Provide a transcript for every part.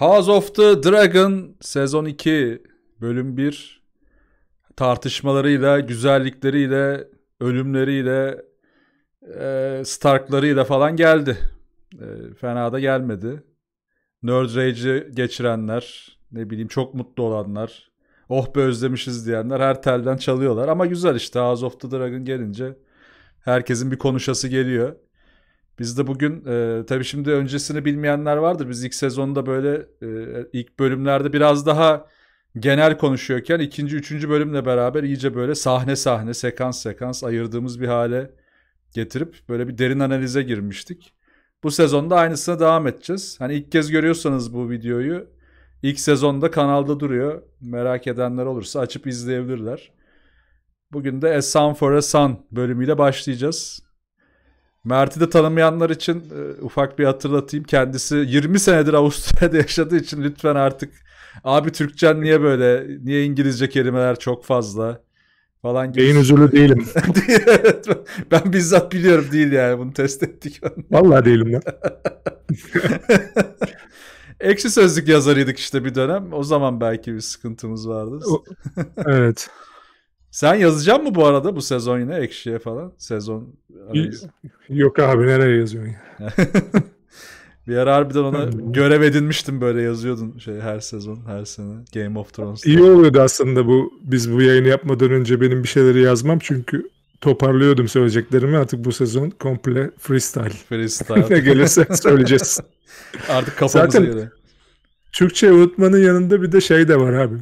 House of the Dragon sezon 2 bölüm 1 tartışmalarıyla, güzellikleriyle, ölümleriyle, e, Starklarıyla falan geldi. E, fena da gelmedi. Nerd Rage'i geçirenler, ne bileyim çok mutlu olanlar, oh be özlemişiz diyenler her telden çalıyorlar. Ama güzel işte House of the Dragon gelince herkesin bir konuşası geliyor. Biz de bugün e, tabii şimdi öncesini bilmeyenler vardır. Biz ilk sezonda böyle e, ilk bölümlerde biraz daha genel konuşuyorken ikinci, üçüncü bölümle beraber iyice böyle sahne sahne, sekans sekans ayırdığımız bir hale getirip böyle bir derin analize girmiştik. Bu sezonda aynısına devam edeceğiz. Hani ilk kez görüyorsanız bu videoyu ilk sezonda kanalda duruyor. Merak edenler olursa açıp izleyebilirler. Bugün de A Sun for a Sun bölümüyle başlayacağız. Mert'i de tanımayanlar için e, ufak bir hatırlatayım. Kendisi 20 senedir Avusturya'da yaşadığı için lütfen artık abi Türkçen niye böyle? Niye İngilizce kelimeler çok fazla? falan gibi. Beyin özürlü değilim. ben bizzat biliyorum değil yani bunu test ettik. Vallahi değilim lan. Ekşi sözlük yazarıydık işte bir dönem. O zaman belki bir sıkıntımız vardı. evet. Sen yazacak mı bu arada bu sezon yine ekşiye falan? Sezon Yok abi nereye yazıyorsun ya? bir ara harbiden ona görev edinmiştim böyle yazıyordun şey her sezon her sene Game of Thrones. İyi oluyordu aslında bu biz bu yayını yapmadan önce benim bir şeyleri yazmam çünkü toparlıyordum söyleyeceklerimi artık bu sezon komple freestyle. Freestyle. ne gelirse söyleyeceğiz. artık kafamıza Zaten göre. Türkçe unutmanın yanında bir de şey de var abi.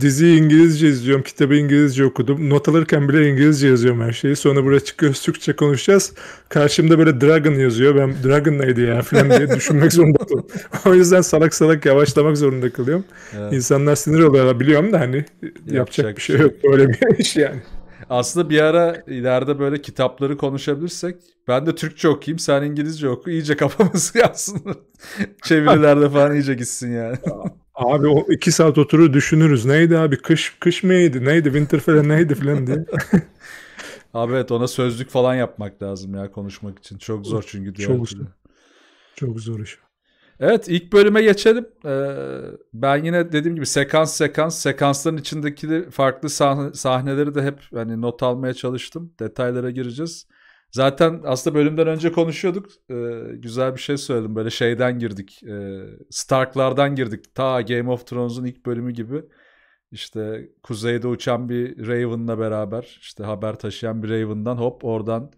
Dizi İngilizce izliyorum, kitabı İngilizce okudum. Not alırken bile İngilizce yazıyorum her şeyi. Sonra buraya çıkıyoruz Türkçe konuşacağız. Karşımda böyle Dragon yazıyor. Ben Dragon neydi ya falan diye düşünmek zorunda kalıyorum. o yüzden salak salak yavaşlamak zorunda kalıyorum. Evet. İnsanlar sinir oluyorlar biliyorum da hani yapacak, yapacak bir şey, şey yok. Böyle bir iş yani. Aslında bir ara ileride böyle kitapları konuşabilirsek ben de Türkçe okuyayım sen İngilizce oku iyice kafamızı yapsın. Çevirilerde falan iyice gitsin yani. Abi o iki saat oturur düşünürüz. Neydi abi? Kış kış mıydı? Neydi? Winter falan neydi falan diye. abi evet ona sözlük falan yapmak lazım ya konuşmak için. Çok zor çünkü. Diğer Çok zor. Çok zor iş. Evet ilk bölüme geçelim. Ee, ben yine dediğim gibi sekans sekans sekansların içindeki farklı sahne sahneleri de hep hani not almaya çalıştım. Detaylara gireceğiz. Zaten aslında bölümden önce konuşuyorduk. Ee, güzel bir şey söyledim. Böyle şeyden girdik. E, Starklardan girdik. Ta Game of Thrones'un ilk bölümü gibi. İşte kuzeyde uçan bir Raven'la beraber işte haber taşıyan bir Raven'dan hop oradan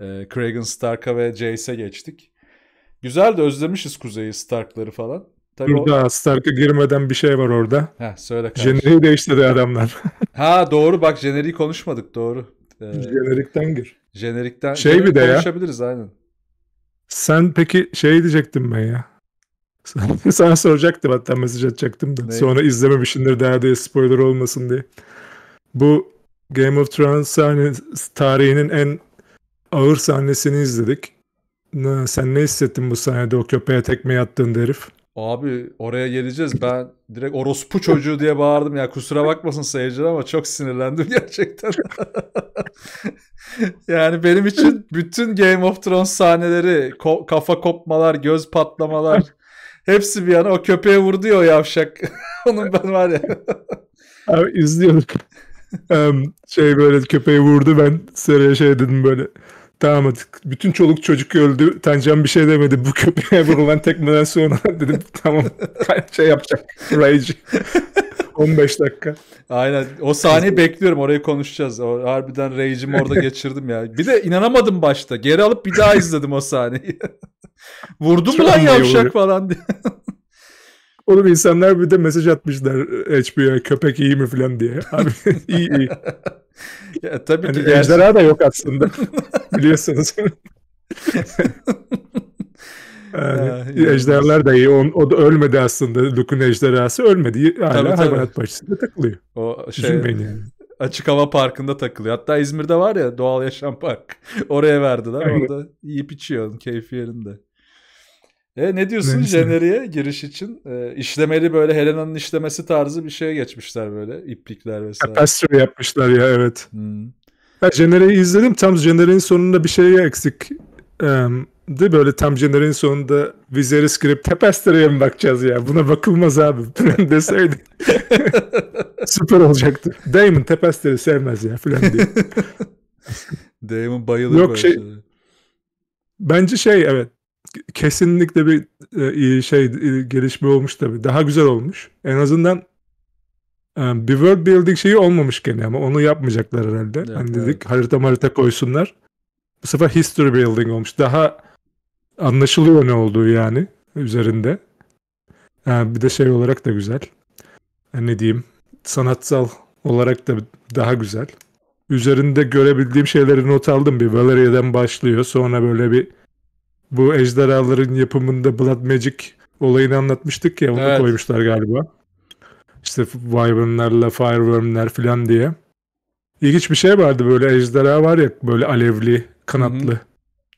e, Kragan Stark'a ve Jace'e geçtik. Güzel de özlemişiz kuzeyi Stark'ları falan. Tabii Burada o... Stark'a girmeden bir şey var orada. Heh, söyle kardeşim. Jeneriği değiştirdi adamlar. ha doğru bak jeneriği konuşmadık doğru. Ee, Jenerikten gir. Jenerikten şey bir de ya. konuşabiliriz aynen. Sen peki şey diyecektim ben ya. Sana soracaktım hatta mesaj atacaktım da. Neydi? Sonra izlememişsindir daha diye spoiler olmasın diye. Bu Game of Thrones sahne, tarihinin en ağır sahnesini izledik. Sen ne hissettin bu sahnede o köpeğe tekme attığında herif? Abi oraya geleceğiz. Ben direkt orospu çocuğu diye bağırdım. Ya kusura bakmasın seyirciler ama çok sinirlendim gerçekten. yani benim için bütün Game of Thrones sahneleri, ko- kafa kopmalar, göz patlamalar hepsi bir yana o köpeğe vurdu ya o yavşak. Onun ben var ya. Abi izliyorduk. şey böyle köpeği vurdu ben seriye şey dedim böyle Damat bütün çoluk çocuk öldü. Tancan bir şey demedi. Bu köpeğe vurulan tekmeden sonra dedim tamam şey yapacak. Rage. 15 dakika. Aynen. O sahneyi bekliyorum. Orayı konuşacağız. O, harbiden rage'imi orada geçirdim ya. Bir de inanamadım başta. Geri alıp bir daha izledim o sahneyi. Vurdum lan yavşak falan diye. Oğlum insanlar bir de mesaj atmışlar HBO'ya köpek iyi mi falan diye. Abi iyi iyi. ya, tabii hani ki ejderha da yok aslında. Biliyorsunuz. Yani, ejderler de iyi. O, o da ölmedi aslında. Luke'un ejderhası ölmedi. Hala tabii, hayvanat bahçesinde takılıyor. O şey, yani. Açık hava parkında takılıyor. Hatta İzmir'de var ya doğal yaşam park. Oraya verdiler. Aynen. Orada yiyip içiyorsun. Keyfi yerinde. E ne diyorsun jeneriğe giriş için? E, işlemeli böyle Helena'nın işlemesi tarzı bir şeye geçmişler böyle iplikler vesaire. Capacity yapmışlar ya evet. Hmm. Ben jeneriği izledim tam jeneriğin sonunda bir şey eksik. de böyle tam jeneriğin sonunda Vizeri Script Tapestry'e mi bakacağız ya? Buna bakılmaz abi. Falan deseydi. Süper olacaktı. Damon Tapestry'i sevmez ya falan diye. Damon bayılır Yok, böyle şey, şeylere. Bence şey evet kesinlikle bir e, şey e, gelişme olmuş tabii. Daha güzel olmuş. En azından e, bir world building şeyi olmamış gene ama onu yapmayacaklar herhalde. Evet, hani dedik evet. harita harita koysunlar. Bu sefer history building olmuş. Daha anlaşılıyor ne olduğu yani üzerinde. bir de şey olarak da güzel. ne diyeyim? Sanatsal olarak da daha güzel. Üzerinde görebildiğim şeyleri not aldım. Bir Valeria'dan başlıyor. Sonra böyle bir bu ejderhaların yapımında Blood Magic olayını anlatmıştık ya onu evet. koymuşlar galiba. İşte Wyvern'larla Fireworm'ler falan diye. İlginç bir şey vardı böyle ejderha var ya böyle alevli, kanatlı. Hı-hı.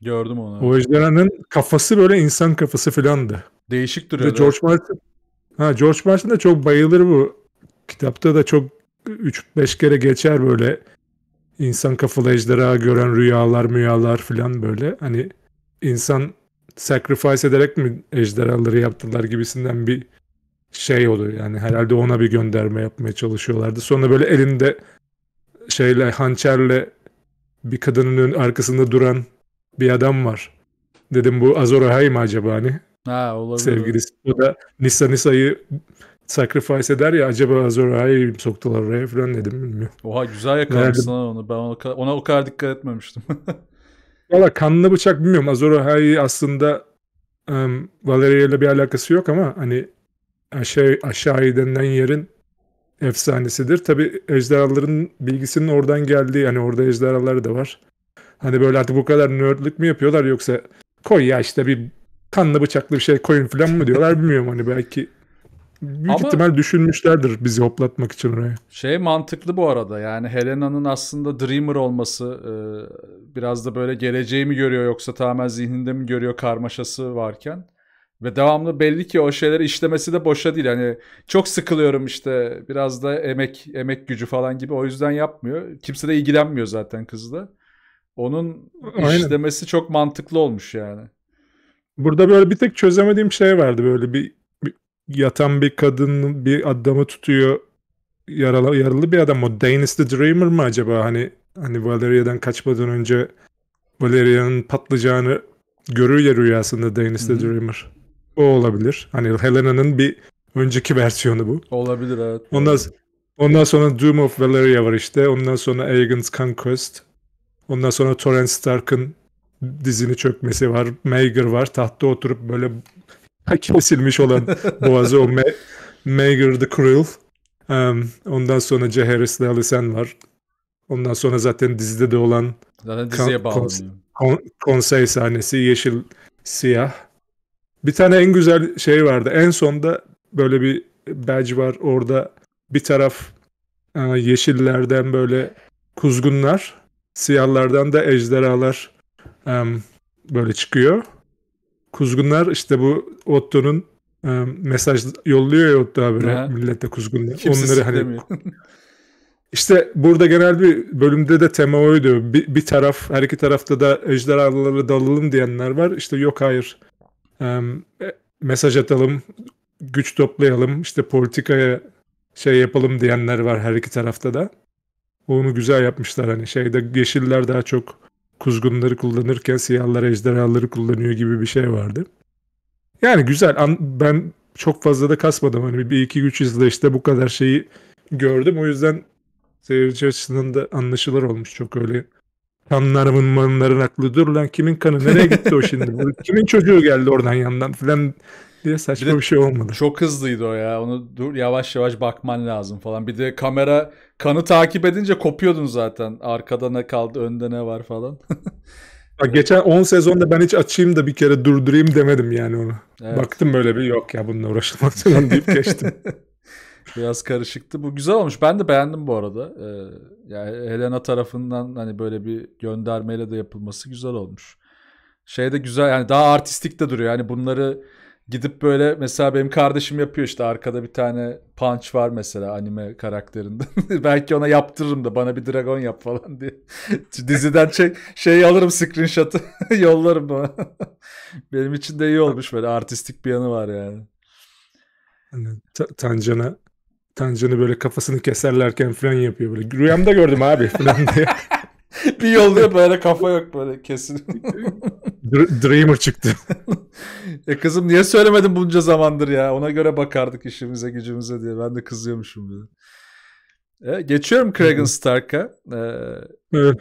Gördüm onu. O ejderhanın kafası böyle insan kafası filandı. Değişik duruyor. George Martin. Ha George Martin de çok bayılır bu. Kitapta da çok 3-5 kere geçer böyle insan kafalı ejderha gören rüyalar müyalar filan böyle. Hani insan sacrifice ederek mi ejderhaları yaptılar gibisinden bir şey oluyor. Yani herhalde ona bir gönderme yapmaya çalışıyorlardı. Sonra böyle elinde şeyle hançerle bir kadının arkasında duran bir adam var. Dedim bu Azor Ahai mi acaba hani? Ha olabilir. Sevgilisi. O da Nisa Nisa'yı sacrifice eder ya acaba Azor Ahai'yi soktular oraya falan dedim bilmiyorum. Oha güzel yakalamışsın onu. Ben ona, ona o kadar dikkat etmemiştim. Valla kanlı bıçak bilmiyorum. Azor Ahai aslında um, Valeria ile bir alakası yok ama hani aşağı aşağı denilen yerin efsanesidir. Tabi ejderhaların bilgisinin oradan geldiği yani orada ejderhalar da var. Hani böyle artık bu kadar nerdlik mi yapıyorlar yoksa koy ya işte bir kanlı bıçaklı bir şey koyun falan mı diyorlar bilmiyorum hani belki Büyük Ama ihtimal düşünmüşlerdir bizi hoplatmak için oraya. Şey mantıklı bu arada yani Helena'nın aslında dreamer olması e, biraz da böyle geleceği mi görüyor yoksa tamamen zihninde mi görüyor karmaşası varken. Ve devamlı belli ki o şeyleri işlemesi de boşa değil. Hani çok sıkılıyorum işte biraz da emek emek gücü falan gibi o yüzden yapmıyor. Kimse de ilgilenmiyor zaten kızla. Onun Aynen. işlemesi çok mantıklı olmuş yani. Burada böyle bir tek çözemediğim şey vardı böyle bir yatan bir kadın bir adamı tutuyor. Yaralı, yaralı bir adam o. Danis the Dreamer mı acaba? Hani hani Valeria'dan kaçmadan önce Valeria'nın patlayacağını görür ya rüyasında Danis the Dreamer. O olabilir. Hani Helena'nın bir önceki versiyonu bu. Olabilir evet. Ondan, ondan sonra Doom of Valeria var işte. Ondan sonra Aegon's Conquest. Ondan sonra Torrent Stark'ın dizini çökmesi var. Mager var. Tahtta oturup böyle kesilmiş olan boğazı o Ma- Mager the Cruel. Um, ondan sonra C. Harris Lalisen var. Ondan sonra zaten dizide de olan zaten diziye kon- kon- kon- konsey sahnesi yeşil siyah. Bir tane en güzel şey vardı. En sonda böyle bir badge var. Orada bir taraf e, yeşillerden böyle kuzgunlar, siyahlardan da ejderhalar böyle çıkıyor kuzgunlar işte bu Otto'nun e, mesaj yolluyor ya Otto böyle ha. millete kuzgunlar. Kimse Onları hani İşte burada genel bir bölümde de tema oydu. Bir, bir taraf, her iki tarafta da ejderhalara dalalım diyenler var. İşte yok hayır. E, e mesaj atalım, güç toplayalım, işte politikaya şey yapalım diyenler var her iki tarafta da. Onu güzel yapmışlar hani şeyde yeşiller daha çok kuzgunları kullanırken siyahlar ejderhaları kullanıyor gibi bir şey vardı. Yani güzel. Ben çok fazla da kasmadım. Hani bir iki güç izle işte bu kadar şeyi gördüm. O yüzden seyirci açısından da anlaşılır olmuş. Çok öyle kanların manların aklı dur lan kimin kanı nereye gitti o şimdi? kimin çocuğu geldi oradan yandan filan diye saçma bir, bir şey olmadı. Çok hızlıydı o ya. Onu dur yavaş yavaş bakman lazım falan. Bir de kamera Kanı takip edince kopuyordun zaten. Arkada ne kaldı, önde ne var falan. Bak geçen 10 sezonda ben hiç açayım da bir kere durdurayım demedim yani onu. Evet. Baktım böyle bir yok ya bununla uğraşılmak falan deyip geçtim. Biraz karışıktı. Bu güzel olmuş. Ben de beğendim bu arada. Ee, yani Helena tarafından hani böyle bir göndermeyle de yapılması güzel olmuş. Şey de güzel yani daha artistik de duruyor. Yani bunları Gidip böyle mesela benim kardeşim yapıyor işte arkada bir tane punch var mesela anime karakterinde. Belki ona yaptırırım da bana bir dragon yap falan diye. Diziden çek, şey alırım screenshot'ı yollarım bana. benim için de iyi olmuş böyle artistik bir yanı var yani. Ta Tancan'a Tancan'ı böyle kafasını keserlerken falan yapıyor böyle. Rüyamda gördüm abi falan diye. bir yolda böyle kafa yok böyle kesin. Dreamer çıktı. e kızım niye söylemedin bunca zamandır ya? Ona göre bakardık işimize gücümüze diye. Ben de kızıyormuşum dedi. E, geçiyorum Kragan Stark'a. E, evet,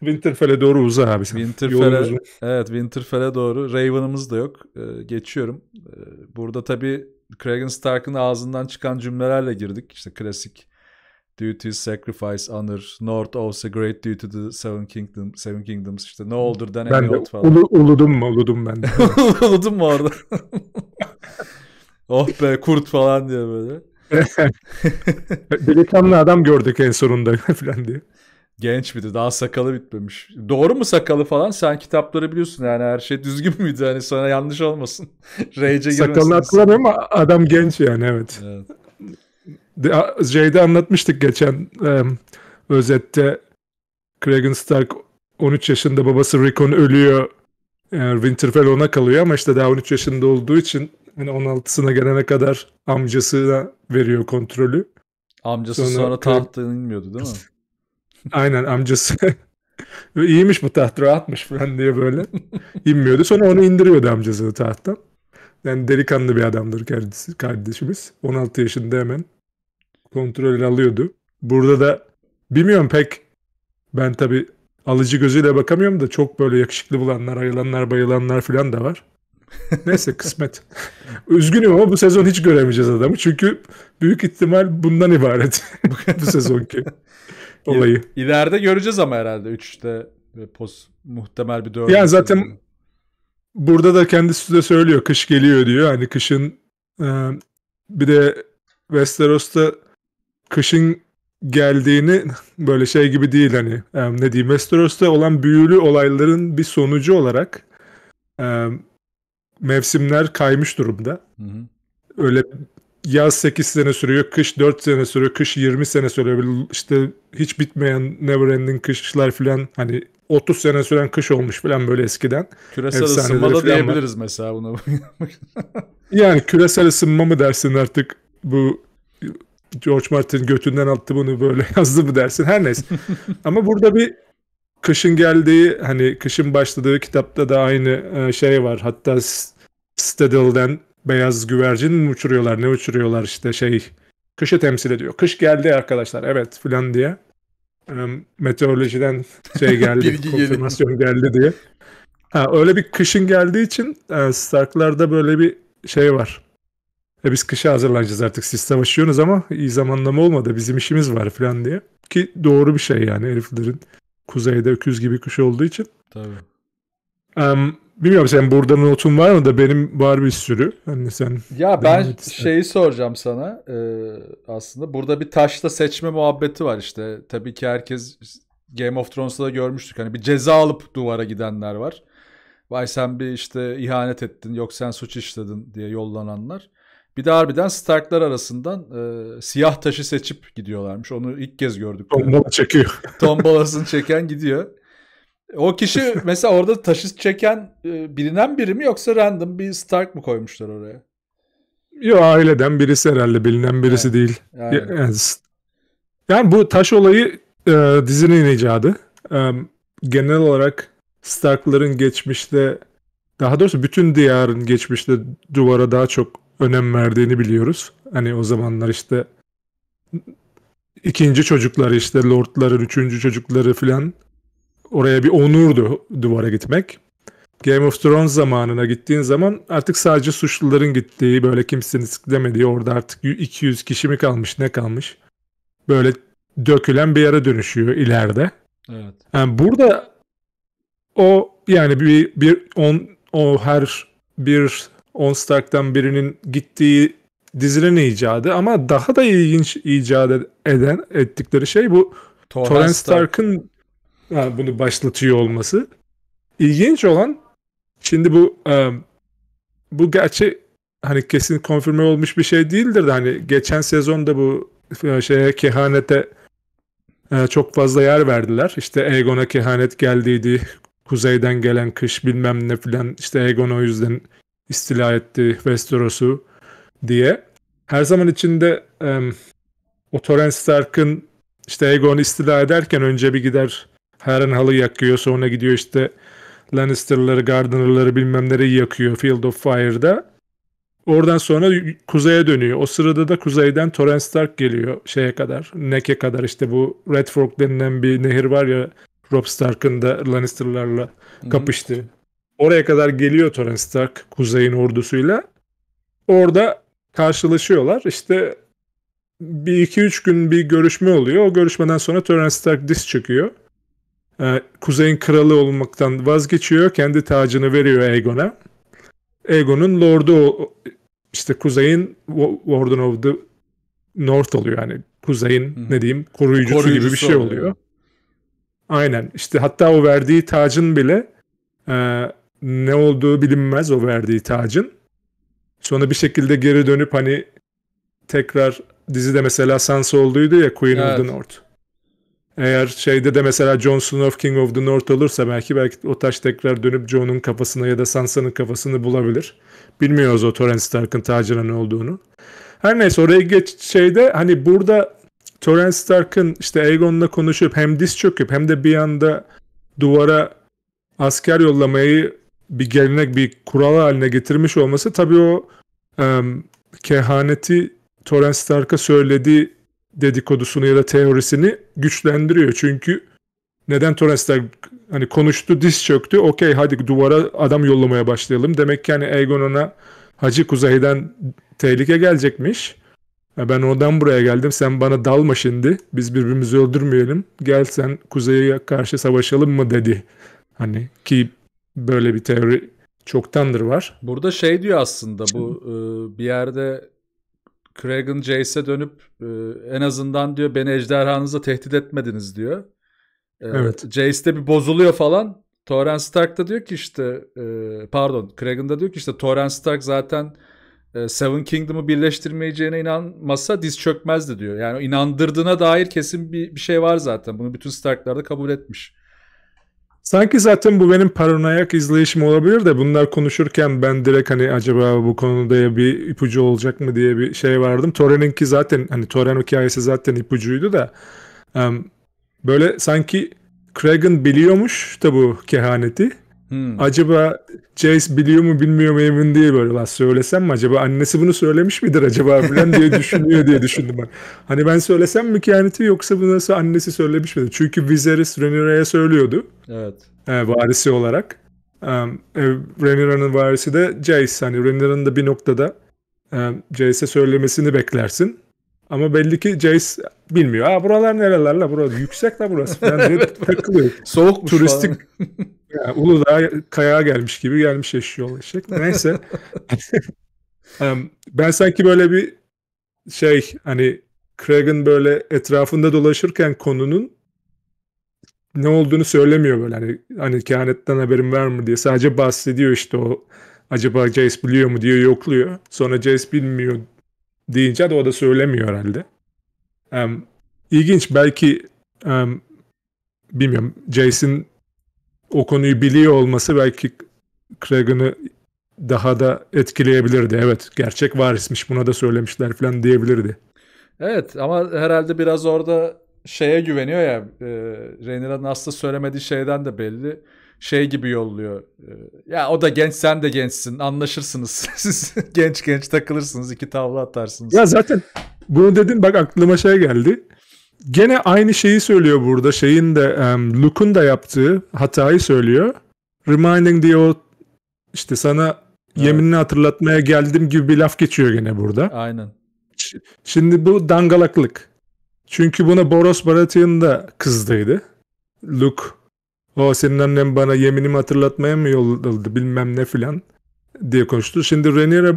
Winterfell'e doğru uza abi. Winterfell'e, evet Winterfell'e doğru. Raven'ımız da yok. E, geçiyorum. E, burada tabii Kragan Stark'ın ağzından çıkan cümlelerle girdik. İşte klasik duties, sacrifice, honor, north also great due to the seven, kingdom, seven kingdoms işte no olur than ben any falan. Ulu, uludum mu uludum ben de. uludum mu orada? oh be kurt falan diye böyle. Delikanlı adam gördük en sonunda falan diye. Genç miydi? Daha sakalı bitmemiş. Doğru mu sakalı falan? Sen kitapları biliyorsun yani her şey düzgün müydü? Hani sana yanlış olmasın. Rage'e girmesin. Sakalını ama adam genç yani evet. evet şeyde anlatmıştık geçen e, özette Kragan Stark 13 yaşında babası Rickon ölüyor. Yani e, Winterfell ona kalıyor ama işte daha 13 yaşında olduğu için yani 16'sına gelene kadar amcasına veriyor kontrolü. Amcası sonra, sonra tahta inmiyordu değil mi? Aynen amcası. İyiymiş bu taht rahatmış falan diye böyle inmiyordu. Sonra onu indiriyordu amcası tahttan. Yani delikanlı bir adamdır kardeşimiz. 16 yaşında hemen kontrolünü alıyordu. Burada da bilmiyorum pek ben tabi alıcı gözüyle bakamıyorum da çok böyle yakışıklı bulanlar, ayılanlar, bayılanlar falan da var. Neyse kısmet. Üzgünüm ama bu sezon hiç göremeyeceğiz adamı. Çünkü büyük ihtimal bundan ibaret bu sezonki olayı. İleride göreceğiz ama herhalde 3'te ve post muhtemel bir 4. Yani zaten sezonu. burada da kendisi de söylüyor kış geliyor diyor. Hani kışın e, bir de Westeros'ta kışın geldiğini böyle şey gibi değil hani e, ne diyeyim Westeros'ta olan büyülü olayların bir sonucu olarak e, mevsimler kaymış durumda. Hı hı. Öyle yaz 8 sene sürüyor, kış 4 sene sürüyor, kış 20 sene sürüyor. İşte hiç bitmeyen never ending kışlar falan hani 30 sene süren kış olmuş falan böyle eskiden. Küresel ısınma da diyebiliriz var. mesela buna. yani küresel ısınma mı dersin artık bu George Martin götünden attı bunu böyle yazdı mı dersin her neyse. Ama burada bir kışın geldiği hani kışın başladığı kitapta da aynı e, şey var. Hatta Stadil'den beyaz güvercin mi uçuruyorlar ne uçuruyorlar işte şey kışı temsil ediyor. Kış geldi arkadaşlar evet filan diye. E, meteorolojiden şey geldi, konfirmasyon geldi diye. Ha, öyle bir kışın geldiği için e, Stark'larda böyle bir şey var. E biz kışa hazırlanacağız artık siz savaşıyorsunuz ama iyi zamanlama olmadı bizim işimiz var falan diye. Ki doğru bir şey yani heriflerin kuzeyde öküz gibi kuş olduğu için. Tabii. Um, bilmiyorum sen burada notun var mı da benim var bir sürü. Hani sen ya ben şeyi soracağım sana ee, aslında. Burada bir taşla seçme muhabbeti var işte. Tabii ki herkes Game of Thrones'ta da görmüştük. Hani bir ceza alıp duvara gidenler var. Vay sen bir işte ihanet ettin yok sen suç işledin diye yollananlar. Bir de harbiden Starklar arasından e, siyah taşı seçip gidiyorlarmış. Onu ilk kez gördük. Tombala çekiyor. Tombalasını çeken gidiyor. O kişi mesela orada taşı çeken e, bilinen biri mi yoksa random bir Stark mı koymuşlar oraya? Yo aileden birisi herhalde bilinen birisi yani, değil. Yani. yani, yani bu taş olayı e, dizinin icadı. E, genel olarak Starkların geçmişte daha doğrusu bütün diyarın geçmişte duvara daha çok önem verdiğini biliyoruz. Hani o zamanlar işte ikinci çocukları işte lordların üçüncü çocukları filan oraya bir onurdu duvara gitmek. Game of Thrones zamanına gittiğin zaman artık sadece suçluların gittiği böyle kimsenin siklemediği orada artık 200 kişi mi kalmış ne kalmış böyle dökülen bir yere dönüşüyor ileride. Evet. Yani burada o yani bir, bir on, o her bir On Stark'tan birinin gittiği dizilerin icadı ama daha da ilginç icat eden ettikleri şey bu Torrent, Stark'ın yani bunu başlatıyor olması. İlginç olan şimdi bu e, bu gerçi hani kesin konfirme olmuş bir şey değildir de hani geçen sezonda bu e, şeye kehanete e, çok fazla yer verdiler. İşte Egon'a kehanet geldiydi. Kuzeyden gelen kış bilmem ne filan işte Egon o yüzden istila etti Westeros'u diye. Her zaman içinde e, o Torrent Stark'ın işte Aegon'u istila ederken önce bir gider Heren halı yakıyor sonra gidiyor işte Lannister'ları, Gardener'ları bilmem nereyi yakıyor Field of Fire'da. Oradan sonra kuzeye dönüyor. O sırada da kuzeyden Torrent Stark geliyor şeye kadar. Neck'e kadar işte bu Red Fork denilen bir nehir var ya Rob Stark'ın da Lannister'larla kapıştı. Oraya kadar geliyor Tony Stark Kuzey'in ordusuyla. Orada karşılaşıyorlar. İşte bir iki üç gün bir görüşme oluyor. O görüşmeden sonra Tony Stark diz çıkıyor Ee, Kuzey'in kralı olmaktan vazgeçiyor. Kendi tacını veriyor Aegon'a. Aegon'un lordu işte Kuzey'in Warden of the North oluyor. Yani Kuzey'in hmm. ne diyeyim koruyucusu, koruyucusu gibi bir şey oluyor. oluyor. Aynen. İşte hatta o verdiği tacın bile e, ne olduğu bilinmez o verdiği tacın. Sonra bir şekilde geri dönüp hani tekrar dizide mesela Sansa olduydu ya Queen evet. of the North. Eğer şeyde de mesela Jon Snow King of the North olursa belki belki o taş tekrar dönüp Jon'un kafasına ya da Sansa'nın kafasını bulabilir. Bilmiyoruz o Torrent Stark'ın tacına ne olduğunu. Her neyse oraya geç şeyde hani burada Torrent Stark'ın işte Aegon'la konuşup hem diz çöküp hem de bir anda duvara asker yollamayı bir gelenek bir kural haline getirmiş olması tabii o e, kehaneti Torrance Stark'a söylediği dedikodusunu ya da teorisini güçlendiriyor. Çünkü neden Torrance Stark hani konuştu diz çöktü okey hadi duvara adam yollamaya başlayalım. Demek ki hani Aegon ona Hacı Kuzey'den tehlike gelecekmiş. Ya ben oradan buraya geldim. Sen bana dalma şimdi. Biz birbirimizi öldürmeyelim. Gel sen kuzeye karşı savaşalım mı dedi. Hani ki Böyle bir teori çoktandır var. Burada şey diyor aslında bu e, bir yerde Kragan Jace'e dönüp e, en azından diyor beni ejderhanızla tehdit etmediniz diyor. E, evet. Jace de bir bozuluyor falan. Torren Stark da diyor ki işte pardon Kragan da diyor ki işte Torren Stark zaten Seven Kingdom'u birleştirmeyeceğine inanmasa diz çökmezdi diyor. Yani inandırdığına dair kesin bir, bir şey var zaten. Bunu bütün Stark'lar da kabul etmiş. Sanki zaten bu benim paranoyak izleyişim olabilir de bunlar konuşurken ben direkt hani acaba bu konuda bir ipucu olacak mı diye bir şey vardım. Toreninki zaten hani Torren hikayesi zaten ipucuydu da böyle sanki Craig'ın biliyormuş da bu kehaneti Hmm. Acaba Jace biliyor mu bilmiyor mu emin değil böyle lan söylesem mi acaba annesi bunu söylemiş midir acaba falan diye düşünüyor diye düşündüm ben. Hani ben söylesem mi kehaneti yoksa bunu nasıl annesi söylemiş midir? Çünkü Viserys Rhaenyra'ya söylüyordu. Evet. E, varisi olarak. Um, e, Rhaenyra'nın varisi de Jace. Hani Rhaenyra'nın da bir noktada um, Jace'e söylemesini beklersin. Ama belli ki Jace bilmiyor. Aa buralar nereler la burası yüksek la burası falan diye takılıyor. Soğuk turistik yani Uludağ kayağa gelmiş gibi gelmiş yaşıyor eşek. Neyse. ben sanki böyle bir şey hani Craig'in böyle etrafında dolaşırken konunun ne olduğunu söylemiyor böyle hani, hani kehanetten haberim var mı diye sadece bahsediyor işte o acaba Jace biliyor mu diye yokluyor. Sonra Jace bilmiyor deyince de o da söylemiyor herhalde. Um, ilginç belki um, bilmiyorum Jason o konuyu biliyor olması belki Craig'ını daha da etkileyebilirdi. Evet gerçek varismiş buna da söylemişler falan diyebilirdi. Evet ama herhalde biraz orada şeye güveniyor ya e, Rhaenyra'nın aslında söylemediği şeyden de belli şey gibi yolluyor. Ee, ya o da genç sen de gençsin anlaşırsınız. Siz genç genç takılırsınız iki tavla atarsınız. Ya zaten bunu dedin bak aklıma şey geldi. Gene aynı şeyi söylüyor burada. Şeyin de um, Luke'un da yaptığı hatayı söylüyor. Reminding diye o işte sana evet. yeminini hatırlatmaya geldim gibi bir laf geçiyor gene burada. Aynen. Şimdi bu dangalaklık. Çünkü buna Boros Baratheon da kızdıydı. Luke o senin annen bana yeminimi hatırlatmaya mı yolladı bilmem ne filan diye konuştu. Şimdi Rhaenyra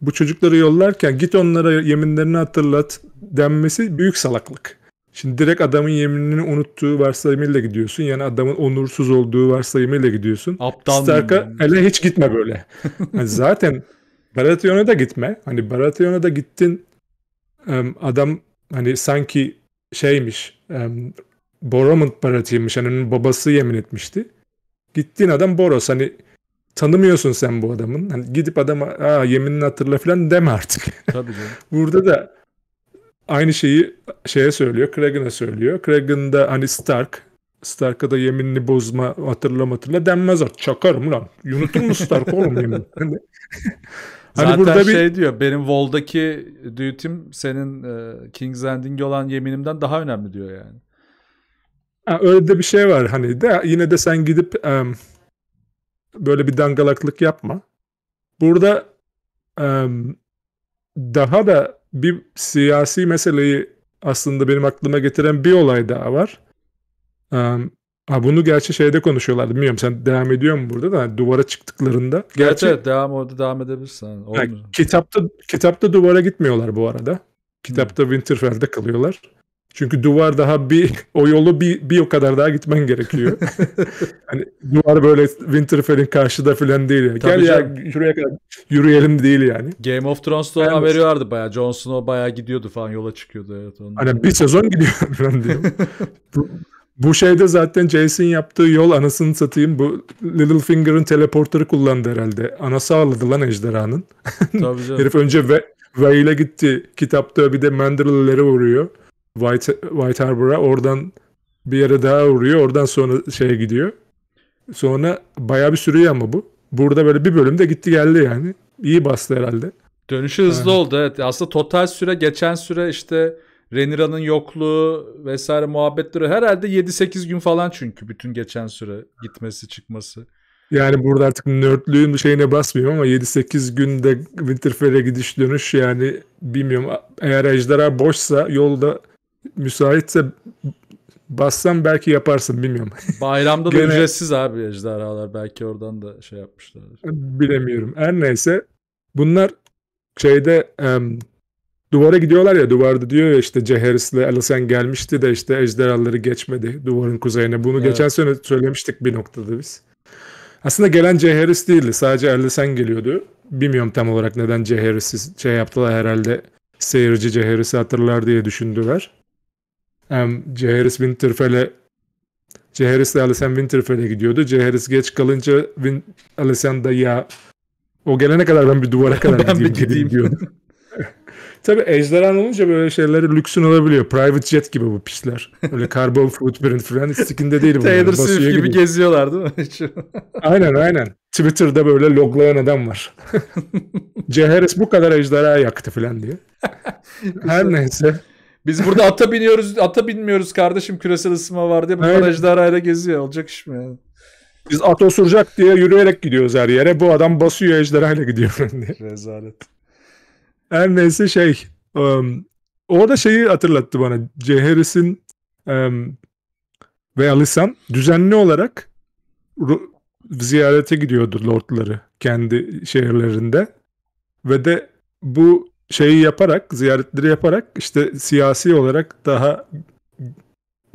bu çocukları yollarken git onlara yeminlerini hatırlat denmesi büyük salaklık. Şimdi direkt adamın yeminini unuttuğu varsayımıyla gidiyorsun. Yani adamın onursuz olduğu varsayımıyla gidiyorsun. Aptal Stark'a hele hiç gitme böyle. yani zaten Baratheon'a da gitme. Hani Baratheon'a da gittin. Adam hani sanki şeymiş Boromont Baratheon'miş. Hani onun babası yemin etmişti. Gittiğin adam Boros. Hani tanımıyorsun sen bu adamın. Hani gidip adama Aa, yeminini hatırla falan deme artık. Tabii canım. Burada da aynı şeyi şeye söylüyor. Kragan'a söylüyor. Kragan da hani Stark Stark'a da yeminini bozma hatırlama hatırla denmez artık. Çakarım lan. Unutur mu Stark oğlum yeminini? hani Zaten hani burada şey bir... diyor benim Wall'daki düğütüm senin e, King's Landing'e olan yeminimden daha önemli diyor yani öyle de bir şey var hani de yine de sen gidip e, böyle bir dangalaklık yapma. Burada e, daha da bir siyasi meseleyi aslında benim aklıma getiren bir olay daha var. E, ha, bunu gerçi şeyde konuşuyorlardı bilmiyorum sen devam ediyor mu burada da hani duvara çıktıklarında. Gerçi evet, evet devam orada devam edebilirsin. Yani, kitapta kitapta duvara gitmiyorlar bu arada. Hmm. Kitapta Winterfell'de kalıyorlar. Çünkü duvar daha bir o yolu bir, bir o kadar daha gitmen gerekiyor. hani duvar böyle Winterfell'in karşıda falan değil. Yani. Tabii Gel canım. ya şuraya kadar yürüyelim değil yani. Game of Thrones'ta ona haberi vardı bayağı. Jon Snow bayağı gidiyordu falan yola çıkıyordu. Evet, ondan. Hani bir sezon gidiyor falan diyor. bu, bu şeyde zaten Jason yaptığı yol anasını satayım. Bu Littlefinger'ın teleportları kullandı herhalde. Anası ağladı lan ejderhanın. Tabii canım. Herif önce ve Vale'e gitti. Kitapta bir de Mandaril'lere vuruyor. White, White Harbor'a oradan bir yere daha uğruyor. Oradan sonra şeye gidiyor. Sonra bayağı bir sürüyor ama bu. Burada böyle bir bölümde gitti geldi yani. İyi bastı herhalde. Dönüşü hızlı Aynen. oldu evet. Aslında total süre geçen süre işte Renira'nın yokluğu vesaire muhabbetleri herhalde 7-8 gün falan çünkü bütün geçen süre gitmesi çıkması. Yani burada artık nerdlüğün şeyine basmıyorum ama 7-8 günde Winterfell'e gidiş dönüş yani bilmiyorum. Eğer ejderha boşsa yolda müsaitse bassam belki yaparsın bilmiyorum. Bayramda da Gene... ücretsiz abi ejderhalar belki oradan da şey yapmışlar. Bilemiyorum. Her neyse bunlar şeyde um, duvara gidiyorlar ya duvarda diyor ya işte ile Alisen gelmişti de işte ejderhaları geçmedi duvarın kuzeyine. Bunu evet. geçen sene söylemiştik bir noktada biz. Aslında gelen Ceheris değildi. Sadece Alisen geliyordu. Bilmiyorum tam olarak neden Ceheris'i şey yaptılar herhalde. Seyirci Ceheris'i hatırlar diye düşündüler hem Jairus Winterfell'e Jairus ile Alisson Winterfell'e gidiyordu. Jairus geç kalınca Win, Alisson da ya o gelene kadar ben bir duvara kadar ben gideyim, bir gideyim. diyordu. Tabi ejderhan olunca böyle şeyleri lüksün olabiliyor. Private jet gibi bu pisler. Böyle carbon footprint falan stikinde değil bunlar. Taylor Swift gibi gidiyor. geziyorlar değil mi? aynen aynen. Twitter'da böyle loglayan adam var. Ceheris bu kadar ejderha yaktı falan diye. Her neyse. Biz burada ata biniyoruz, ata binmiyoruz kardeşim küresel ısınma var diye. Bu evet. ejderhayla geziyor. Olacak iş mi yani? Biz at osuracak diye yürüyerek gidiyoruz her yere. Bu adam basıyor ejderhayla gidiyor. Rezalet. Her neyse şey. Um, orada şeyi hatırlattı bana. Harris'in um, ve Alisan düzenli olarak ziyarete gidiyordu lordları kendi şehirlerinde. Ve de bu şeyi yaparak, ziyaretleri yaparak işte siyasi olarak daha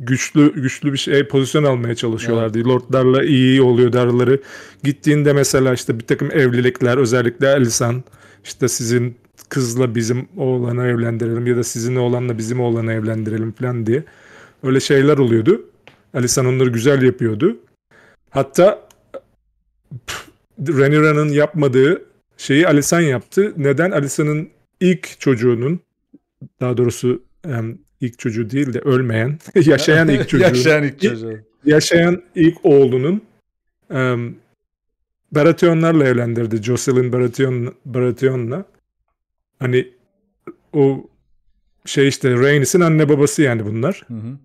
güçlü güçlü bir şey pozisyon almaya çalışıyorlardı. Evet. Lordlarla iyi oluyor darları. Gittiğinde mesela işte bir takım evlilikler özellikle Elisan işte sizin kızla bizim oğlanı evlendirelim ya da sizin oğlanla bizim oğlanı evlendirelim falan diye. Öyle şeyler oluyordu. Alisan onları güzel yapıyordu. Hatta Renira'nın yapmadığı şeyi Alisan yaptı. Neden Alisan'ın ilk çocuğunun daha doğrusu ilk çocuğu değil de ölmeyen, yaşayan ilk çocuğu. yaşayan ilk çocuğu. yaşayan ilk oğlunun um, Baratyonlarla evlendirdi. Jocelyn Baratheon, Baratheon'la. Hani o şey işte Rhaenys'in anne babası yani bunlar. Hı hı.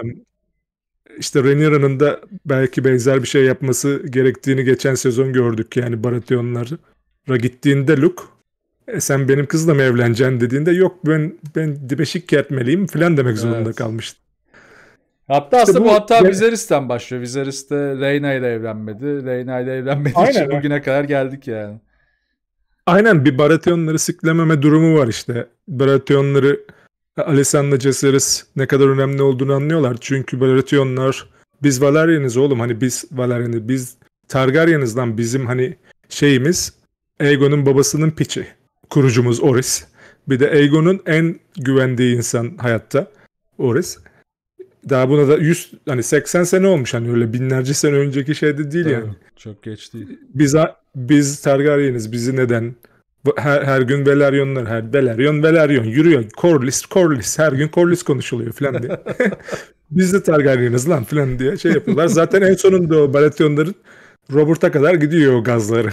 Um, Rhaenyra'nın da belki benzer bir şey yapması gerektiğini geçen sezon gördük. Yani Baratheonlara gittiğinde Luke e sen benim kızla mı evleneceksin dediğinde yok ben ben dibeşik kertmeliyim falan demek zorunda evet. kalmıştı. Hatta işte aslında bu, bu hatta ben... Viserys'ten başlıyor. Viserys de Reyna ile evlenmedi. Reyna ile evlenmediği Aynen. için bugüne kadar geldik yani. Aynen bir Baratheonları siklememe durumu var işte. Baratheonları Alessandra Cesaris ne kadar önemli olduğunu anlıyorlar. Çünkü Baratheonlar biz Valerian'ız oğlum hani biz Valerian'ı biz Targaryen'ız lan bizim hani şeyimiz Aegon'un babasının piçi kurucumuz Oris. Bir de Aegon'un en güvendiği insan hayatta Oris. Daha buna da 100 hani 80 sene olmuş hani öyle binlerce sene önceki şey de değil Tabii, yani. Çok geç değil. Biz biz Targaryeniz bizi neden her, her gün Velaryonlar her Velaryon Velaryon yürüyor Corlys Corlys her gün Corlys konuşuluyor falan diye. biz de Targaryeniz lan falan diye şey yapıyorlar. Zaten en sonunda o Baratheonların Robert'a kadar gidiyor o gazları.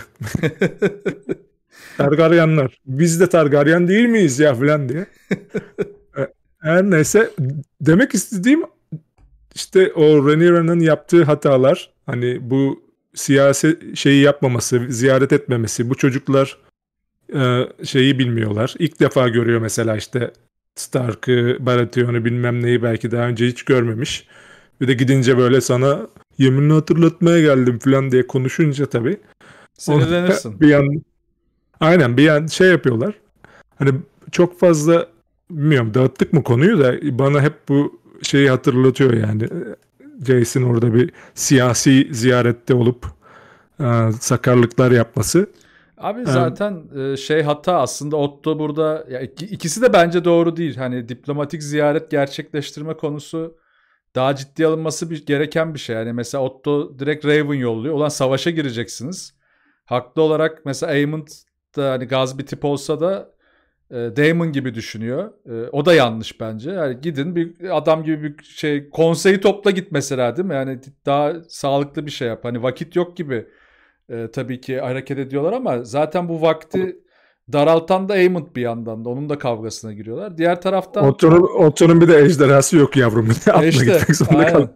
Targaryenler. Biz de Targaryen değil miyiz ya filan diye. E, her neyse demek istediğim işte o Rhaenyra'nın yaptığı hatalar hani bu siyasi şeyi yapmaması, ziyaret etmemesi, bu çocuklar e, şeyi bilmiyorlar. İlk defa görüyor mesela işte Stark'ı, Baratheon'u bilmem neyi belki daha önce hiç görmemiş. Bir de gidince böyle sana yeminini hatırlatmaya geldim falan diye konuşunca tabii. Sinirlenirsin. Bir, yan, Aynen bir yani şey yapıyorlar. Hani çok fazla bilmiyorum dağıttık mı konuyu da bana hep bu şeyi hatırlatıyor yani. Jason orada bir siyasi ziyarette olup e, sakarlıklar yapması. Abi zaten e, şey hatta aslında Otto burada ya ikisi de bence doğru değil. Hani diplomatik ziyaret gerçekleştirme konusu daha ciddi alınması bir, gereken bir şey. Yani mesela Otto direkt Raven yolluyor. Ulan savaşa gireceksiniz. Haklı olarak mesela Aemond da hani gaz bir tip olsa da e, Damon gibi düşünüyor. E, o da yanlış bence. Yani gidin bir adam gibi bir şey konseyi topla git mesela değil mi? Yani daha sağlıklı bir şey yap. Hani vakit yok gibi e, tabii ki hareket ediyorlar ama zaten bu vakti daraltan da Aymond bir yandan da onun da kavgasına giriyorlar. Diğer taraftan Otto'nun Otto'nun bir de ejderhası yok yavrum. Atla gitmek zorunda kalın.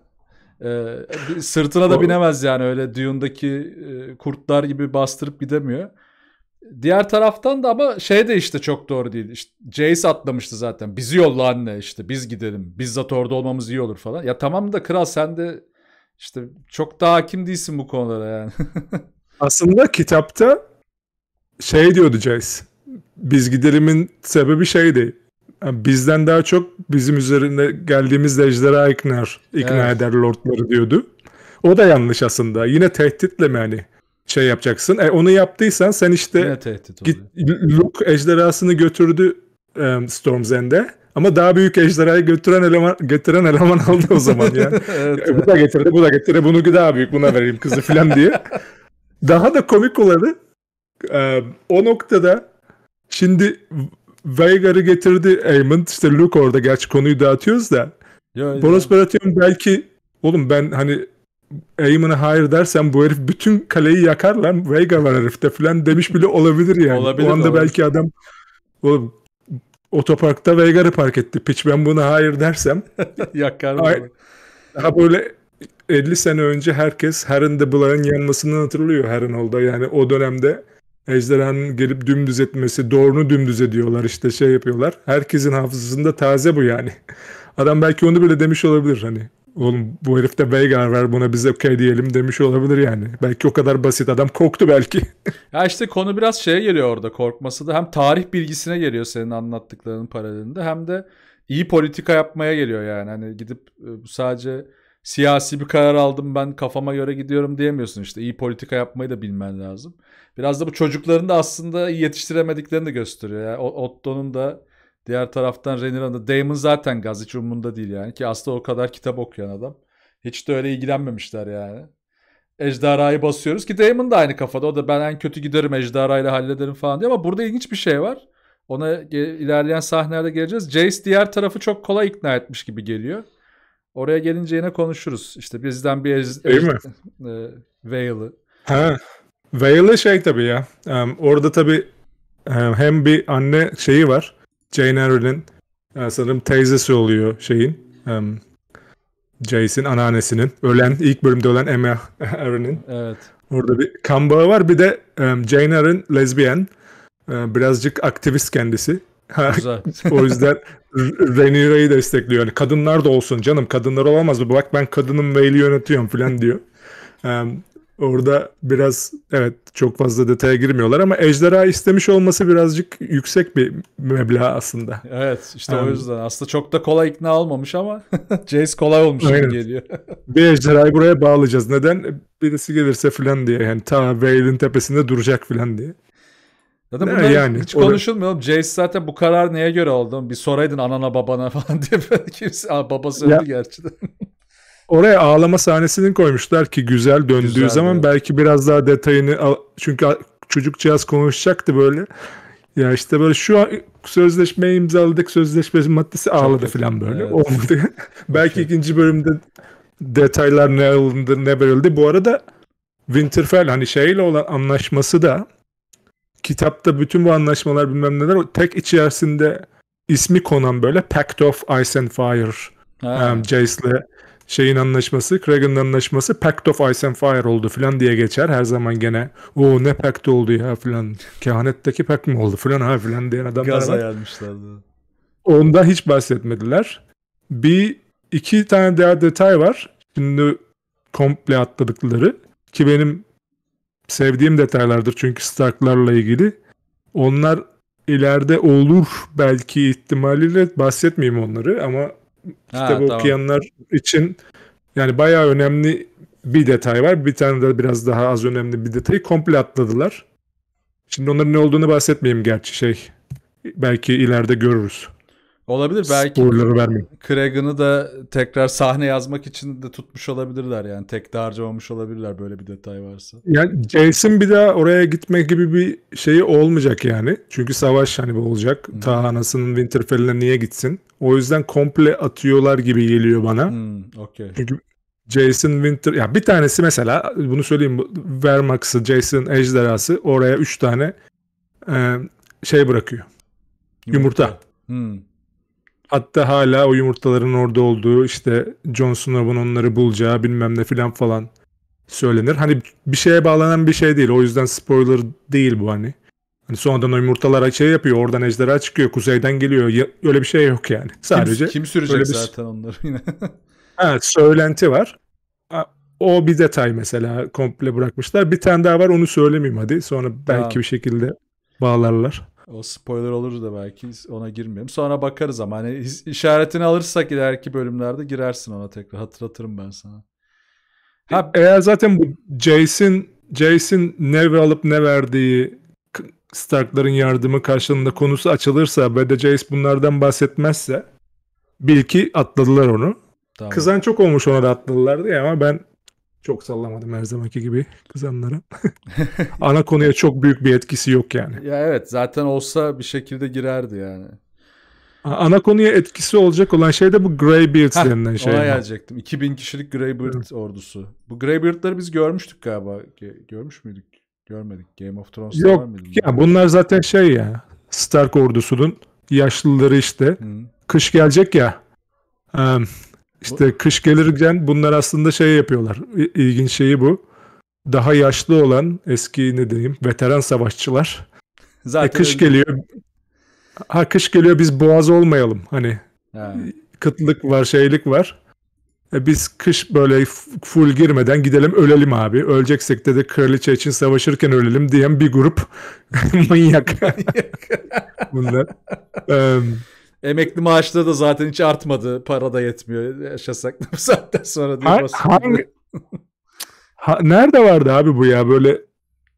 Ee, sırtına da binemez yani öyle Dune'daki e, kurtlar gibi bastırıp gidemiyor. Diğer taraftan da ama şey de işte çok doğru değil. İşte Jace atlamıştı zaten. Bizi yolla anne işte biz gidelim. biz zaten orada olmamız iyi olur falan. Ya tamam da kral sen de işte çok daha hakim değilsin bu konulara yani. Aslında kitapta şey diyordu Jace. Biz gidelimin sebebi şeydi. Yani bizden daha çok bizim üzerinde geldiğimiz ejderha ikna, ikna evet. eder lordları diyordu. O da yanlış aslında. Yine tehditle mi hani? şey yapacaksın. E, onu yaptıysan sen işte git, Luke ejderhasını götürdü e, Storm's End'e. Ama daha büyük ejderhayı götüren eleman götüren eleman aldı o zaman yani. evet. E, bu da getirdi, bu da getirdi. Bunu daha büyük buna vereyim kızı filan diye. Daha da komik olanı e, o noktada şimdi Veigar'ı getirdi Eamon. İşte Luke orada gerçi konuyu dağıtıyoruz da. Ya, Boros Baratheon belki oğlum ben hani Eamon'a hayır dersen bu herif bütün kaleyi yakar lan. Vega var herifte falan demiş bile olabilir yani. Olabilir, o anda olabilir. belki adam o otoparkta Vega'yı park etti. Piç ben buna hayır dersem. yakar mı? Ay- ha böyle 50 sene önce herkes Heron the Black'ın yanmasını hatırlıyor Heronhold'a. Yani o dönemde ejderhanın gelip dümdüz etmesi, doğrunu dümdüz ediyorlar işte şey yapıyorlar. Herkesin hafızasında taze bu yani. Adam belki onu bile demiş olabilir hani oğlum bu herif de Veigar ver buna biz okey diyelim demiş olabilir yani. Belki o kadar basit adam korktu belki. ya işte konu biraz şeye geliyor orada korkması da hem tarih bilgisine geliyor senin anlattıklarının paralelinde hem de iyi politika yapmaya geliyor yani. Hani gidip e, sadece siyasi bir karar aldım ben kafama göre gidiyorum diyemiyorsun işte. iyi politika yapmayı da bilmen lazım. Biraz da bu çocukların da aslında yetiştiremediklerini de gösteriyor. Yani Otto'nun da Diğer taraftan Rhaenyra'nın Damon zaten gaz hiç umurunda değil yani. Ki aslında o kadar kitap okuyan adam. Hiç de öyle ilgilenmemişler yani. Ejderhayı basıyoruz ki Damon da aynı kafada. O da ben en kötü giderim ejderhayla hallederim falan diyor Ama burada ilginç bir şey var. Ona ilerleyen sahnelerde geleceğiz. Jace diğer tarafı çok kolay ikna etmiş gibi geliyor. Oraya gelince yine konuşuruz. İşte bizden bir ej- Değil mi? E, Vale'ı. Ha. Vale'ı şey tabii ya. Um, orada tabii hem bir anne şeyi var. Jane Eyre'nin e, sanırım teyzesi oluyor şeyin. Um, Jace'in anneannesinin. Ölen, ilk bölümde ölen Emma Aaron'in. Evet. Orada bir kan bağı var. Bir de um, Jane Aaron lezbiyen. Uh, birazcık aktivist kendisi. Güzel. o yüzden Rhaenyra'yı destekliyor. Yani kadınlar da olsun canım. Kadınlar olamaz mı? Bak ben kadının ve yönetiyorum falan diyor. Orada biraz evet çok fazla detaya girmiyorlar ama ejderha istemiş olması birazcık yüksek bir meblağ aslında. Evet işte yani, o yüzden aslında çok da kolay ikna olmamış ama Jace kolay olmuş gibi evet. geliyor. bir ejderhayı buraya bağlayacağız. Neden? Birisi gelirse filan diye yani ta Vale'in tepesinde duracak filan diye. Zaten ne, bunlar yani, hiç konuşulmuyor. Oraya... Jace zaten bu karar neye göre oldu? Bir soraydın anana babana falan diye. Kimse, Aa, babası öldü gerçi de. Oraya ağlama sahnesini koymuşlar ki güzel döndüğü güzel, zaman evet. belki biraz daha detayını al... çünkü çocukcağız konuşacaktı böyle. Ya işte böyle şu an sözleşme imzaladık sözleşme maddesi ağladı Çok falan böyle. Evet. Olmadı. belki ikinci bölümde detaylar ne alındı ne verildi. Bu arada Winterfell hani şeyle olan anlaşması da kitapta bütün bu anlaşmalar bilmem neler tek içerisinde ismi konan böyle Pact of Ice and Fire ha. um, Jace'le şeyin anlaşması, Craig'in anlaşması Pact of Ice and Fire oldu filan diye geçer. Her zaman gene o ne pact oldu ya filan. Kehanetteki pact mi oldu filan ha filan diyen adamlar Gaz var. Ondan hiç bahsetmediler. Bir iki tane daha detay var. Şimdi komple atladıkları ki benim sevdiğim detaylardır çünkü Stark'larla ilgili. Onlar ileride olur belki ihtimaliyle bahsetmeyeyim onları ama ha, kitabı tamam. için yani bayağı önemli bir detay var. Bir tane de biraz daha az önemli bir detayı komple atladılar. Şimdi onların ne olduğunu bahsetmeyeyim gerçi şey. Belki ileride görürüz. Olabilir belki. Spoiler'ı vermeyin. Craig'ını da tekrar sahne yazmak için de tutmuş olabilirler yani. Tek de harcamamış olabilirler böyle bir detay varsa. Yani Jason bir daha oraya gitmek gibi bir şeyi olmayacak yani. Çünkü savaş hani bu olacak. Hmm. Ta anasının Winterfell'e niye gitsin? O yüzden komple atıyorlar gibi geliyor bana. Hmm, okay. Çünkü Jason Winter ya bir tanesi mesela bunu söyleyeyim Vermax'ı, Jason Ejderhası oraya üç tane e, şey bırakıyor. Yumurta. Yumurta. Hmm. Hatta hala o yumurtaların orada olduğu işte Jon Snow'un onları bulacağı bilmem ne filan falan söylenir. Hani bir şeye bağlanan bir şey değil. O yüzden spoiler değil bu hani. Hani sonradan o yumurtalar şey yapıyor. Oradan ejderha çıkıyor. Kuzeyden geliyor. Ya, öyle bir şey yok yani. Sadece kim, kim sürecek bir... zaten onları yine. Evet, söylenti var. O bir detay mesela komple bırakmışlar. Bir tane daha var onu söylemeyeyim hadi. Sonra belki ha. bir şekilde bağlarlar. O spoiler olur da belki ona girmiyorum. Sonra bakarız ama hani işaretini alırsak ileriki bölümlerde girersin ona tekrar. Hatırlatırım ben sana. Ha, e, eğer zaten bu Jason Jason ne alıp ne verdiği Stark'ların yardımı karşılığında konusu açılırsa ve de Jace bunlardan bahsetmezse bil ki atladılar onu. Tamam. Kızan çok olmuş ona da atladılar diye ama ben çok sallamadım her zamanki gibi kızanlara. Ana konuya çok büyük bir etkisi yok yani. Ya evet zaten olsa bir şekilde girerdi yani. Ana konuya etkisi olacak olan şey de bu Greybeards Heh, denilen şey. Ona gelecektim. 2000 kişilik Greybeard evet. ordusu. Bu Greybeard'ları biz görmüştük galiba. Görmüş müydük? Görmedik. Game of Thrones'ta Yok, var mıydı? Ya bunlar zaten şey ya. Stark ordusunun yaşlıları işte. Hı. Kış gelecek ya. Um, işte kış gelirken bunlar aslında şey yapıyorlar. İlginç şeyi bu. Daha yaşlı olan eski ne diyeyim veteran savaşçılar. E, Zaten e, kış öyle. geliyor. Ha kış geliyor biz boğaz olmayalım hani. Ha. Kıtlık var, şeylik var. E, biz kış böyle full girmeden gidelim ölelim abi. Öleceksek de de kraliçe için savaşırken ölelim diyen bir grup manyak. bunlar. Um, Emekli maaşları da zaten hiç artmadı. Para da yetmiyor. Yaşasak da bu saatten sonra diye ha, hangi... ha, nerede vardı abi bu ya? Böyle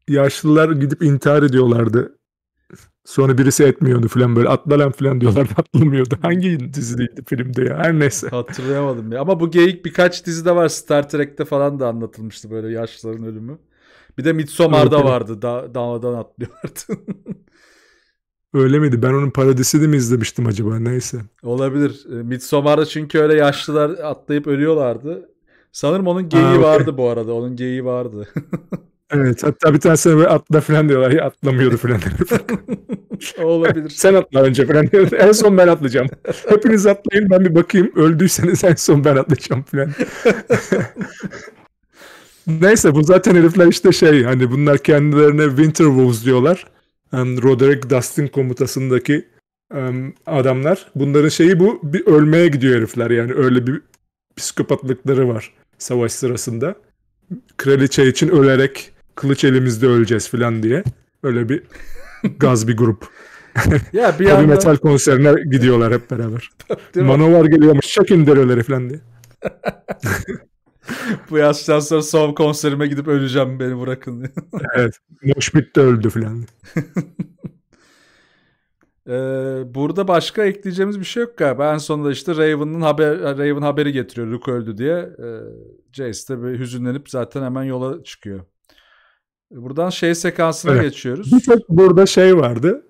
yaşlılar gidip intihar ediyorlardı. Sonra birisi etmiyordu falan böyle atla lan falan diyorlar atlamıyordu. Hangi dizideydi filmde ya her neyse. Hatırlayamadım ya ama bu geyik birkaç dizide var Star Trek'te falan da anlatılmıştı böyle yaşlıların ölümü. Bir de Midsommar'da vardı da damadan atlıyorlardı. Öyle miydi? Ben onun parodisini mi izlemiştim acaba? Neyse. Olabilir. E, Midsommar'da çünkü öyle yaşlılar atlayıp ölüyorlardı. Sanırım onun geyiği okay. vardı bu arada. Onun geyiği vardı. evet. Hatta bir tanesine böyle atla falan diyorlar. Ya atlamıyordu falan. Olabilir. Sen atla önce falan diyorlar. En son ben atlayacağım. Hepiniz atlayın ben bir bakayım. Öldüyseniz en son ben atlayacağım falan. Neyse bu zaten herifler işte şey hani bunlar kendilerine Winter Wolves diyorlar. Roderick Dustin komutasındaki adamlar. Bunların şeyi bu. Bir ölmeye gidiyor herifler yani. Öyle bir psikopatlıkları var savaş sırasında. Kraliçe için ölerek kılıç elimizde öleceğiz falan diye. Öyle bir gaz bir grup. ya bir yandan... metal konserine gidiyorlar hep beraber. Manovar geliyormuş. Çekin deröleri falan diye. Bu yaştan sonra son konserime gidip öleceğim beni bırakın. evet. Moşbit de öldü falan. Ee, burada başka ekleyeceğimiz bir şey yok galiba. En sonunda işte Raven'ın haber Raven haberi getiriyor Luke öldü diye. Ee, Jace de bir hüzünlenip zaten hemen yola çıkıyor. Buradan şey sekansına evet. geçiyoruz. Bir tek burada şey vardı.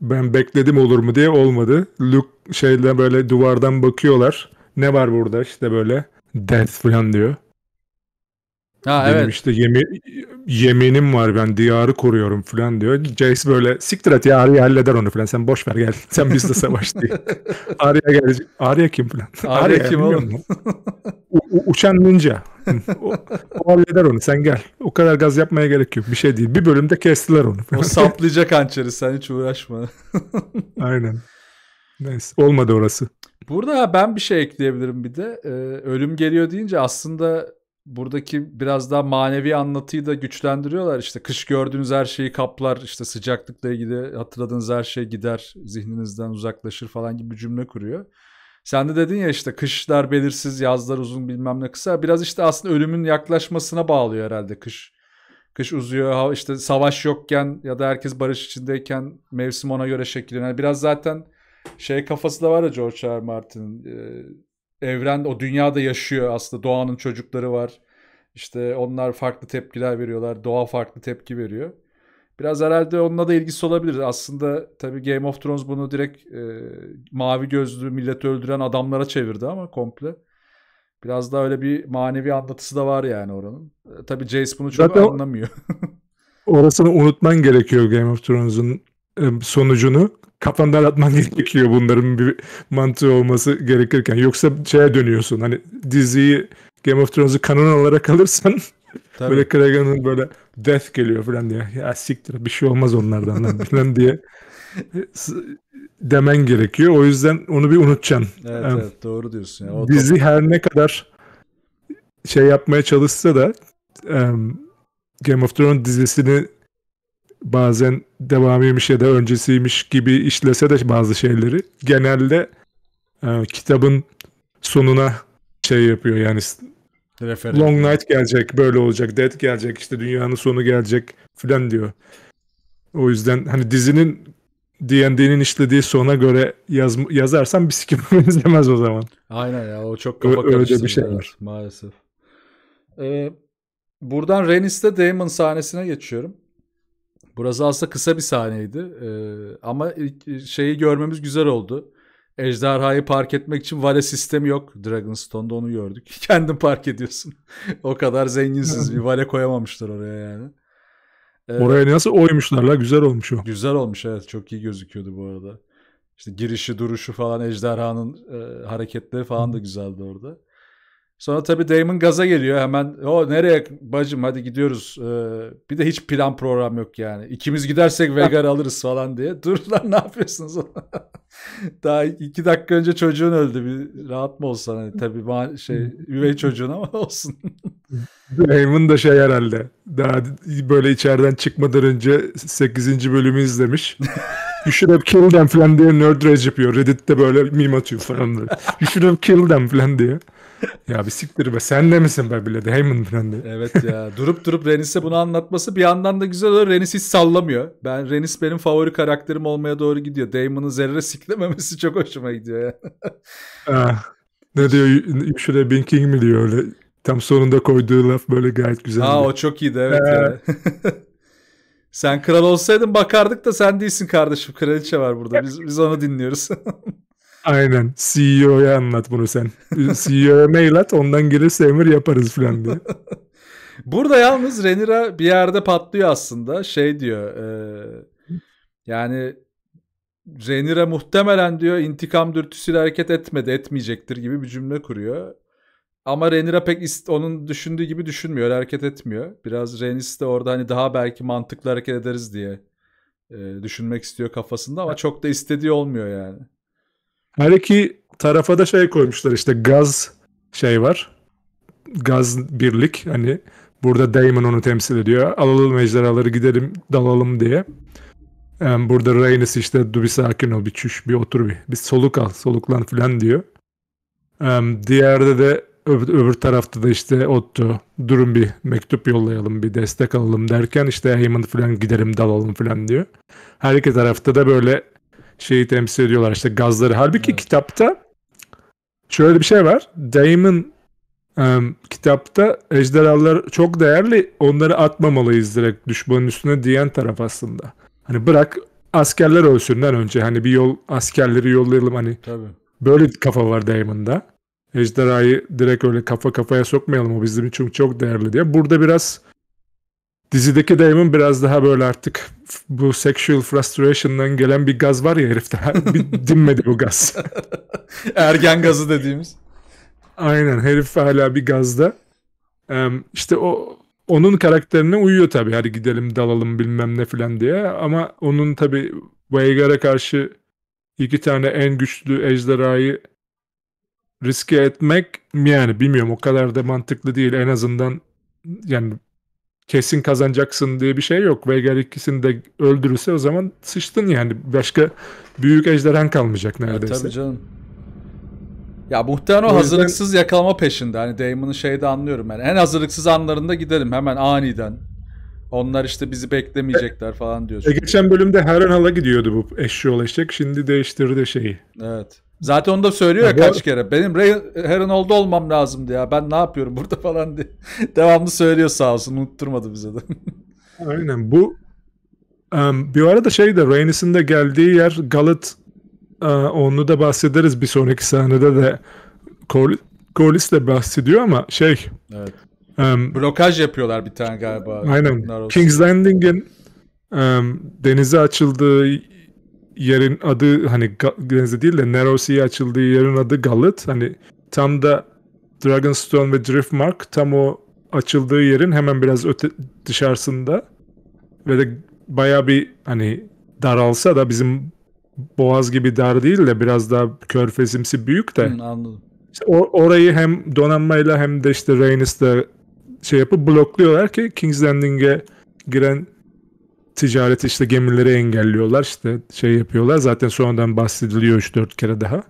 ben bekledim olur mu diye olmadı. Luke şeyden böyle duvardan bakıyorlar. Ne var burada işte böyle Death falan diyor. Ha Benim evet. işte yemi, yeminim var ben diyarı koruyorum falan diyor. Jace böyle siktir et ya Arya halleder onu falan sen boş ver gel sen bizle savaş diye. Arya gelecek. Arya kim falan? Arya, Arya kim oğlum? U- uçan ninja. o, o halleder onu sen gel. O kadar gaz yapmaya gerek yok bir şey değil. Bir bölümde kestiler onu. Falan. O saplayacak hançeri sen hiç uğraşma. Aynen. Neyse olmadı orası. Burada ben bir şey ekleyebilirim bir de. Ee, ölüm geliyor deyince aslında buradaki biraz daha manevi anlatıyı da güçlendiriyorlar. İşte kış gördüğünüz her şeyi kaplar, işte sıcaklıkla ilgili hatırladığınız her şey gider, zihninizden uzaklaşır falan gibi bir cümle kuruyor. Sen de dedin ya işte kışlar belirsiz, yazlar uzun bilmem ne kısa. Biraz işte aslında ölümün yaklaşmasına bağlıyor herhalde kış. Kış uzuyor, işte savaş yokken ya da herkes barış içindeyken mevsim ona göre şekilleniyor. biraz zaten şey kafası da var ya George R. Martin'in. E, evren o dünyada yaşıyor aslında. Doğanın çocukları var. İşte onlar farklı tepkiler veriyorlar. Doğa farklı tepki veriyor. Biraz herhalde onunla da ilgisi olabilir. Aslında tabii Game of Thrones bunu direkt e, mavi gözlü milleti öldüren adamlara çevirdi ama komple. Biraz daha öyle bir manevi anlatısı da var yani oranın. E, tabii Jace bunu çok Zaten anlamıyor. orasını unutman gerekiyor Game of Thrones'un e, sonucunu kafanı atman gerekiyor bunların bir mantığı olması gerekirken. Yoksa şeye dönüyorsun hani diziyi Game of Thrones'u kanon olarak alırsan Tabii. böyle Kragan'ın böyle death geliyor falan diye. Ya siktir bir şey olmaz onlardan falan diye e, demen gerekiyor. O yüzden onu bir unutacaksın. Evet, yani, evet doğru diyorsun. Yani. O dizi top... her ne kadar şey yapmaya çalışsa da um, Game of Thrones dizisini bazen devamıymış ya da öncesiymiş gibi işlese de bazı şeyleri genelde e, kitabın sonuna şey yapıyor yani Referent. Long Night gelecek, böyle olacak, Dead gelecek, işte dünyanın sonu gelecek filan diyor. O yüzden hani dizinin D&D'nin işlediği sona göre yaz, yazarsan bir sikim benzemez o zaman. Aynen ya o çok kafa Ö- Öyle bir şey var. maalesef. Ee, buradan Renis'te Damon sahnesine geçiyorum. Burası aslında kısa bir sahneydi. Ee, ama e, şeyi görmemiz güzel oldu. Ejderhayı park etmek için vale sistemi yok. Dragonstone'da onu gördük. Kendin park ediyorsun. o kadar zenginsiz bir vale koyamamışlar oraya yani. Ee, Oraya nasıl oymuşlar la güzel olmuş o. Güzel olmuş evet çok iyi gözüküyordu bu arada. İşte girişi duruşu falan ejderhanın e, hareketleri falan da güzeldi orada. Sonra tabii Damon gaza geliyor hemen. O nereye bacım hadi gidiyoruz. Ee, bir de hiç plan program yok yani. İkimiz gidersek Vegar alırız falan diye. Dur lan ne yapıyorsunuz? Daha iki dakika önce çocuğun öldü. Bir rahat mı olsan hani tabii şey üvey çocuğun ama olsun. Damon da şey herhalde. Daha böyle içeriden çıkmadan önce 8. bölümü izlemiş. You should have killed them falan diye nerd rage yapıyor. Reddit'te böyle meme atıyor falan. Böyle. You should have killed them falan diye ya bir siktir be sen de misin be bile de Heyman Brand'i. Evet ya durup durup Renis'e bunu anlatması bir yandan da güzel olur. Renis hiç sallamıyor. Ben Renis benim favori karakterim olmaya doğru gidiyor. Damon'ın zerre siklememesi çok hoşuma gidiyor ya. ne diyor you should have mi diyor öyle. Tam sonunda koyduğu laf böyle gayet güzel. Ha o çok iyiydi evet. Ee. ya. sen kral olsaydın bakardık da sen değilsin kardeşim. Kraliçe var burada. Biz, biz onu dinliyoruz. Aynen. CEO'ya anlat bunu sen. CEO'ya mail at ondan gelirse emir yaparız falan diye. Burada yalnız Renira bir yerde patlıyor aslında. Şey diyor e, yani Renira muhtemelen diyor intikam dürtüsüyle hareket etmedi etmeyecektir gibi bir cümle kuruyor. Ama Renira pek onun düşündüğü gibi düşünmüyor. Öyle hareket etmiyor. Biraz Renis de orada hani daha belki mantıklı hareket ederiz diye e, düşünmek istiyor kafasında ama çok da istediği olmuyor yani. Her iki tarafa da şey koymuşlar işte gaz şey var. Gaz birlik hani burada Damon onu temsil ediyor. Alalım ejderhaları gidelim dalalım diye. Yani burada Rhaenys işte dur bir sakin ol bir çüş bir otur bir. Bir soluk al soluklan filan diyor. diğerde de öbür, öbür tarafta da işte Otto durun bir mektup yollayalım bir destek alalım derken işte Damon filan giderim dalalım filan diyor. Her iki tarafta da böyle şeyi temsil ediyorlar işte gazları. Halbuki evet. kitapta şöyle bir şey var. Damon um, kitapta ejderhalar çok değerli onları atmamalıyız direkt düşmanın üstüne diyen taraf aslında. Hani bırak askerler ölsünden önce hani bir yol askerleri yollayalım hani. Tabii. Böyle kafa var Damon'da. Ejderhayı direkt öyle kafa kafaya sokmayalım o bizim için çok değerli diye. Burada biraz Dizideki Damon biraz daha böyle artık bu sexual frustration'dan gelen bir gaz var ya herifte. Bir dinmedi bu gaz. Ergen gazı dediğimiz. Aynen herif hala bir gazda. İşte o onun karakterine uyuyor tabii. Hadi gidelim dalalım bilmem ne filan diye. Ama onun tabii Veigar'a karşı iki tane en güçlü ejderhayı riske etmek yani bilmiyorum o kadar da mantıklı değil. En azından yani kesin kazanacaksın diye bir şey yok. Veigar ikisini de öldürürse o zaman sıçtın yani. Başka büyük ejderhan kalmayacak e, neredeyse. Ya, tabii canım. Ya muhtemelen o, o yüzden... hazırlıksız yakalama peşinde. Hani Damon'ın şeyi de anlıyorum yani. En hazırlıksız anlarında gidelim hemen aniden. Onlar işte bizi beklemeyecekler e, falan diyorsun. E, geçen bölümde her an gidiyordu bu eşşoğlu eşek. Şimdi değiştirdi şeyi. Evet. Zaten onu da söylüyor ya, ya kaç kere. Benim Ray Heron oldu olmam lazımdı ya. Ben ne yapıyorum burada falan diye. Devamlı söylüyor sağ olsun. Unutturmadı bize de. Aynen bu um, bir arada şey de Rhaenys'in de geldiği yer Galit uh, e, onu da bahsederiz bir sonraki sahnede de Corlys de bahsediyor ama şey evet. um, blokaj yapıyorlar bir tane galiba. Aynen. King's Landing'in um, denize açıldığı yerin adı hani denize değil de Narrow Sea açıldığı yerin adı Galit. Hani tam da Dragonstone ve Driftmark tam o açıldığı yerin hemen biraz öte dışarısında ve de baya bir hani daralsa da bizim boğaz gibi dar değil de biraz daha körfezimsi büyük de. Hı, anladım. İşte or- orayı hem donanmayla hem de işte Rhaenys'le şey yapıp blokluyorlar ki King's Landing'e giren ticaret işte gemileri engelliyorlar işte şey yapıyorlar zaten sonradan bahsediliyor 3-4 kere daha.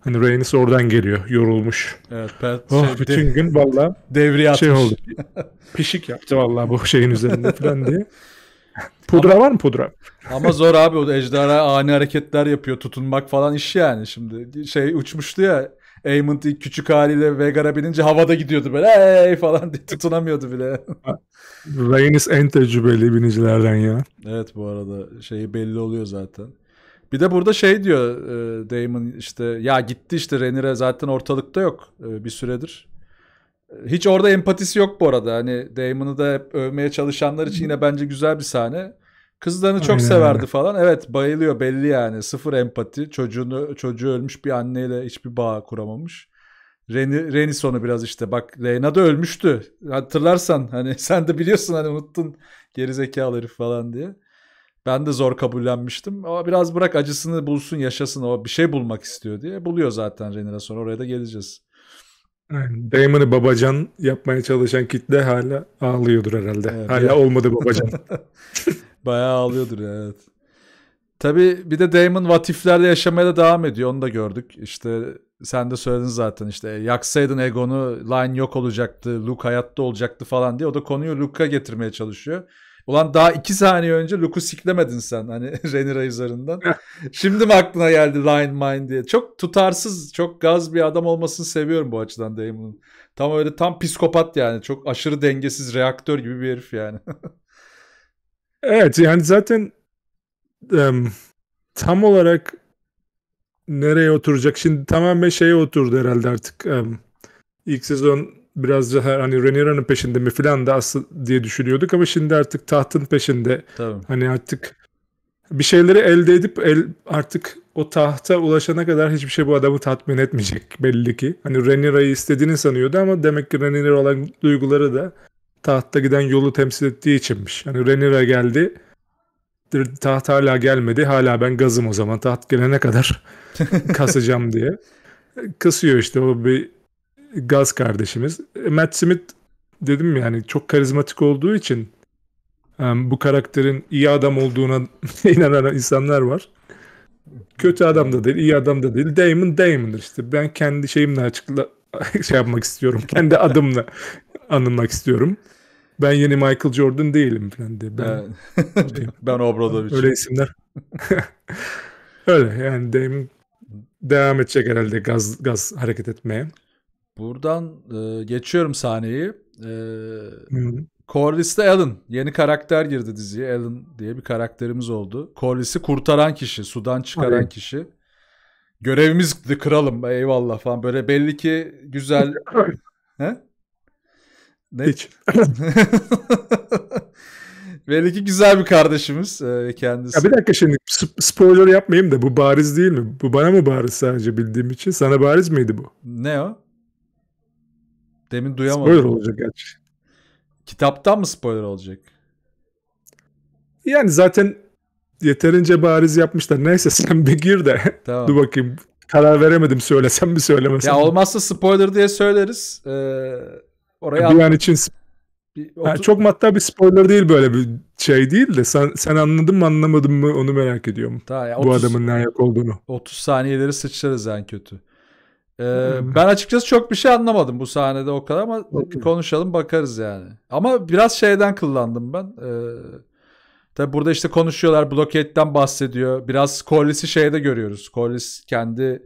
Hani Rhaenys oradan geliyor yorulmuş. Evet, ben, oh, şey, bütün dev, gün valla devriye şey atmış. Şey oldu, pişik yaptı valla bu şeyin üzerinde falan diye. Pudra ama, var mı pudra? ama zor abi o ejderha ani hareketler yapıyor tutunmak falan iş yani şimdi şey uçmuştu ya Aemond ilk küçük haliyle Veigar'a binince havada gidiyordu böyle hey falan diye tutunamıyordu bile. Rhaenys en tecrübeli binicilerden ya. Evet bu arada şeyi belli oluyor zaten. Bir de burada şey diyor e, Damon işte ya gitti işte Renire zaten ortalıkta yok e, bir süredir. E, hiç orada empatisi yok bu arada. Hani Damon'u da hep övmeye çalışanlar için yine bence güzel bir sahne. Kızlarını çok Aynen. severdi falan. Evet bayılıyor belli yani. Sıfır empati. Çocuğunu çocuğu ölmüş bir anneyle hiçbir bağ kuramamış. Reni, Reni sonu biraz işte. Bak Reyna da ölmüştü. Hatırlarsan hani sen de biliyorsun hani unuttun gerizekalı herif falan diye. Ben de zor kabullenmiştim. Ama biraz bırak acısını bulsun, yaşasın. O bir şey bulmak istiyor diye. Buluyor zaten Renira sonra. Oraya da geleceğiz. Yani Damon'ı babacan yapmaya çalışan kitle hala ağlıyordur herhalde. Evet, hala ya. olmadı babacan. Bayağı ağlıyordur evet. Tabi bir de Damon vatiflerle yaşamaya da devam ediyor. Onu da gördük. İşte sen de söyledin zaten işte e, yaksaydın Egon'u Line yok olacaktı, Luke hayatta olacaktı falan diye. O da konuyu Luke'a getirmeye çalışıyor. Ulan daha iki saniye önce Luke'u siklemedin sen hani Rhaenyra üzerinden. Şimdi mi aklına geldi Line Mine diye. Çok tutarsız, çok gaz bir adam olmasını seviyorum bu açıdan Damon'un. Tam öyle tam psikopat yani. Çok aşırı dengesiz reaktör gibi bir herif yani. Evet yani zaten um, tam olarak nereye oturacak? Şimdi tamamen şeye oturdu herhalde artık. Um, ilk sezon biraz daha hani Rhaenyra'nın peşinde mi falan da asıl diye düşünüyorduk ama şimdi artık tahtın peşinde. Tabii. Hani artık bir şeyleri elde edip el, artık o tahta ulaşana kadar hiçbir şey bu adamı tatmin etmeyecek belli ki. Hani Rhaenyra'yı istediğini sanıyordu ama demek ki Rhaenyra olan duyguları da tahtta giden yolu temsil ettiği içinmiş. Yani Renira geldi. Taht hala gelmedi. Hala ben gazım o zaman. Taht gelene kadar kasacağım diye. Kasıyor işte o bir gaz kardeşimiz. E, Matt Smith dedim yani çok karizmatik olduğu için e, bu karakterin iyi adam olduğuna inanan insanlar var. Kötü adam da değil, iyi adam da değil. Damon Damon'dır işte. Ben kendi şeyimle açıkla şey yapmak istiyorum. Kendi adımla anılmak istiyorum ben yeni Michael Jordan değilim falan diye. Ben, şey ben Obradoviç. Öyle isimler. Öyle yani Dame devam edecek herhalde gaz gaz hareket etmeye. Buradan e, geçiyorum sahneyi. E, Corliss'te Alan. Yeni karakter girdi diziye. Alan diye bir karakterimiz oldu. Corliss'i kurtaran kişi. Sudan çıkaran Aynen. kişi. Görevimiz de kralım eyvallah falan. Böyle belli ki güzel... He? Net. Hiç. Belli ki güzel bir kardeşimiz e, kendisi. Ya bir dakika şimdi spoiler yapmayayım da bu bariz değil mi? Bu bana mı bariz sadece bildiğim için? Sana bariz miydi bu? Ne o? Demin duyamadım. Spoiler olacak gerçi. Kitaptan mı spoiler olacak? Yani zaten yeterince bariz yapmışlar. Neyse sen bir gir de tamam. dur bakayım. Karar veremedim söylesem mi söylemesem Ya olmazsa spoiler diye söyleriz. Ee, Oraya bir an için bir, yani çok hatta bir spoiler değil böyle bir şey değil de sen, sen anladın mı anlamadın mı onu merak ediyorum. Ta, yani 30, Bu adamın ne ayak olduğunu. 30 saniyeleri sıçlarız en kötü. Ee, hmm. Ben açıkçası çok bir şey anlamadım bu sahnede o kadar ama okay. konuşalım bakarız yani. Ama biraz şeyden kullandım ben. Ee, tabi burada işte konuşuyorlar bloketten bahsediyor. Biraz Collis'i şeyde görüyoruz. Collis kendi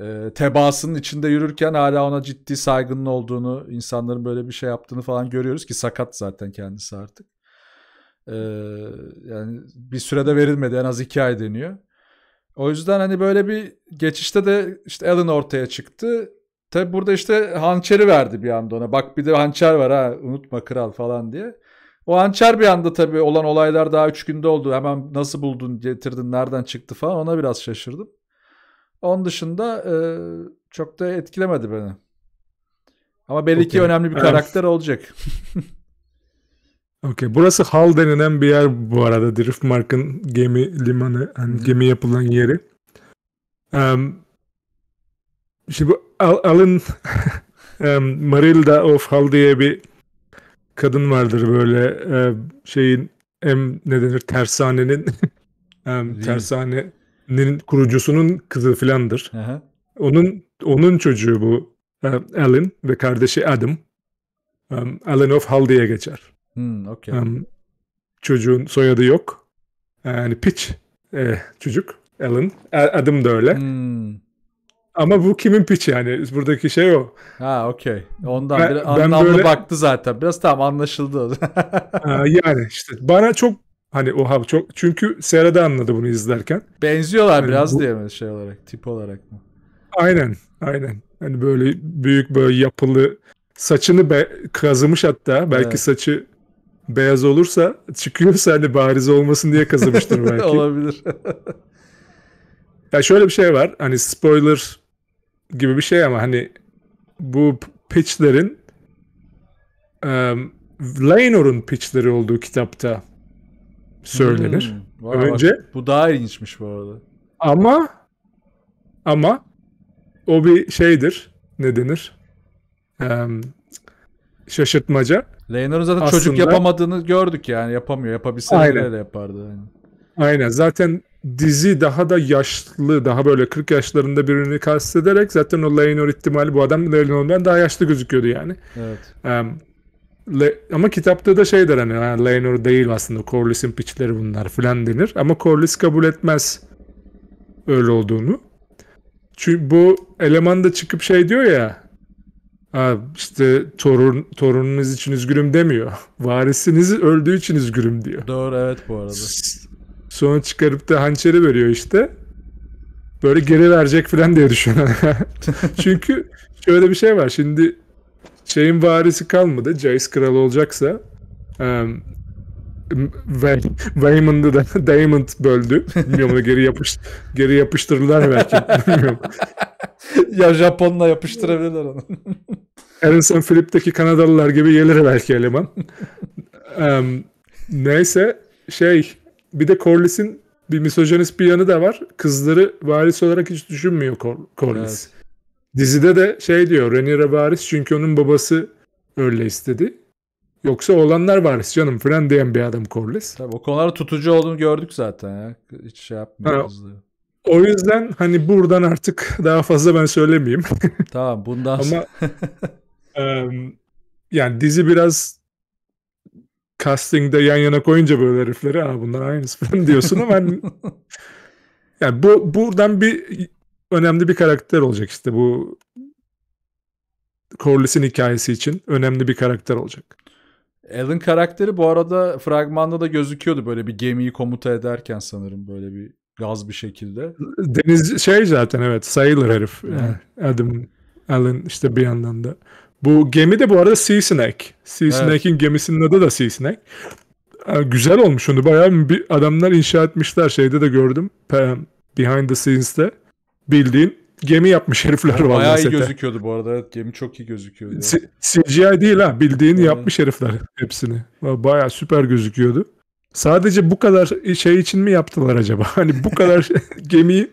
e, tebaasının içinde yürürken hala ona ciddi saygının olduğunu, insanların böyle bir şey yaptığını falan görüyoruz ki sakat zaten kendisi artık. E, yani bir sürede verilmedi en az iki ay deniyor. O yüzden hani böyle bir geçişte de işte Alan ortaya çıktı. Tabi burada işte hançeri verdi bir anda ona. Bak bir de hançer var ha unutma kral falan diye. O hançer bir anda tabi olan olaylar daha üç günde oldu. Hemen nasıl buldun getirdin nereden çıktı falan ona biraz şaşırdım. Onun dışında e, çok da etkilemedi beni. Ama belli okay. ki önemli bir karakter olacak. Okey. Burası Hal denilen bir yer bu arada. Driftmark'ın gemi limanı, yani hmm. gemi yapılan yeri. Um, şimdi bu Alan um, Marilda of Hal diye bir kadın vardır böyle um, şeyin em ne denir tersanenin um, tersane kurucusunun kızı filandır. Onun onun çocuğu bu um, Alan ve kardeşi Adam. Um, Alan of Hull diye geçer. Hmm, okay. um, e, çocuğun soyadı yok. Yani Pitch e, çocuk Alan. Adam da öyle. Hmm. Ama bu kimin piçi yani? Buradaki şey o. Ha okey. Ondan ben, biraz anlamlı ben böyle... baktı zaten. Biraz tam anlaşıldı. yani işte bana çok Hani oha çok çünkü Serada anladı bunu izlerken. Benziyorlar yani biraz bu... diye mi şey olarak tip olarak mı? Aynen aynen. Hani böyle büyük böyle yapılı saçını be, kazımış hatta belki evet. saçı beyaz olursa çıkıyorsa hani bariz olmasın diye kazımıştır belki. Olabilir. ya şöyle bir şey var hani spoiler gibi bir şey ama hani bu pitchlerin um, Leynor'un pitchleri olduğu kitapta söylenir. Hmm, vay Önce bak, bu daha ilginçmiş bu arada. Ama ama o bir şeydir. Ne denir? Ee, şaşırtmaca. Leynor'un zaten Aslında, çocuk yapamadığını gördük yani. Yapamıyor. Yapabilse de yapardı. Yani. Aynen. Zaten dizi daha da yaşlı, daha böyle 40 yaşlarında birini kastederek zaten o Leynor ihtimali bu adam Leynor'dan daha yaşlı gözüküyordu yani. Evet. Um, Le, ama kitapta da şey der hani yani değil aslında Corlys'in piçleri bunlar filan denir. Ama Corlys kabul etmez öyle olduğunu. Çünkü bu eleman da çıkıp şey diyor ya işte torun torununuz için üzgünüm demiyor. Varisiniz öldüğü için üzgünüm diyor. Doğru evet bu arada. Sonra çıkarıp da hançeri veriyor işte. Böyle geri verecek falan diye düşünüyorum. Çünkü şöyle bir şey var. Şimdi şeyin varisi kalmadı. Jace kral olacaksa um, Raymond'ı da Diamond böldü. Bilmiyorum onu geri yapış geri yapıştırırlar belki. ya Japon'la yapıştırabilirler onu. Aronson Philip'teki Kanadalılar gibi gelir belki eleman. um, neyse şey bir de Corliss'in bir misojenist bir yanı da var. Kızları varis olarak hiç düşünmüyor Cor Corliss. Evet. Dizide de şey diyor Rhaenyra varis çünkü onun babası öyle istedi. Yoksa olanlar varis canım falan diyen bir adam Corlys. Tabii o konularda tutucu olduğunu gördük zaten ya. Hiç şey yapmıyoruz. Ha, o yüzden hani buradan artık daha fazla ben söylemeyeyim. Tamam bundan Ama e, yani dizi biraz castingde yan yana koyunca böyle herifleri Aa, bunlar aynısı falan diyorsun ama hani, yani bu buradan bir önemli bir karakter olacak işte bu Corliss'in hikayesi için önemli bir karakter olacak. Alan karakteri bu arada fragmanda da gözüküyordu böyle bir gemiyi komuta ederken sanırım böyle bir gaz bir şekilde. Deniz şey zaten evet sayılır herif. Yani Adam Alan işte bir yandan da. Bu gemi de bu arada Sea Snake. Sea evet. Snake'in gemisinin adı da Sea Snake. güzel olmuş onu bayağı bir adamlar inşa etmişler şeyde de gördüm. Behind the scenes'te. Bildiğin gemi yapmış herifler vallahi Bayağı iyi sete. gözüküyordu bu arada. Evet, gemi çok iyi gözüküyordu. C- CGI değil ha. Bildiğin evet. yapmış herifler hepsini. Bayağı süper gözüküyordu. Sadece bu kadar şey için mi yaptılar acaba? Hani bu kadar gemiyi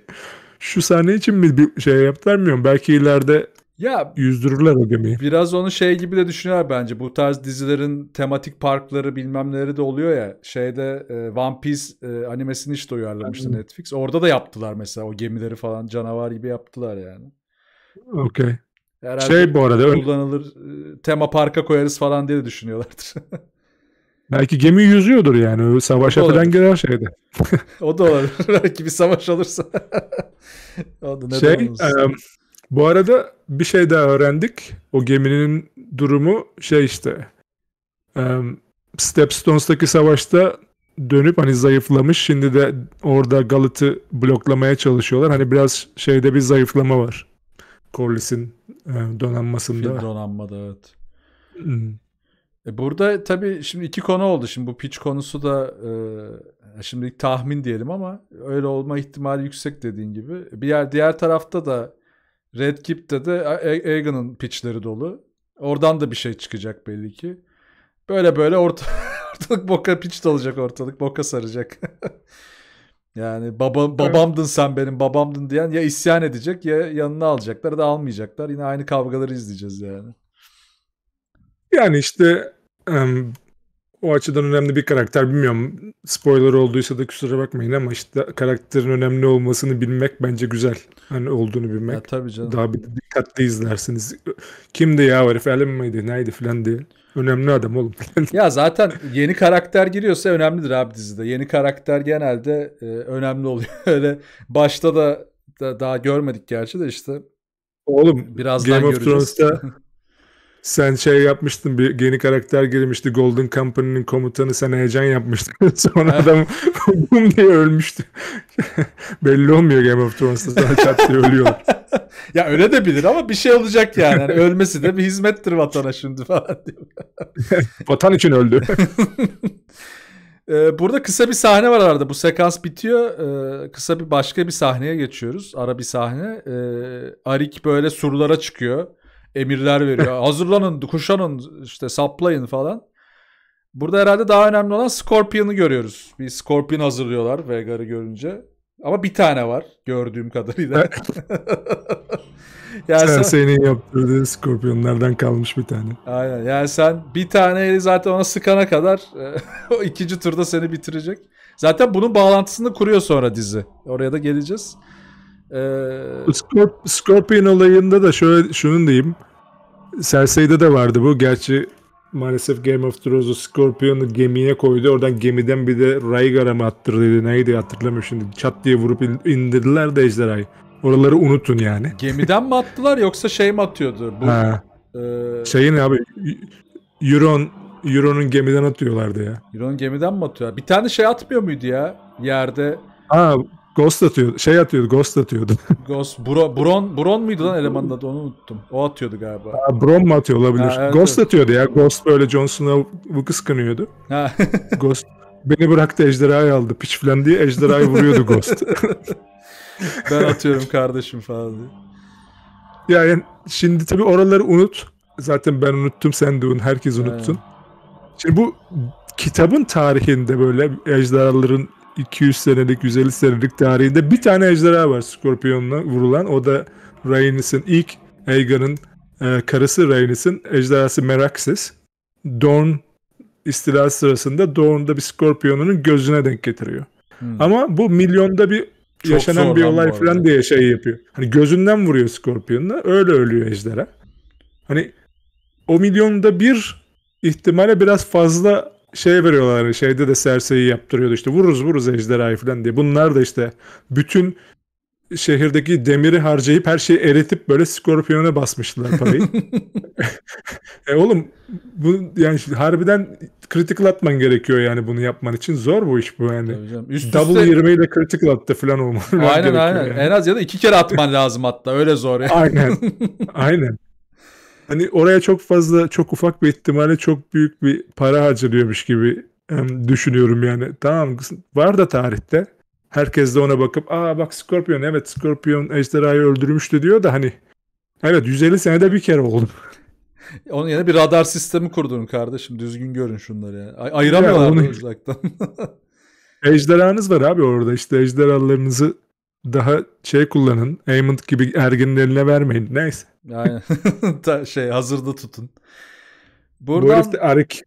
şu sahne için mi bir şey yaptılar bilmiyorum. Belki ileride ya yüzdürürler o gemiyi. Biraz onu şey gibi de düşünüyorlar bence. Bu tarz dizilerin tematik parkları bilmem neleri de oluyor ya. Şeyde e, One Piece e, animesini işte uyarlamıştı Netflix. Orada da yaptılar mesela o gemileri falan canavar gibi yaptılar yani. Okey. şey bu arada kullanılır öyle. tema parka koyarız falan diye düşünüyorlardır. Belki gemi yüzüyordur yani. Savaşa falan girer şeyde. o da olabilir. Belki bir savaş olursa. o da neden şey, olursa. Bu arada bir şey daha öğrendik. O geminin durumu şey işte. Stepstones'taki savaşta dönüp hani zayıflamış. Şimdi de orada Galat'ı bloklamaya çalışıyorlar. Hani biraz şeyde bir zayıflama var. Corliss'in donanmasında. Fil donanmada evet. Hmm. E, burada tabii şimdi iki konu oldu. Şimdi bu pitch konusu da e, şimdilik tahmin diyelim ama öyle olma ihtimali yüksek dediğin gibi. Bir yer diğer tarafta da Red Keep'te de Egan'ın pitchleri dolu. Oradan da bir şey çıkacak belli ki. Böyle böyle orta, ortalık boka pitch dolacak ortalık. Boka saracak. yani baba, babamdın sen benim babamdın diyen ya isyan edecek ya yanına alacaklar da almayacaklar. Yine aynı kavgaları izleyeceğiz yani. Yani işte o açıdan önemli bir karakter. Bilmiyorum spoiler olduysa da kusura bakmayın ama işte karakterin önemli olmasını bilmek bence güzel. Hani olduğunu bilmek. Ya, tabii canım. Daha bir dikkatli izlersiniz. Kimdi ya o herif? Elin miydi? Neydi filan diye. Önemli adam oğlum. ya zaten yeni karakter giriyorsa önemlidir abi dizide. Yeni karakter genelde e, önemli oluyor. Öyle başta da, da daha görmedik gerçi de işte. Oğlum Birazdan Game of göreceğiz. Sen şey yapmıştın bir yeni karakter girmişti Golden Company'nin komutanı sen heyecan yapmıştın. Sonra adam bum diye ölmüştü. Belli olmuyor Game of Thrones'ta sana çat diye ölüyor. ya öyle de bilir ama bir şey olacak yani. yani ölmesi de bir hizmettir vatana şimdi falan diyor. Vatan için öldü. Ee, burada kısa bir sahne var arada. Bu sekans bitiyor. Ee, kısa bir başka bir sahneye geçiyoruz. Ara bir sahne. Ee, Arik böyle surlara çıkıyor emirler veriyor. Hazırlanın, kuşanın, işte saplayın falan. Burada herhalde daha önemli olan Scorpion'u görüyoruz. Bir Scorpion hazırlıyorlar Vegar'ı görünce. Ama bir tane var gördüğüm kadarıyla. yani sen, sen senin yaptırdığın Scorpion'lardan kalmış bir tane. Aynen yani sen bir tane zaten ona sıkana kadar e, o ikinci turda seni bitirecek. Zaten bunun bağlantısını kuruyor sonra dizi. Oraya da geleceğiz. Ee... Scorp Scorpion olayında da şöyle şunun diyeyim. Cersei'de de vardı bu. Gerçi maalesef Game of Thrones'u Scorpion'u gemiye koydu. Oradan gemiden bir de Rhaegar'a mı attırdıydı neydi hatırlamıyorum şimdi. Çat diye vurup indirdiler de ejderhayı. Oraları unutun yani. Gemiden mi attılar yoksa şey mi atıyordu? Bu, ha. E... Şeyin abi Euron Euron'un gemiden atıyorlardı ya. Euron gemiden mi atıyor? Bir tane şey atmıyor muydu ya yerde? Ha Ghost atıyordu. Şey atıyordu. Ghost atıyordu. Ghost. Bro, Bron, Bron muydu lan elemanın adı onu unuttum. O atıyordu galiba. Ha, Bron mu atıyor olabilir. Ha, evet, Ghost evet. atıyordu ya. Ghost böyle Jon bu kıskanıyordu. Ha. Ghost beni bıraktı ejderhayı aldı. Piç falan diye ejderhayı vuruyordu Ghost. ben atıyorum kardeşim falan diye. Yani şimdi tabii oraları unut. Zaten ben unuttum sen de unut. Herkes unuttun. Ha. Şimdi bu kitabın tarihinde böyle ejderhaların 200 senelik, 150 senelik tarihinde bir tane ejderha var Scorpion'la vurulan. O da Rhaenys'in ilk Aegon'un e, karısı Rhaenys'in ejderhası Meraxes. Dorn istilası sırasında Dorn'da bir Scorpion'un gözüne denk getiriyor. Hmm. Ama bu milyonda bir Çok yaşanan bir olay falan diye şey yapıyor. Hani gözünden vuruyor Scorpion'la öyle ölüyor ejderha. Hani o milyonda bir ihtimale biraz fazla şey veriyorlar şeyde de serseyi yaptırıyordu işte vururuz vururuz ejderhayı falan diye. Bunlar da işte bütün şehirdeki demiri harcayıp her şeyi eritip böyle skorpiyona basmışlar parayı. e oğlum bu yani harbiden critical atman gerekiyor yani bunu yapman için. Zor bu iş bu yani. Üst Double üste... 20 ile critical attı falan olmalı. Aynen aynen. Yani. En az ya da iki kere atman lazım hatta öyle zor yani. aynen. Aynen hani oraya çok fazla çok ufak bir ihtimalle çok büyük bir para harcanıyormuş gibi düşünüyorum yani. Tamam var da tarihte. Herkes de ona bakıp aa bak Scorpion evet Scorpion ejderhayı öldürmüştü diyor da hani evet 150 senede bir kere oldu. Onun yerine bir radar sistemi kurdun kardeşim. Düzgün görün şunları yani. Ay- ayıramıyorlar yani onu... uzaktan. Ejderhanız var abi orada işte ejderhalarınızı daha şey kullanın. Aymond gibi ergenin eline vermeyin. Neyse. Aynen. şey hazırda tutun. Buradan... Bu herif de Arik.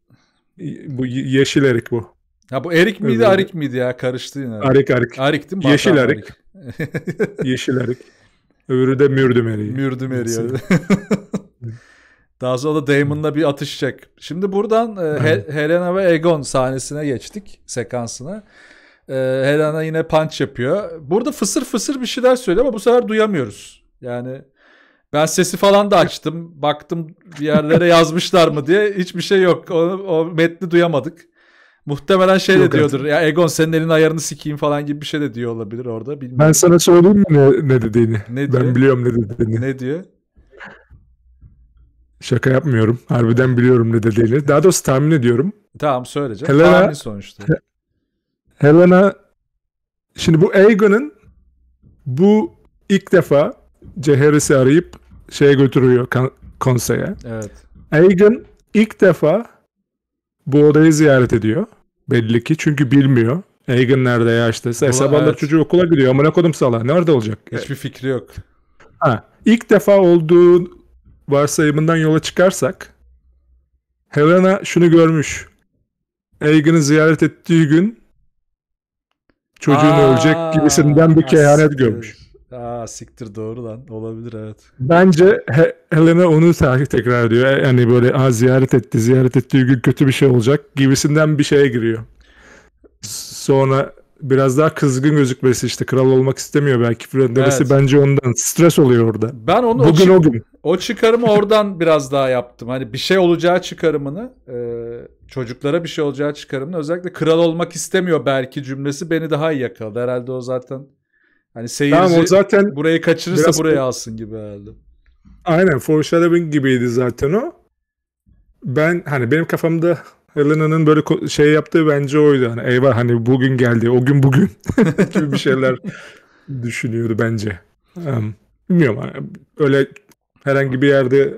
Bu yeşil Erik bu. Ha bu Erik miydi Öyle. Arik miydi ya? Karıştı yine. Arik Arik. Arik değil mi? Yeşil Bakan Arik. arik. yeşil Arik. Öbürü de Mürdüm Eriği. Mürdüm Eriği. Daha sonra da Damon'la bir atışacak. Şimdi buradan e, Helena ve Egon sahnesine geçtik. Sekansına. Ee, Helena yine punch yapıyor. Burada fısır fısır bir şeyler söylüyor ama bu sefer duyamıyoruz. Yani ben sesi falan da açtım. Baktım bir yerlere yazmışlar mı diye. Hiçbir şey yok. O, o metni duyamadık. Muhtemelen şey yok de diyordur. Ya Egon senin elin ayarını sikeyim falan gibi bir şey de diyor olabilir orada. Bilmiyorum. Ben sana söyleyeyim mi ne, ne dediğini? Ne diyor? Ben biliyorum ne dediğini. Ne diyor? Şaka yapmıyorum. Harbiden biliyorum ne dediğini. Daha doğrusu tahmin ediyorum. Tamam söyleyeceğim. Helena, tahmin sonuçta. Helena şimdi bu Aegon'un bu ilk defa Ceheris'i arayıp şeye götürüyor konseye. Evet. Aegon ilk defa bu odayı ziyaret ediyor. Belli ki çünkü bilmiyor. Aegon nerede ya işte. Hesabında evet. çocuğu okula gidiyor. Amına kodum sala. Nerede olacak? E, Hiçbir fikri yok. Ha, ilk defa olduğu varsayımından yola çıkarsak Helena şunu görmüş. Aegon'u ziyaret ettiği gün Çocuğun Aa, ölecek gibisinden bir kehanet görmüş. Aa siktir doğru lan. Olabilir evet. Bence He- Helena onu tekrar ediyor. E, yani böyle a ziyaret etti, ziyaret ettiği gün kötü bir şey olacak gibisinden bir şeye giriyor. Sonra biraz daha kızgın gözükmesi işte kral olmak istemiyor belki filan demesi evet. bence ondan stres oluyor orada. Ben onu Bugün o, çık- o gün. O çıkarımı oradan biraz daha yaptım. Hani bir şey olacağı çıkarımını e- çocuklara bir şey olacağı çıkarımını özellikle kral olmak istemiyor belki cümlesi beni daha iyi yakaladı. Herhalde o zaten hani seyirci tamam, o zaten burayı kaçırırsa biraz... buraya alsın gibi herhalde. Aynen foreshadowing gibiydi zaten o. Ben hani benim kafamda Helena'nın böyle şey yaptığı bence oydu. Hani eyvah hani bugün geldi, o gün bugün gibi bir şeyler düşünüyordu bence. Um, bilmiyorum hani öyle herhangi bir yerde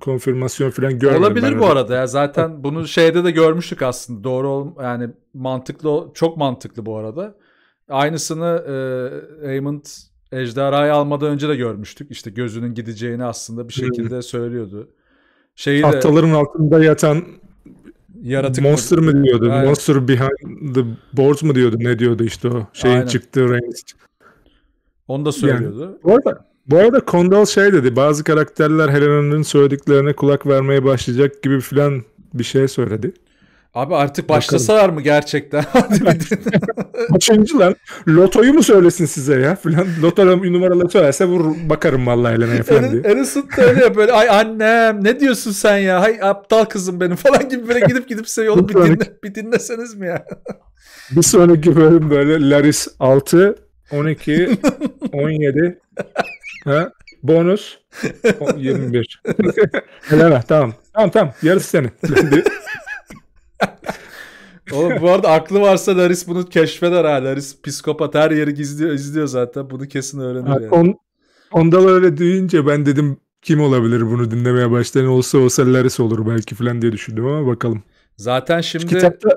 konfirmasyon falan görmedim. Olabilir bu de. arada ya. Zaten bunu şeyde de görmüştük aslında. Doğru yani mantıklı çok mantıklı bu arada. Aynısını e, Raymond ejderhayı almadan önce de görmüştük. İşte gözünün gideceğini aslında bir şekilde söylüyordu. Şeyi Tahtaların de, altında yatan yaratık monster mı diyordu? Aynen. Monster behind the boards mı diyordu? Ne diyordu işte o şeyin Aynen. çıktığı range. Onu da söylüyordu. Yani, bu arada bu arada Kondal şey dedi. Bazı karakterler Helena'nın söylediklerine kulak vermeye başlayacak gibi filan bir şey söyledi. Abi artık başlasalar Bakalım. mı gerçekten? Kaçıncı lan? Lotoyu mu söylesin size ya filan? Loto numaraları söylerse vur bakarım vallahi Elena efendi. Erison da öyle ya böyle ay annem ne diyorsun sen ya? Hay aptal kızım benim falan gibi böyle gidip gidip size yolu bir, dinle, bir dinleseniz mi ya? bir sonraki bölüm böyle Laris 6, 12, 17 Ha? Bonus 21. Helal tamam. Tamam tamam yarısı senin. Oğlum bu arada aklı varsa Laris bunu keşfeder ha. Laris psikopat her yeri gizliyor, izliyor zaten. Bunu kesin öğrenir ha, yani. On, ondan öyle duyunca ben dedim kim olabilir bunu dinlemeye başlayan olsa olsa Laris olur belki falan diye düşündüm ama bakalım. Zaten şimdi... Şu kitapta,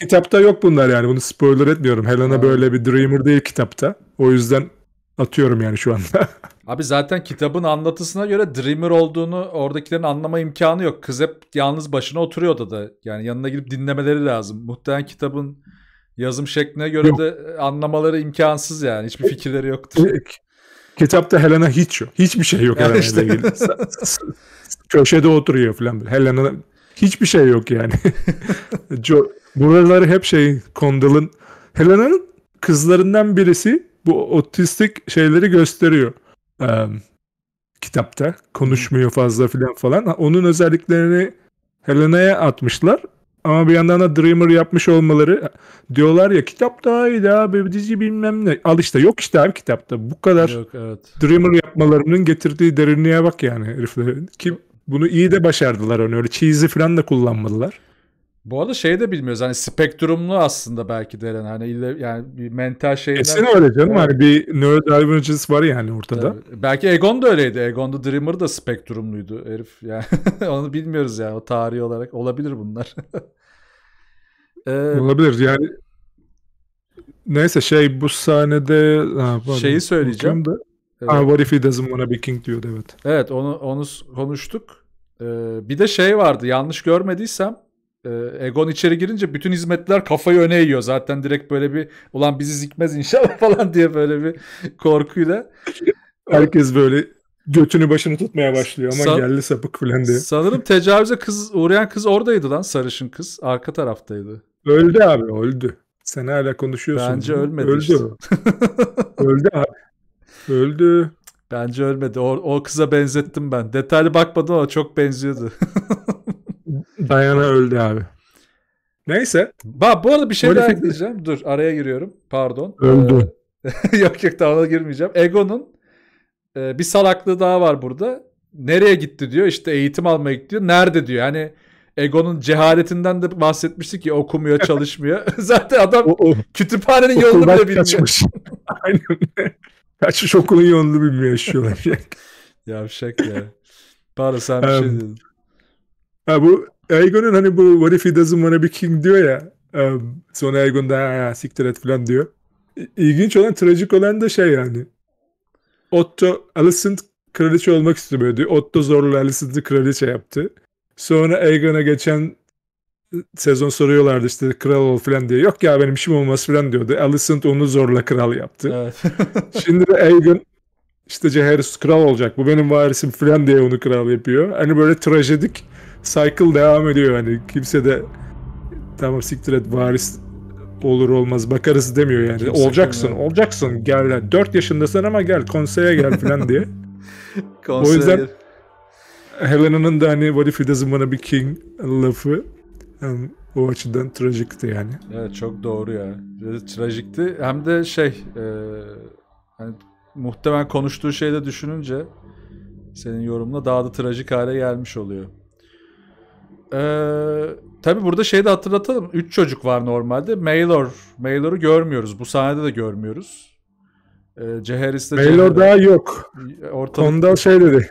kitapta yok bunlar yani bunu spoiler etmiyorum. Helena ha. böyle bir dreamer değil kitapta. O yüzden atıyorum yani şu anda. Abi zaten kitabın anlatısına göre Dreamer olduğunu oradakilerin anlama imkanı yok. Kız hep yalnız başına oturuyor da Yani yanına gidip dinlemeleri lazım. Muhtemelen kitabın yazım şekline göre yok. de e, anlamaları imkansız yani. Hiçbir e, fikirleri yoktur. E, kitapta Helena hiç yok. Hiçbir şey yok yani Helena işte. ilgili. Köşede oturuyor falan. Helena hiçbir şey yok yani. Buraları hep şey Condell'ın Helena'nın kızlarından birisi bu otistik şeyleri gösteriyor e, kitapta. Konuşmuyor fazla filan falan. Onun özelliklerini Helena'ya atmışlar. Ama bir yandan da Dreamer yapmış olmaları diyorlar ya kitap daha iyiydi abi dizi bilmem ne. Al işte yok işte abi kitapta. Bu kadar yok, evet. Dreamer yapmalarının getirdiği derinliğe bak yani herifler. Ki bunu iyi de başardılar onu hani öyle cheesy falan da kullanmadılar. Bu arada şey de bilmiyoruz hani spektrumlu aslında belki denen hani ille, yani bir mental şeyler. Kesin öyle canım yani evet. Hani bir neurodivergence var yani ortada. Tabii. Belki Egon da öyleydi. Egon da Dreamer da spektrumluydu herif yani onu bilmiyoruz yani o tarihi olarak olabilir bunlar. ee, olabilir yani neyse şey bu sahnede ha, pardon, şeyi söyleyeceğim. Da, evet. Ha, what if he doesn't wanna be king diyordu evet. Evet onu, onu konuştuk. Ee, bir de şey vardı yanlış görmediysem ee, Egon içeri girince bütün hizmetler kafayı öne yiyor Zaten direkt böyle bir ulan bizi zikmez inşallah falan diye böyle bir korkuyla. Herkes böyle götünü başını tutmaya başlıyor ama San, geldi sapık falan diye. Sanırım tecavüze kız uğrayan kız oradaydı lan sarışın kız. Arka taraftaydı. Öldü abi öldü. Sen hala konuşuyorsun. Bence ölmedi. Öldü. Işte. öldü abi. Öldü. Bence ölmedi. O, o kıza benzettim ben. Detaylı bakmadım ama çok benziyordu. Dayana öldü abi. Neyse. Bak bu arada bir şey daha ekleyeceğim. Dur araya giriyorum. Pardon. Öldü. Ee, yok yok daha ona girmeyeceğim. Egon'un e, bir salaklığı daha var burada. Nereye gitti diyor. İşte eğitim almaya gidiyor. Nerede diyor. Yani Egon'un cehaletinden de bahsetmiştik ki okumuyor çalışmıyor. Zaten adam o, o, kütüphanenin yolunu bile bilmiyor. Kaçmış. Aynen. Kaçmış okulun yolunu bilmiyor şu olacak. Yavşak ya. Pardon sen bir şey dedin. Ha, bu Aegon'un hani bu what if he doesn't wanna be king diyor ya. Um, sonra Aegon da siktir et falan diyor. İlginç olan, trajik olan da şey yani. Otto, Alicent kraliçe olmak istemiyordu. Otto zorla Alicent'i kraliçe yaptı. Sonra Aegon'a geçen ıı, sezon soruyorlardı işte kral ol falan diye. Yok ya benim işim olmaz falan diyordu. Alicent onu zorla kral yaptı. Evet. Şimdi de Aegon işte Jaehaerys kral olacak bu benim varisim falan diye onu kral yapıyor. Hani böyle trajedik cycle devam ediyor hani kimse de tamam siktir et varis olur olmaz bakarız demiyor yani. Kimse olacaksın, bilmiyor. olacaksın. Gel yani 4 yaşındasın ama gel konseye gel falan diye. o yüzden Helena'nın da hani what if he doesn't wanna be king lafı yani o açıdan trajikti yani. Evet çok doğru ya. Trajikti. Hem de şey e, hani muhtemelen konuştuğu şeyde düşününce senin yorumla daha da trajik hale gelmiş oluyor. Ee, tabii burada şeyi de hatırlatalım. Üç çocuk var normalde. Maylor. Maylor'u görmüyoruz. Bu sahnede de görmüyoruz. Ee, Ceheris'te... Maylor daha yok. Ortalık... şey dedi.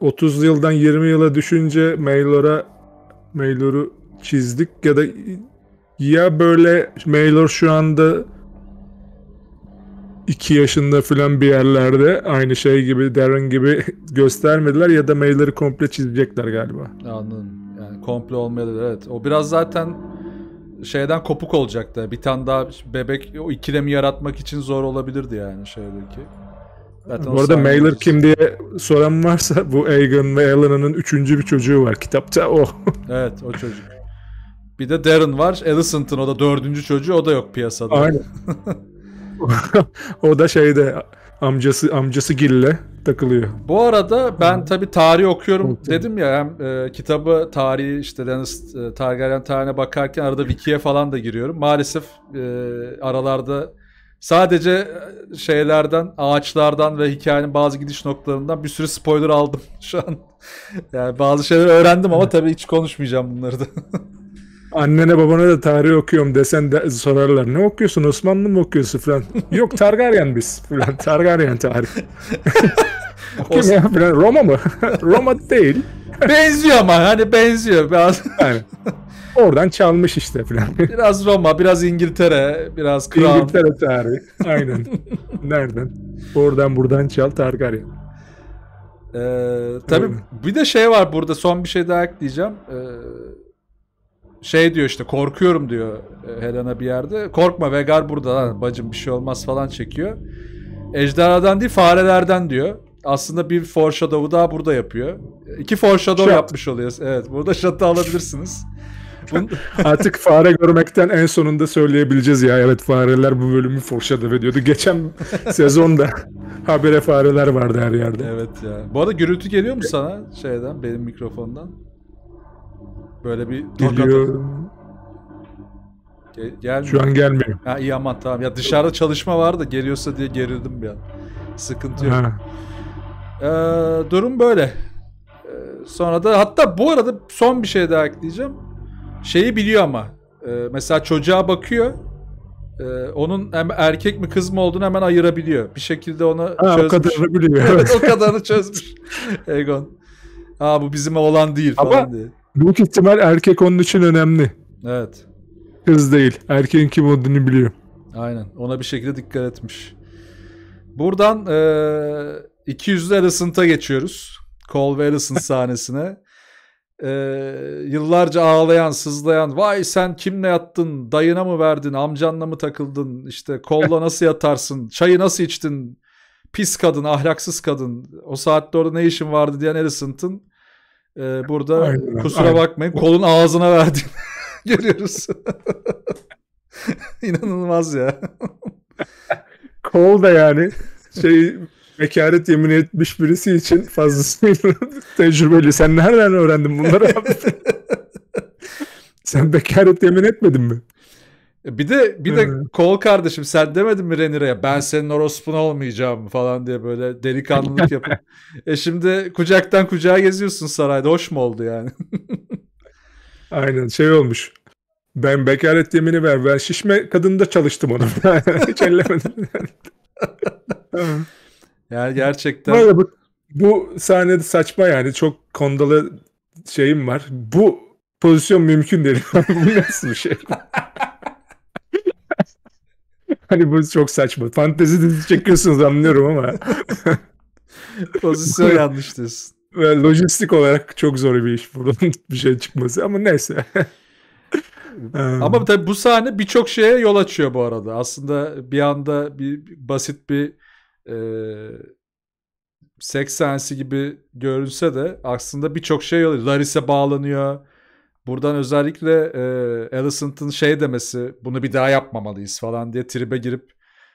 30 yıldan 20 yıla düşünce Maylor'a Maylor'u çizdik ya da ya böyle Maylor şu anda 2 yaşında falan bir yerlerde aynı şey gibi Darren gibi göstermediler ya da mailleri komple çizecekler galiba. Anladım. Yani komple olmayalı evet. O biraz zaten şeyden kopuk olacaktı. Bir tane daha bebek o ikilemi yaratmak için zor olabilirdi yani şeydeki. Zaten bu arada Mailer kim diye soran varsa bu Egan ve Elena'nın üçüncü bir çocuğu var kitapta o. evet o çocuk. Bir de Darren var. Alicent'ın o da dördüncü çocuğu o da yok piyasada. Aynen. o da şeyde amcası amcası Gille takılıyor. Bu arada ben hmm. tabi tarih okuyorum dedim ya hem e, kitabı tarihi işte Deniz e, Targaryen tarihine bakarken arada wiki'ye falan da giriyorum. Maalesef e, aralarda sadece e, şeylerden, ağaçlardan ve hikayenin bazı gidiş noktalarından bir sürü spoiler aldım şu an. yani bazı şeyler öğrendim ama hmm. tabii hiç konuşmayacağım bunları da. Annene babana da tarih okuyorum desen de sorarlar. Ne okuyorsun? Osmanlı mı okuyorsun falan. Yok Targaryen biz falan. Targaryen tarih. Kim ya falan. Roma mı? Roma değil. Benziyor ama hani benziyor biraz. Yani. Oradan çalmış işte falan. Biraz Roma, biraz İngiltere, biraz Kral. İngiltere tarihi. Aynen. Nereden? Oradan buradan çal Targaryen. Ee, tabii evet. bir de şey var burada son bir şey daha ekleyeceğim. Ee, şey diyor işte korkuyorum diyor e, Helena bir yerde. Korkma Vegar burada lan bacım bir şey olmaz falan çekiyor. Ejderhadan değil farelerden diyor. Aslında bir foreshadow'u daha burada yapıyor. İki foreshadow Shot. yapmış oluyor Evet burada shot'ı alabilirsiniz. Artık fare görmekten en sonunda söyleyebileceğiz ya. Evet fareler bu bölümü foreshadow ediyordu. Geçen sezonda habere fareler vardı her yerde. Evet ya. Bu arada gürültü geliyor mu sana şeyden benim mikrofondan? Böyle bir Geliyor. Ge gelmiyor. Şu an gelmiyor. Ha iyi ama tamam. Ya dışarıda çalışma vardı geliyorsa diye gerildim bir an. Sıkıntı yok. Ee, durum böyle. Ee, sonra da hatta bu arada son bir şey daha ekleyeceğim. Şeyi biliyor ama. E, mesela çocuğa bakıyor. E, onun hem erkek mi kız mı olduğunu hemen ayırabiliyor. Bir şekilde onu ha, çözmüş. O kadarını biliyor. evet o kadarını çözmüş. Egon. Aa bu bizim olan değil falan ama, diye. Büyük ihtimal erkek onun için önemli. Evet. Kız değil. Erkeğin kim olduğunu biliyor. Aynen. Ona bir şekilde dikkat etmiş. Buradan e, 200'lü Alicent'a geçiyoruz. Cole ve Alicent sahnesine. E, yıllarca ağlayan, sızlayan, vay sen kimle yattın, dayına mı verdin, amcanla mı takıldın, İşte kolla nasıl yatarsın, çayı nasıl içtin, pis kadın, ahlaksız kadın, o saatte orada ne işin vardı diyen Alicent'ın ee, burada aynen, kusura aynen. bakmayın kolun ağzına verdim. Görüyoruz. İnanılmaz ya. Kol da yani şey mekaret yemin etmiş birisi için fazlasıyla tecrübeli. Sen nereden öğrendin bunları abi? Sen bekaret yemin etmedin mi? E, bir de bir de kol kardeşim sen demedin mi Renire'ye ben senin orospun olmayacağım falan diye böyle delikanlılık yapıp. e şimdi kucaktan kucağa geziyorsun sarayda hoş mu oldu yani? Aynen şey olmuş. Ben bekaret yemini ver. Ben şişme kadında çalıştım onu. Hiç ellemedim. yani gerçekten. Bu, arada bu, bu sahnede saçma yani. Çok kondalı şeyim var. Bu pozisyon mümkün değil. bu nasıl bir şey? Hani bu çok saçma. Fantezi dizi çekiyorsunuz anlıyorum ama. Pozisyon yanlış diyorsun. lojistik olarak çok zor bir iş buradan bir şey çıkması ama neyse. ama tabii bu sahne birçok şeye yol açıyor bu arada. Aslında bir anda bir, bir basit bir e, seks sensi gibi görünse de aslında birçok şey oluyor. Laris'e bağlanıyor. Buradan özellikle e, Alicent'ın şey demesi bunu bir daha yapmamalıyız falan diye tribe girip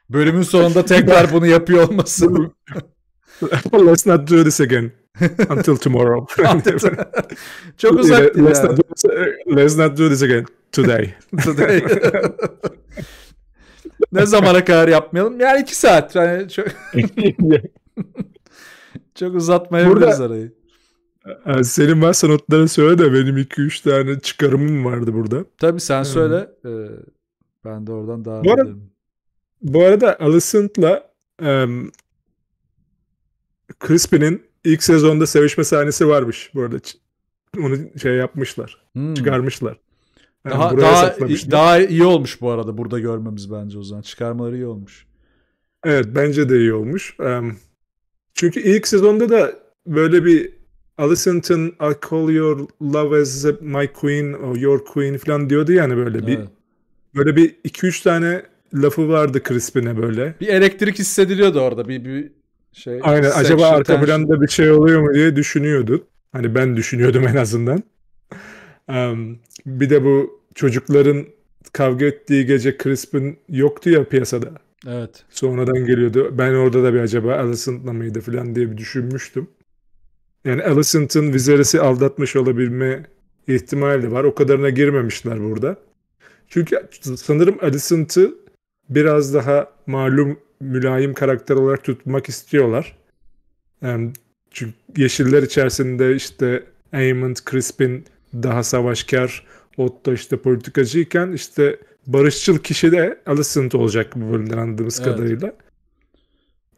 bölümün sonunda tekrar bunu yapıyor olması. let's not do this again. Until tomorrow. Çok uzak let's, yani. not do this, uh, let's not do this again. Today. Today. ne zamana kadar yapmayalım? Yani iki saat. Yani çok, çok uzatmayabiliriz Burada... arayı. Yani senin varsa notları söyle de benim 2-3 tane çıkarımım vardı burada. Tabii sen hmm. söyle. Ee, ben de oradan daha bu, ara, bu arada Alicent'la um, Crispin'in ilk sezonda sevişme sahnesi varmış bu arada. Onu şey yapmışlar. Hmm. Çıkarmışlar. Yani daha daha, daha iyi olmuş bu arada burada görmemiz bence o zaman. Çıkarmaları iyi olmuş. Evet bence de iyi olmuş. Um, çünkü ilk sezonda da böyle bir Alicent'ın I call your love as my queen or your queen falan diyordu yani böyle evet. bir böyle bir 2-3 tane lafı vardı Crispin'e böyle. Bir elektrik hissediliyordu orada bir, bir şey. Aynen acaba arka planda bir şey oluyor mu diye düşünüyordu. Hani ben düşünüyordum en azından. Um, bir de bu çocukların kavga ettiği gece Crispin yoktu ya piyasada. Evet. Sonradan geliyordu. Ben orada da bir acaba Allison'la mıydı falan diye bir düşünmüştüm. Yani Alicent'ın Viserys'i aldatmış olabilme ihtimali de var. O kadarına girmemişler burada. Çünkü sanırım Alicent'ı biraz daha malum mülayim karakter olarak tutmak istiyorlar. Yani çünkü yeşiller içerisinde işte Aemond, Crispin daha savaşkar, Otto işte politikacıyken işte barışçıl kişi de Alicent olacak bu bölümden anladığımız evet. kadarıyla.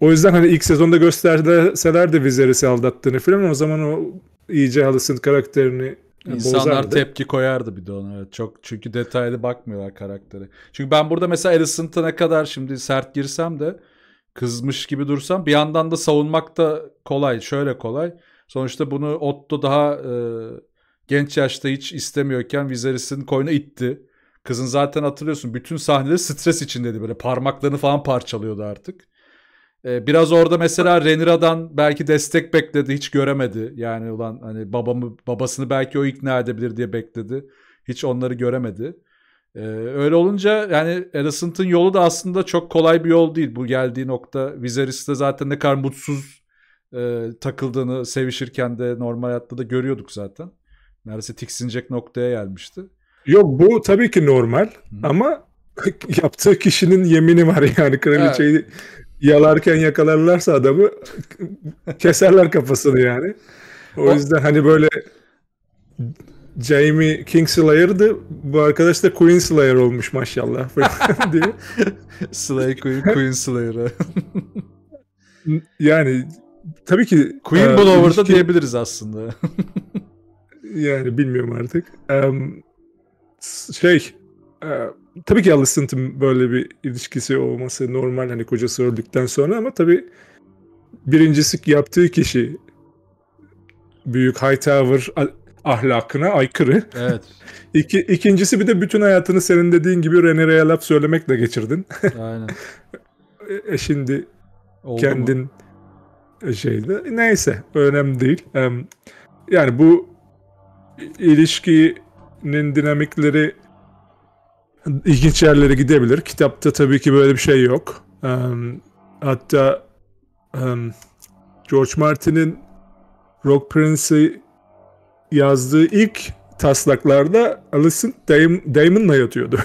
O yüzden hani ilk sezonda gösterseler de Viserys'i aldattığını falan o zaman o iyice Halis'in karakterini İnsanlar bozardı. tepki koyardı bir de ona. çok çünkü detaylı bakmıyorlar karaktere. Çünkü ben burada mesela Alicent'a ne kadar şimdi sert girsem de kızmış gibi dursam bir yandan da savunmak da kolay. Şöyle kolay. Sonuçta bunu Otto daha e, genç yaşta hiç istemiyorken Viserys'in koyuna itti. Kızın zaten hatırlıyorsun bütün sahneleri stres içindeydi böyle parmaklarını falan parçalıyordu artık. Ee, biraz orada mesela Renira'dan belki destek bekledi. Hiç göremedi. Yani ulan hani babamı babasını belki o ikna edebilir diye bekledi. Hiç onları göremedi. Ee, öyle olunca yani Alicent'ın yolu da aslında çok kolay bir yol değil. Bu geldiği nokta Viserys'te zaten ne kadar mutsuz e, takıldığını sevişirken de normal hayatta da görüyorduk zaten. Neredeyse tiksinecek noktaya gelmişti. Yok bu tabii ki normal Hı. ama yaptığı kişinin yemini var yani kraliçeyi evet yalarken yakalarlarsa adamı keserler kafasını yani. O, o yüzden hani böyle Jamie Kingsslayer'dı. Bu arkadaş da Queen Slayer olmuş maşallah diye. Slayer Queen, Queen Slayer'a. yani tabii ki Queen e, Blower'da ilişki... diyebiliriz aslında. yani bilmiyorum artık. Um, şey um, tabii ki Alicent'in böyle bir ilişkisi olması normal hani kocası öldükten sonra ama tabii birincisi yaptığı kişi büyük Hightower ahlakına aykırı. Evet. İki, ikincisi bir de bütün hayatını senin dediğin gibi Renere'ye laf söylemekle geçirdin. Aynen. E, e şimdi Oldu kendin mu? E, şeyde neyse önemli değil. Yani bu ilişkinin dinamikleri ilginç yerlere gidebilir. Kitapta tabii ki böyle bir şey yok. Um, hatta um, George Martin'in Rock Prince'i yazdığı ilk taslaklarda Alison Dam Damon'la yatıyordu.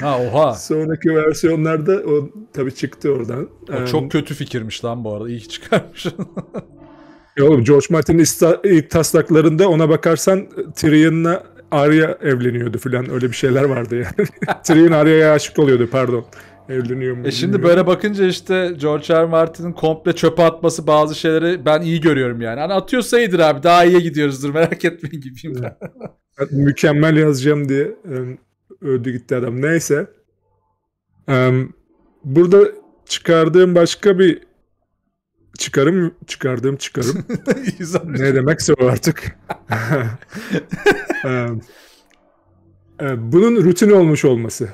ha oha. Sonraki versiyonlarda o tabii çıktı oradan. O um, çok kötü fikirmiş lan bu arada. İyi çıkarmış. Ya oğlum George Martin'in ilk taslaklarında ona bakarsan Tyrion'la Arya evleniyordu falan öyle bir şeyler vardı yani. Tyrion Arya'ya aşık oluyordu pardon. Evleniyor mu? E şimdi bilmiyorum. böyle bakınca işte George R. Martin'in komple çöpe atması bazı şeyleri ben iyi görüyorum yani. Hani atıyorsa iyidir abi daha iyiye gidiyoruzdur merak etmeyin gibi ben. Mükemmel yazacağım diye öldü gitti adam. Neyse. Burada çıkardığım başka bir çıkarım çıkardığım çıkarım ne demekse o artık. E, bunun rutin olmuş olması.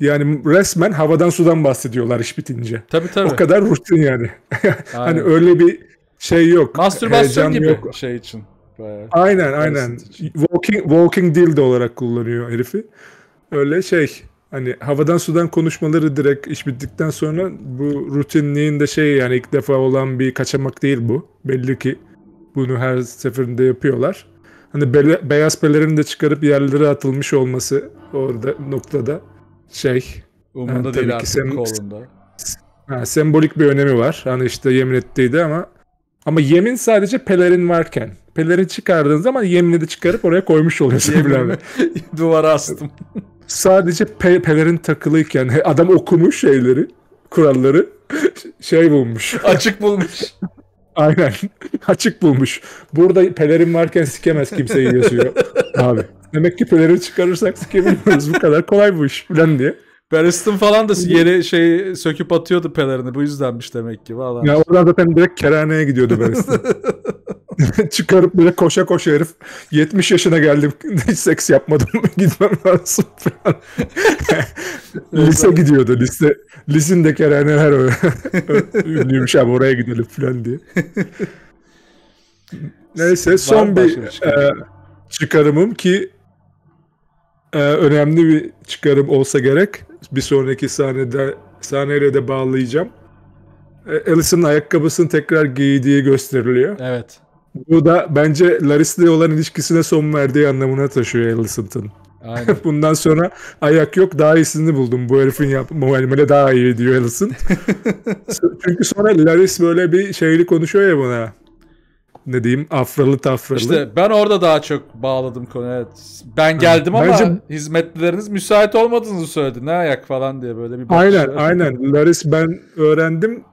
Yani resmen havadan sudan bahsediyorlar iş bitince. Tabii tabii. O kadar rutin yani. hani öyle bir şey yok. Mastürbasyon gibi yok. şey için. Bayağı. Aynen aynen. Walking, walking dildo olarak kullanıyor herifi. Öyle şey hani havadan sudan konuşmaları direkt iş bittikten sonra bu rutinliğin de şey yani ilk defa olan bir kaçamak değil bu. Belli ki bunu her seferinde yapıyorlar. Hani be- beyaz pelerini de çıkarıp yerlere atılmış olması orada noktada şey. Umunda yani, değil artık sem- kolunda. Ha, sembolik bir önemi var. Hani işte yemin ettiydi ama ama yemin sadece pelerin varken. Pelerin çıkardığın zaman yemini de çıkarıp oraya koymuş oluyorsun. Duvara astım. Sadece pe pelerin takılıyken adam okumuş şeyleri, kuralları şey bulmuş. Açık bulmuş. Aynen. Açık bulmuş. Burada pelerin varken sikemez kimseyi yazıyor. Abi. Demek ki pelerini çıkarırsak sikemiyoruz. Bu kadar kolay bu iş falan diye. Barristan falan da yere şey söküp atıyordu pelerini. Bu yüzdenmiş demek ki. Vallahi. Ya oradan zaten direkt kerhaneye gidiyordu Barristan. Çıkarıp böyle koşa koşa herif 70 yaşına geldim hiç seks yapmadım gitmem lazım falan. lise gidiyordu lise. Lisin de kerhaneler ünlüymüş abi oraya gidelim falan diye. Neyse son bir şey? e, çıkarımım ki e, önemli bir çıkarım olsa gerek bir sonraki sahnede sahneyle de bağlayacağım. E, Alice'ın ayakkabısını tekrar giydiği gösteriliyor. Evet. Bu da bence Laris'le olan ilişkisine son verdiği anlamına taşıyor Alicent'ın. Aynen. Bundan sonra ayak yok daha iyisini buldum. Bu herifin yap muhalimele daha iyi diyor Alison. Çünkü sonra Laris böyle bir şeyli konuşuyor ya buna ne diyeyim afralı tafralı. İşte ben orada daha çok bağladım konu. Evet. Ben geldim ha, ama bence... hizmetlileriniz müsait olmadığınızı söyledi. Ne ayak falan diye böyle bir bakış. Aynen aynen. Laris ben öğrendim.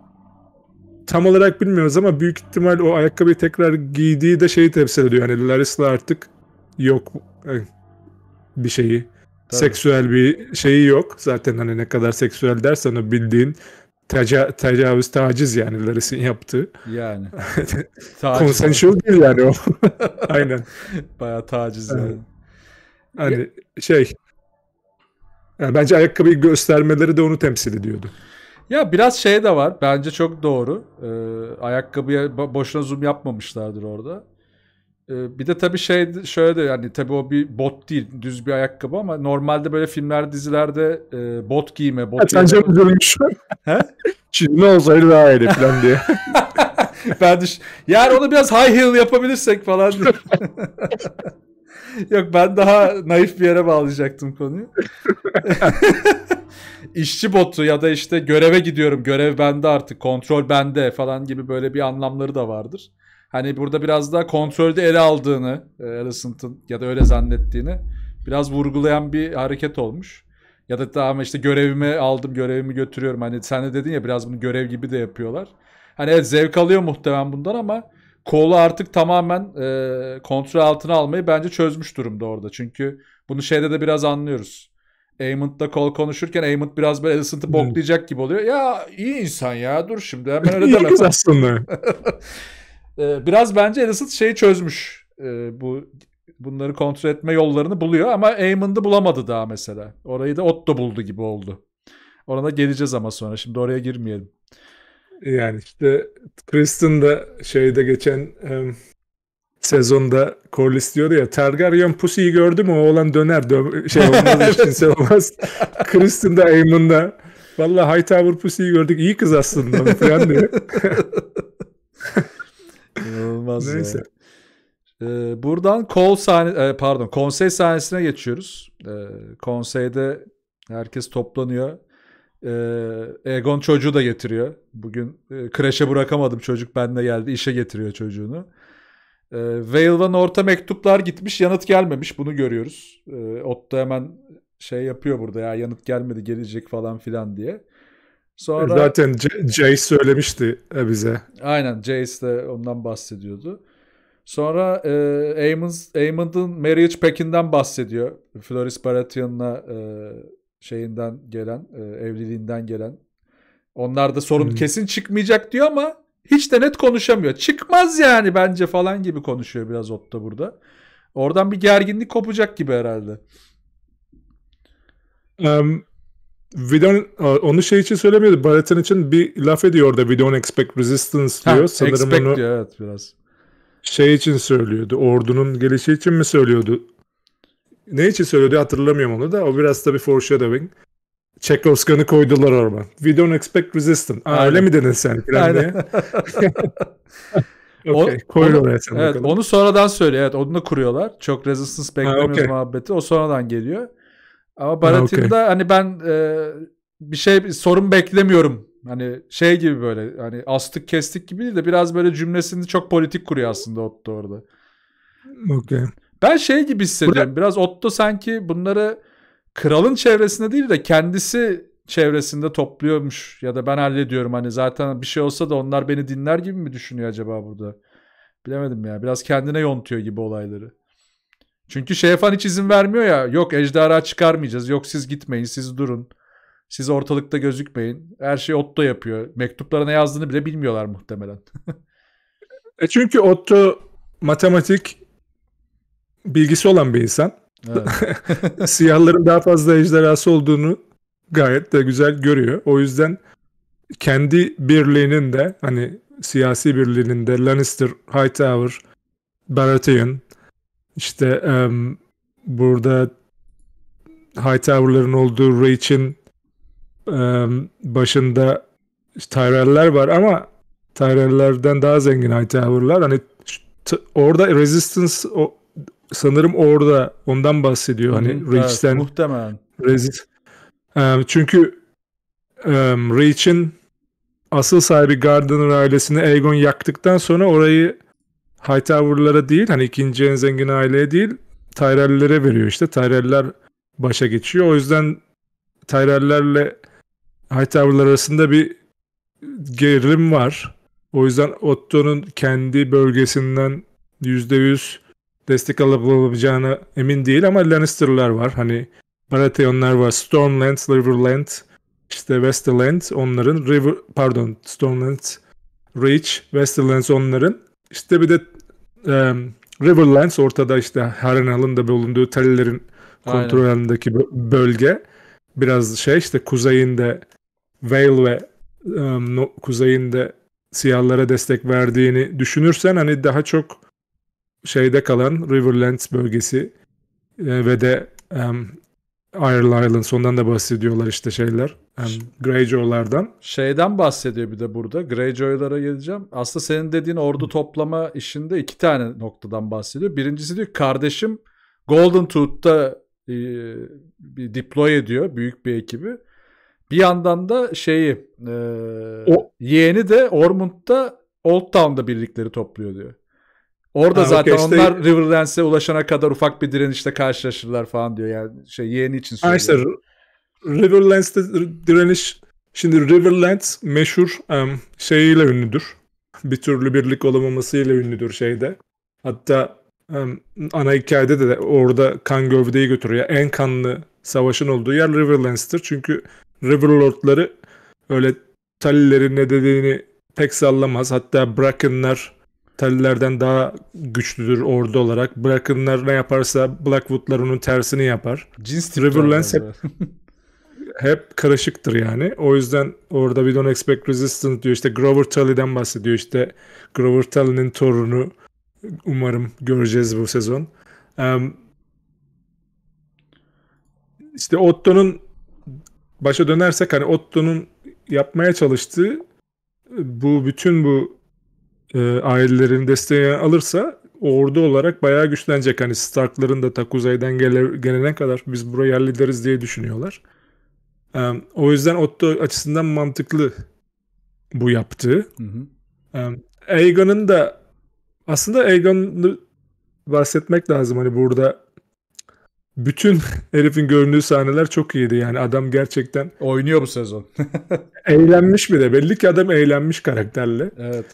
Tam olarak bilmiyoruz ama büyük ihtimal o ayakkabıyı tekrar giydiği de şeyi temsil ediyor. Hani Laris'la artık yok e, bir şeyi. Tabii. Seksüel bir şeyi yok. Zaten hani ne kadar seksüel dersen o bildiğin Teca, tecavüz, taciz yani Laris'in yaptığı. Yani. Konsensual değil yani o. Aynen. Bayağı taciz yani. Hani şey, ya... şey yani bence ayakkabıyı göstermeleri de onu temsil ediyordu. Ya biraz şey de var. Bence çok doğru. Ee, ayakkabıya boşuna zoom yapmamışlardır orada. Ee, bir de tabii şey şöyle de yani tabii o bir bot değil düz bir ayakkabı ama normalde böyle filmler dizilerde e, bot giyme bot giyme. Sence mi Çinli olsaydı daha iyiydi falan diye. ben düş yani onu biraz high heel yapabilirsek falan diye. Yok ben daha naif bir yere bağlayacaktım konuyu. İşçi botu ya da işte göreve gidiyorum görev bende artık kontrol bende falan gibi böyle bir anlamları da vardır hani burada biraz daha kontrolde ele aldığını e, Alicent'ın ya da öyle zannettiğini biraz vurgulayan bir hareket olmuş. Ya da tamam işte görevimi aldım, görevimi götürüyorum. Hani sen de dedin ya biraz bunu görev gibi de yapıyorlar. Hani evet zevk alıyor muhtemelen bundan ama kolu artık tamamen e, kontrol altına almayı bence çözmüş durumda orada. Çünkü bunu şeyde de biraz anlıyoruz. Amon'la kol konuşurken Amon biraz böyle Alicent'ı boklayacak gibi oluyor. Ya iyi insan ya dur şimdi hemen öyle deme. aslında. Ee, biraz bence Alicent şeyi çözmüş. Ee, bu bunları kontrol etme yollarını buluyor ama Amon'da bulamadı daha mesela. Orayı da Otto buldu gibi oldu. Orada geleceğiz ama sonra. Şimdi oraya girmeyelim. Yani işte Kristen da şeyde geçen um, sezonda Corlys diyordu ya Targaryen pusiyi gördü mü o olan döner dö şey olmaz cinsel olmaz. Kristen de Aemon da valla Hightower pusiyi gördük iyi kız aslında falan diye. İnanılmaz Neyse. Ya. Ee, buradan kol sahne, e, pardon konsey sahnesine geçiyoruz. Ee, konseyde herkes toplanıyor. Ee, Egon çocuğu da getiriyor. Bugün e, kreşe bırakamadım çocuk benle geldi işe getiriyor çocuğunu. Ee, Vale'dan orta mektuplar gitmiş yanıt gelmemiş bunu görüyoruz. Ee, Otto hemen şey yapıyor burada ya yanıt gelmedi gelecek falan filan diye. Sonra zaten Jay söylemişti e, bize. Aynen Jace de ondan bahsediyordu. Sonra e, Amon'ın Marriage Pack'inden bahsediyor. Floris Baratheon'la e, şeyinden gelen, e, evliliğinden gelen. Onlar da sorun hmm. kesin çıkmayacak diyor ama hiç de net konuşamıyor. Çıkmaz yani bence falan gibi konuşuyor biraz Otto burada. Oradan bir gerginlik kopacak gibi herhalde. Um, Vidon e, onu şey için söylemiyordu. Barretton için bir laf ediyor orada. We don't expect resistance diyor. Ha, Sanırım expect onu diyor, evet biraz. Şey için söylüyordu. Ordunun gelişi için mi söylüyordu? Ne için söylüyordu hatırlamıyorum onu da. O biraz tabii foreshadowing. Çekoskan'ı koydular orman. We don't expect resistance. Aa, öyle mi dedin sen? Aynen. okay, koyun oraya sen evet, Onu sonradan söylüyor. Evet, onu da kuruyorlar. Çok resistance beklemiyoruz okay. muhabbeti. O sonradan geliyor. Ama Baratin'de okay. hani ben e, bir şey bir sorun beklemiyorum. Hani şey gibi böyle hani astık kestik gibi değil de biraz böyle cümlesini çok politik kuruyor aslında Otto orada. Okay. Ben şey gibi hissediyorum. Biraz Otto sanki bunları kralın çevresinde değil de kendisi çevresinde topluyormuş ya da ben hallediyorum hani zaten bir şey olsa da onlar beni dinler gibi mi düşünüyor acaba burada? Bilemedim ya. Biraz kendine yontuyor gibi olayları. Çünkü şeye falan hiç izin vermiyor ya. Yok ejderha çıkarmayacağız. Yok siz gitmeyin. Siz durun. Siz ortalıkta gözükmeyin. Her şey Otto yapıyor. Mektuplarına yazdığını bile bilmiyorlar muhtemelen. e çünkü Otto matematik bilgisi olan bir insan. Evet. Siyahların daha fazla ejderhası olduğunu gayet de güzel görüyor. O yüzden kendi birliğinin de hani siyasi birliğinin de Lannister, Hightower, Baratheon işte um, burada Hightower'ların olduğu Reach'in um, başında Tyrell'ler var ama Tyrell'lerden daha zengin Hightower'lar. Hani orada Resistance o, sanırım orada ondan bahsediyor. Hani Hı, Reach'ten. Evet, muhtemelen. Resist. Um, çünkü um, Reach'in asıl sahibi Gardner ailesini Aegon yaktıktan sonra orayı Hightower'lara değil hani ikinci en zengin aileye değil Tyrell'lere veriyor işte. Tyrell'ler başa geçiyor. O yüzden Tyrell'lerle Hightower'lar arasında bir gerilim var. O yüzden Otto'nun kendi bölgesinden %100 destek alabileceğine emin değil ama Lannister'lar var. Hani Baratheonlar var. Stormland, Riverland, işte Westerland onların. River, pardon Stormland, Reach, Westerland onların. İşte bir de e, Riverlands ortada işte Harrenhal'ın da bulunduğu Talilerin kontrol altındaki bölge. Biraz şey işte kuzeyinde Vale ve um, no, kuzeyinde siyahlara destek verdiğini düşünürsen hani daha çok şeyde kalan Riverlands bölgesi e, ve de um, Iron Islands ondan da bahsediyorlar işte şeyler. Yani Greyjoy'lardan. Şeyden bahsediyor bir de burada. Greyjoy'lara geleceğim. Aslında senin dediğin ordu toplama işinde iki tane noktadan bahsediyor. Birincisi diyor kardeşim Golden Tooth'ta e, bir deploy ediyor büyük bir ekibi. Bir yandan da şeyi e, o... yeğeni de Ormund'da Old Town'da birlikleri topluyor diyor. Orada ha, zaten işte... onlar Riverlands'e ulaşana kadar ufak bir direnişle karşılaşırlar falan diyor. Yani şey yeğeni için söylüyor. Ha işte Riverlands'te direniş şimdi Riverlands meşhur um, şeyiyle ünlüdür. Bir türlü birlik olamamasıyla ünlüdür şeyde. Hatta um, ana hikayede de orada kan gövdeyi götürüyor. En kanlı savaşın olduğu yer Riverlands'tır. Çünkü Riverlord'ları öyle Talilerin ne dediğini pek sallamaz. Hatta Bracken'lar Talilerden daha güçlüdür ordu olarak. Bracken'lar ne yaparsa Blackwood'lar onun tersini yapar. Cins Riverlands hep, hep karışıktır yani. O yüzden orada bir don't expect resistance diyor. İşte Grover Tully'den bahsediyor. İşte Grover Tully'nin torunu umarım göreceğiz bu sezon. Um, işte Otto'nun başa dönersek hani Otto'nun yapmaya çalıştığı bu bütün bu e, ailelerin desteği alırsa ordu olarak bayağı güçlenecek. Hani Stark'ların da ta gele, gelene kadar biz buraya yerlideriz diye düşünüyorlar. E, o yüzden Otto açısından mantıklı bu yaptığı. Hı hı. E, Aegon'un da aslında Aegon'u bahsetmek lazım. Hani burada bütün herifin göründüğü sahneler çok iyiydi. Yani adam gerçekten oynuyor bu sezon. eğlenmiş bir de. Belli ki adam eğlenmiş karakterle. Evet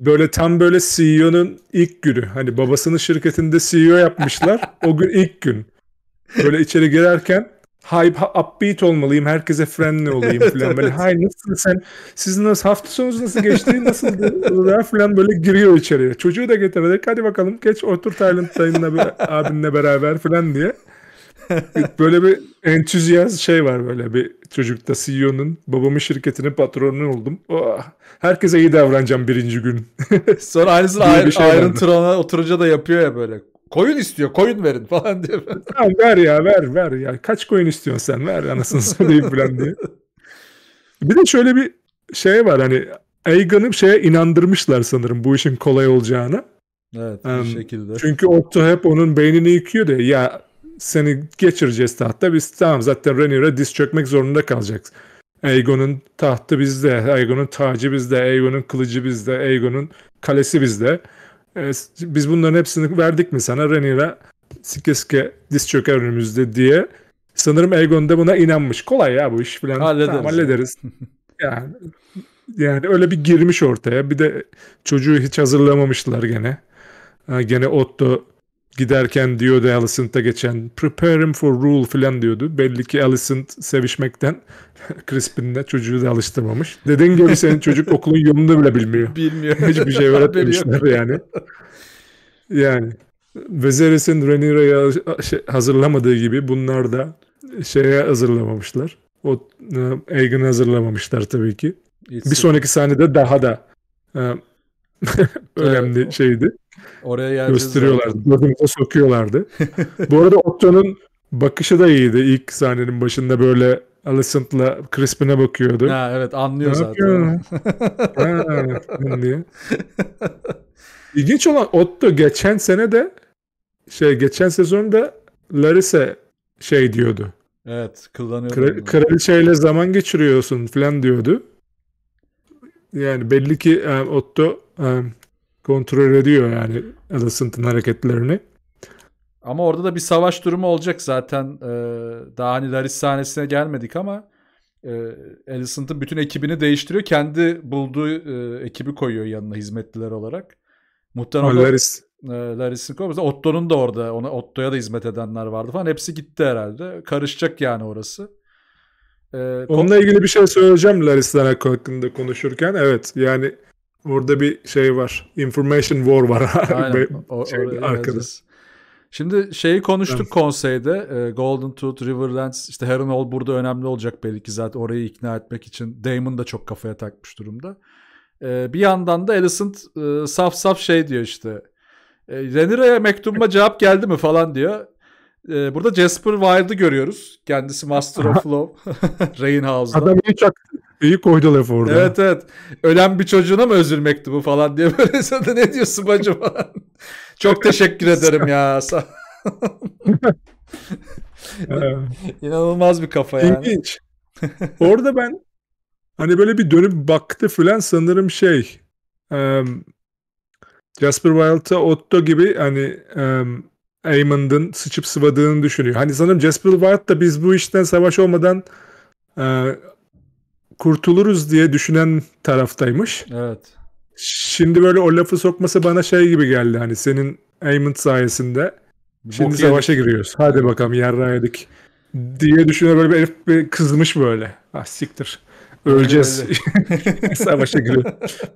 böyle tam böyle CEO'nun ilk günü. Hani babasının şirketinde CEO yapmışlar. o gün ilk gün. Böyle içeri girerken hype, upbeat olmalıyım, herkese friendly olayım falan. böyle hay nasılsın sen, sizin nasıl, hafta sonunuz nasıl geçti, nasıl falan böyle giriyor içeriye. Çocuğu da getirerek, hadi bakalım geç otur Tayland dayınla, abinle beraber falan diye. Böyle bir entüziyaz şey var böyle bir çocukta CEO'nun babamın şirketinin patronu oldum. Oh, herkese iyi davranacağım birinci gün. Sonra aynısını ayr şey Iron Throne'a oturunca da yapıyor ya böyle. Koyun istiyor koyun verin falan diyor. Tamam ver ya ver ver ya kaç koyun istiyorsun sen ver anasını satayım falan diye. Bir de şöyle bir şey var hani Aegon'u şeye inandırmışlar sanırım bu işin kolay olacağını. Evet bir um, şekilde. Çünkü Otto hep onun beynini yıkıyor diye ya seni geçireceğiz tahta. Biz tamam zaten Rhaenyra diz çökmek zorunda kalacaksın. Aegon'un tahtı bizde, Aegon'un tacı bizde, Aegon'un kılıcı bizde, Aegon'un kalesi bizde. E, biz bunların hepsini verdik mi sana Rhaenyra sike sike diz çöker önümüzde diye. Sanırım Aegon da buna inanmış. Kolay ya bu iş falan. Hallederiz. Tamam, hallederiz. yani, yani öyle bir girmiş ortaya. Bir de çocuğu hiç hazırlamamışlar gene. gene Otto giderken diyordu Alicent'a geçen prepare him for rule falan diyordu. Belli ki Alicent sevişmekten Crispin'le çocuğu da alıştırmamış. Dediğin gibi senin çocuk okulun yolunu bile bilmiyor. Bilmiyor. Hiçbir şey öğretmemişler yani. Yani Vezeres'in Rhaenyra'ya şey, hazırlamadığı gibi bunlar da şeye hazırlamamışlar. O e, Aegon'u hazırlamamışlar tabii ki. It's bir sonraki sahnede daha da e, önemli evet, şeydi. Oraya geleceğiz. Gösteriyorlardı. Gözümüze sokuyorlardı. Bu arada Otto'nun bakışı da iyiydi. İlk sahnenin başında böyle Alicent'la Crispin'e bakıyordu. Ha, evet anlıyor ne zaten. ha, diye. İlginç olan Otto geçen sene de şey geçen sezonda Larissa şey diyordu. Evet kullanıyor. Kral, kraliçeyle zaman geçiriyorsun falan diyordu. Yani belli ki yani Otto kontrol ediyor yani Alicent'ın hareketlerini. Ama orada da bir savaş durumu olacak zaten. Ee, daha hani Laris sahnesine gelmedik ama e, bütün ekibini değiştiriyor. Kendi bulduğu e, ekibi koyuyor yanına hizmetliler olarak. Muhtemelen o, Laris. E, Laris'in koyması. Otto'nun da orada. Ona, Otto'ya da hizmet edenler vardı falan. Hepsi gitti herhalde. Karışacak yani orası. E, Onunla ilgili bir şey söyleyeceğim Larisler hakkında konuşurken. Evet yani Orada bir şey var. Information war var. Aynen. o, şey, arkada. Şimdi şeyi konuştuk evet. konseyde. E, Golden Tooth, Riverlands, işte Heron Hall burada önemli olacak belli ki zaten orayı ikna etmek için. Damon da çok kafaya takmış durumda. E, bir yandan da Alicent e, saf saf şey diyor işte. E, Renira'ya mektubuma cevap geldi mi falan diyor. burada Jasper Wilde'ı görüyoruz. Kendisi Master of Love. Rainhouse'da. Adam uçak. İyi koydu lafı orada. Evet evet. Ölen bir çocuğuna mı özür mektubu falan diye böyle sen de ne diyorsun bacım Çok teşekkür ederim ya. İnanılmaz bir kafa yani. İlginç. Orada ben hani böyle bir dönüp baktı falan sanırım şey um, Jasper Wilde'a Otto gibi hani um, Aymond'ın sıçıp sıvadığını düşünüyor. Hani sanırım Jasper Wilde da biz bu işten savaş olmadan kurtuluruz diye düşünen taraftaymış. Evet. Şimdi böyle o lafı sokması bana şey gibi geldi hani senin Aymond sayesinde şimdi Bok savaşa yedik. giriyoruz. Hadi bakalım yarra yedik diye düşünüyor böyle bir herif bir kızmış böyle. Ah siktir. Öleceğiz. savaşa giriyor.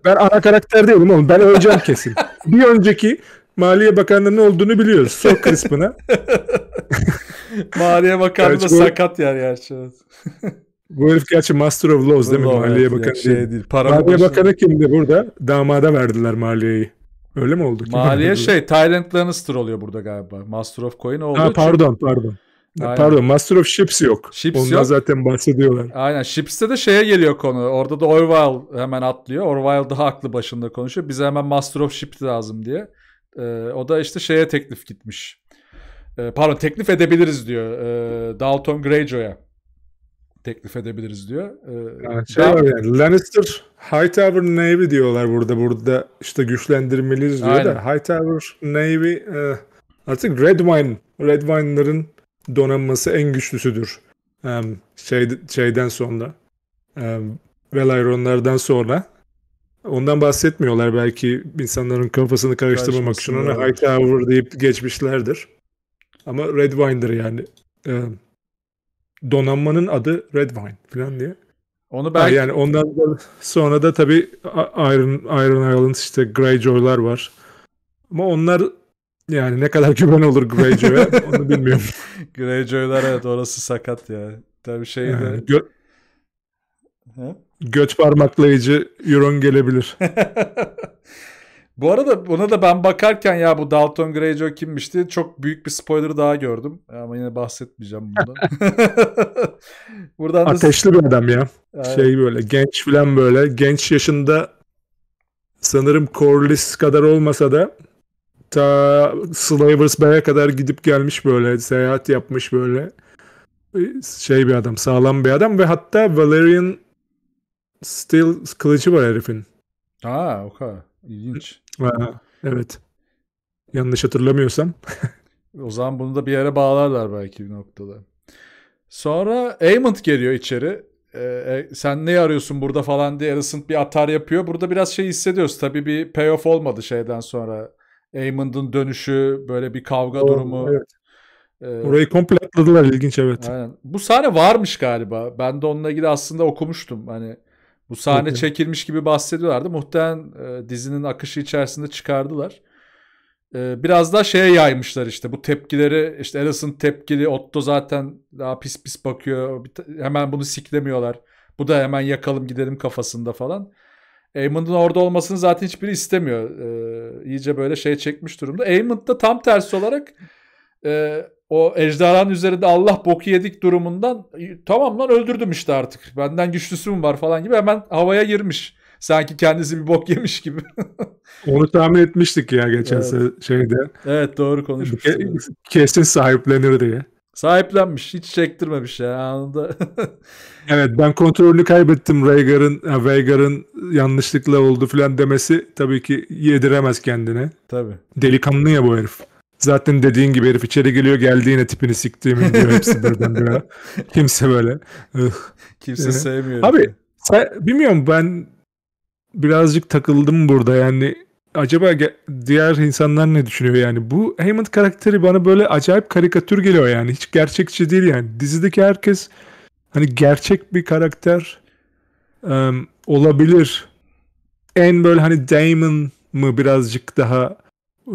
Ben ana karakter değilim oğlum. Ben öleceğim kesin. bir önceki Maliye Bakanlığı'nın ne olduğunu biliyoruz. Sok kısmına. Maliye Bakanlığı sakat yer gerçi. Bu herif gerçi Master of Laws değil mi? Maliye evet, Bakanı şey değil. değil. Para Maliye başına... Bakanı kimdi burada? Damada verdiler Maliye'yi. Öyle mi oldu? Kim Maliye şey Tyrant Lannister oluyor burada galiba. Master of Coin oldu. Ha, pardon çünkü... pardon. Aynen. Pardon Master of Ships yok. Ships Ondan yok. zaten bahsediyorlar. Aynen Ships'te de şeye geliyor konu. Orada da Orwell hemen atlıyor. Orwell daha aklı başında konuşuyor. Bize hemen Master of Ships lazım diye. Ee, o da işte şeye teklif gitmiş. Ee, pardon teklif edebiliriz diyor. Ee, Dalton Greyjoy'a teklif edebiliriz diyor. Ee, yani şey var yani, Lannister Hightower Navy diyorlar burada. Burada işte güçlendirmeliyiz diyor Aynen. da Hightower Navy e, artık Red Wine, Red Wineların donanması en güçlüsüdür. E, şey, şeyden sonra e, Velaronlardan sonra Ondan bahsetmiyorlar belki insanların kafasını karıştırmamak için ona Hightower deyip geçmişlerdir. Ama Red Redwinder yani. E, donanmanın adı Red Wine falan diye. Onu belki... Yani ondan sonra da tabii Iron, Iron Island işte Greyjoy'lar var. Ama onlar yani ne kadar güven olur Greyjoy'a onu bilmiyorum. Greyjoy'lar evet orası sakat ya. Tabii şey de... Yani, gö- Hı? parmaklayıcı Euron gelebilir. Bu arada buna da ben bakarken ya bu Dalton Greyjoy kimmişti çok büyük bir spoiler daha gördüm. Ama yine bahsetmeyeceğim bundan. Buradan Ateşli da... bir adam ya. Yani. Şey böyle genç falan böyle. Genç yaşında sanırım Corliss kadar olmasa da ta Slavers Bay'a kadar gidip gelmiş böyle seyahat yapmış böyle şey bir adam sağlam bir adam ve hatta Valerian Steel kılıcı var herifin. Aa o kadar. İlginç. Ha, evet. Yanlış hatırlamıyorsam. o zaman bunu da bir yere bağlarlar belki bir noktada. Sonra Aymond geliyor içeri. Ee, e, sen ne arıyorsun burada falan diye Alicent bir atar yapıyor. Burada biraz şey hissediyoruz. Tabii bir payoff olmadı şeyden sonra. Aymond'un dönüşü, böyle bir kavga Doğru, durumu. Evet. Ee, Orayı komple atladılar ilginç evet. Aynen. Bu sahne varmış galiba. Ben de onunla ilgili aslında okumuştum. Hani bu sahne evet. çekilmiş gibi bahsediyorlardı. Muhtemelen e, dizinin akışı içerisinde çıkardılar. E, biraz daha şeye yaymışlar işte bu tepkileri. İşte Alison tepkili, Otto zaten daha pis pis bakıyor. Hemen bunu siklemiyorlar. Bu da hemen yakalım gidelim kafasında falan. Aymond'un orada olmasını zaten hiçbiri istemiyor. E, iyice böyle şey çekmiş durumda. Aymond da tam tersi olarak e, o ejderhanın üzerinde Allah boku yedik durumundan tamam lan öldürdüm işte artık. Benden güçlüsü mü var falan gibi hemen havaya girmiş. Sanki kendisi bir bok yemiş gibi. Onu tahmin etmiştik ya geçen evet. şeyde. Evet doğru konuşmuştuk. Kesin sahiplenir diye. Sahiplenmiş. Hiç çektirmemiş ya anında. evet ben kontrolünü kaybettim Rhaegar'ın Rhaegar'ın yanlışlıkla oldu falan demesi tabii ki yediremez kendine. Tabii. Delikanlı ya bu herif. Zaten dediğin gibi herif içeri geliyor geldi yine tipini siktiğimi diyor hepsi bira Kimse böyle. Kimse yani. sevmiyor. Abi sen, bilmiyorum ben birazcık takıldım burada yani acaba diğer insanlar ne düşünüyor yani bu Hammond karakteri bana böyle acayip karikatür geliyor yani hiç gerçekçi değil yani dizideki herkes hani gerçek bir karakter um, olabilir en böyle hani Damon mı birazcık daha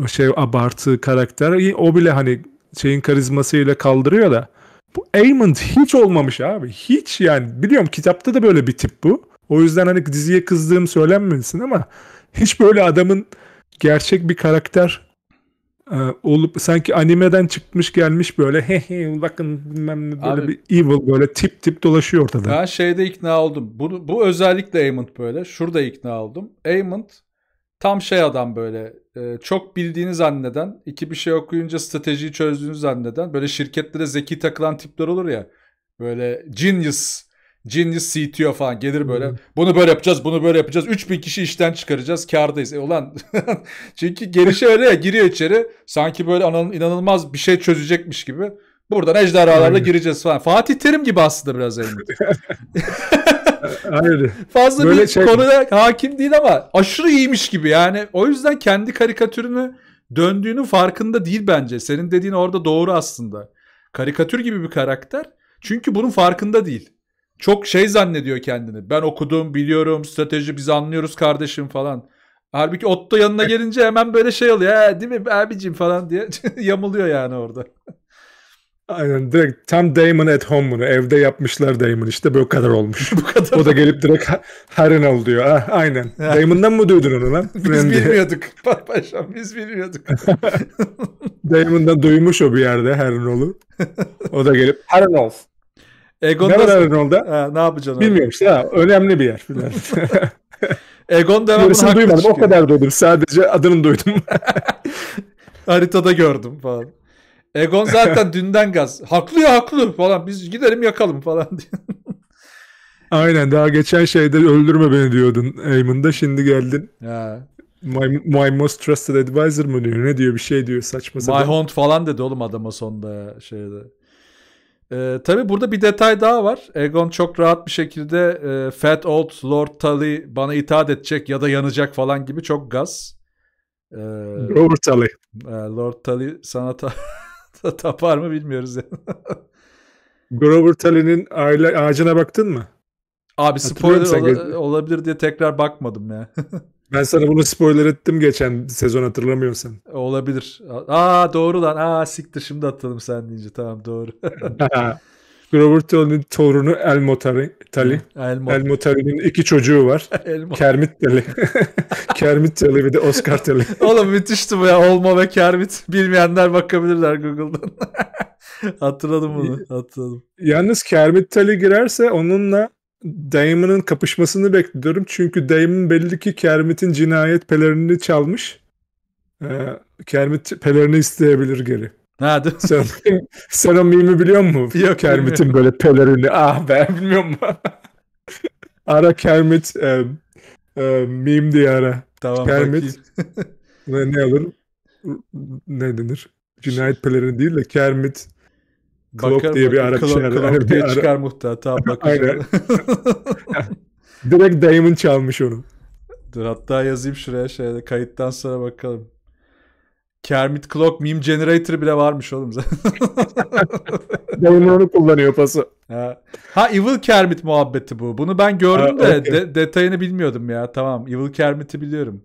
şey abartı karakter o bile hani şeyin karizmasıyla kaldırıyor da bu Aymond hiç olmamış abi. Hiç yani biliyorum kitapta da böyle bir tip bu. O yüzden hani diziye kızdığım söylenmesin ama hiç böyle adamın gerçek bir karakter e, olup sanki animeden çıkmış gelmiş böyle he he bakın bilmem ne böyle Abi, bir evil böyle tip tip dolaşıyor ortada. Ben şeyde ikna oldum. bu bu özellikle Aymond böyle. Şurada ikna oldum. Aymond Tam şey adam böyle e, çok bildiğini zanneden, iki bir şey okuyunca stratejiyi çözdüğünü zanneden böyle şirketlere zeki takılan tipler olur ya. Böyle genius, genius CTO falan gelir böyle. Hmm. Bunu böyle yapacağız, bunu böyle yapacağız. 3000 kişi işten çıkaracağız, kardayız. E ulan çünkü gelişi öyle ya giriyor içeri. Sanki böyle inanılmaz bir şey çözecekmiş gibi. Buradan ejderhalarla gireceğiz falan. Fatih Terim gibi aslında biraz elinde. Hayır. Fazla Böyle bir şey... konuda hakim değil ama aşırı iyiymiş gibi yani. O yüzden kendi karikatürünü döndüğünün farkında değil bence. Senin dediğin orada doğru aslında. Karikatür gibi bir karakter. Çünkü bunun farkında değil. Çok şey zannediyor kendini. Ben okudum, biliyorum, strateji biz anlıyoruz kardeşim falan. Halbuki Otto yanına gelince hemen böyle şey oluyor. Ee, değil mi abicim falan diye yamuluyor yani orada. Aynen direkt tam Damon at home bunu evde yapmışlar Damon işte bu kadar olmuş. bu kadar. O da gelip direkt Harrenal diyor. Ah, aynen. Damon'dan mı duydun onu lan? biz bilmiyorduk. Paşam biz bilmiyorduk. Damon'dan duymuş o bir yerde Harrenal'u. O da gelip ol. Egon ne var Harrenal'da? Ha, ne yapacaksın? Bilmiyorum işte ha, önemli bir yer. Egon devamını haklı duymadım çıkıyor. o kadar duydum sadece adını duydum. Haritada gördüm falan. Egon zaten dünden gaz. Haklı ya haklı falan biz gidelim yakalım falan diyor. Aynen daha geçen şeyde öldürme beni diyordun Eamon'da şimdi geldin. Ya. My, my most trusted advisor mı diyor ne diyor bir şey diyor saçma sapan. My Hunt falan dedi oğlum adama sonda şeyde. Ee, Tabi burada bir detay daha var. Egon çok rahat bir şekilde e, Fat Old Lord Tully bana itaat edecek ya da yanacak falan gibi çok gaz. Ee, Lord Tully. E, Lord Tully sanata tapar mı bilmiyoruz yani. Grover Talley'nin aile ağacına baktın mı? Abi spoiler ola, olabilir diye tekrar bakmadım ya. ben sana bunu spoiler ettim geçen sezon hatırlamıyorsan. Olabilir. Aa doğru lan. Aa siktir şimdi hatırladım sen deyince. Tamam doğru. Robert Talley'nin torunu El Motari. Tali. El, Mot- El Motari'nin iki çocuğu var. El Kermit Tali. Kermit Tali bir de Oscar Tali. Oğlum müthişti bu ya. Olma ve Kermit. Bilmeyenler bakabilirler Google'dan. Hatırladım bunu. Hatırladım. Yalnız Kermit Tali girerse onunla Damon'ın kapışmasını bekliyorum. Çünkü Damon belli ki Kermit'in cinayet pelerini çalmış. Ee, Kermit pelerini isteyebilir geri. Ha, değil Sen, sen o mimi biliyor musun? Yok, Kermit'in böyle pelerini. Ah be bilmiyor musun? ara Kermit e, e, meme diye ara. Tamam Kermit ne, ne alır? Ne denir? Cinayet pelerini değil de Kermit Klok diye bir Arap klok, klok yani diye ara. çıkar muhtemelen. Tamam bak. Direkt Damon çalmış onu. Dur hatta yazayım şuraya şeyde kayıttan sonra bakalım. Kermit Clock meme generator bile varmış oğlum zaten. Dayın onu kullanıyor pası. Ha. ha Evil Kermit muhabbeti bu. Bunu ben gördüm ha, de, okay. de detayını bilmiyordum ya. Tamam Evil Kermit'i biliyorum.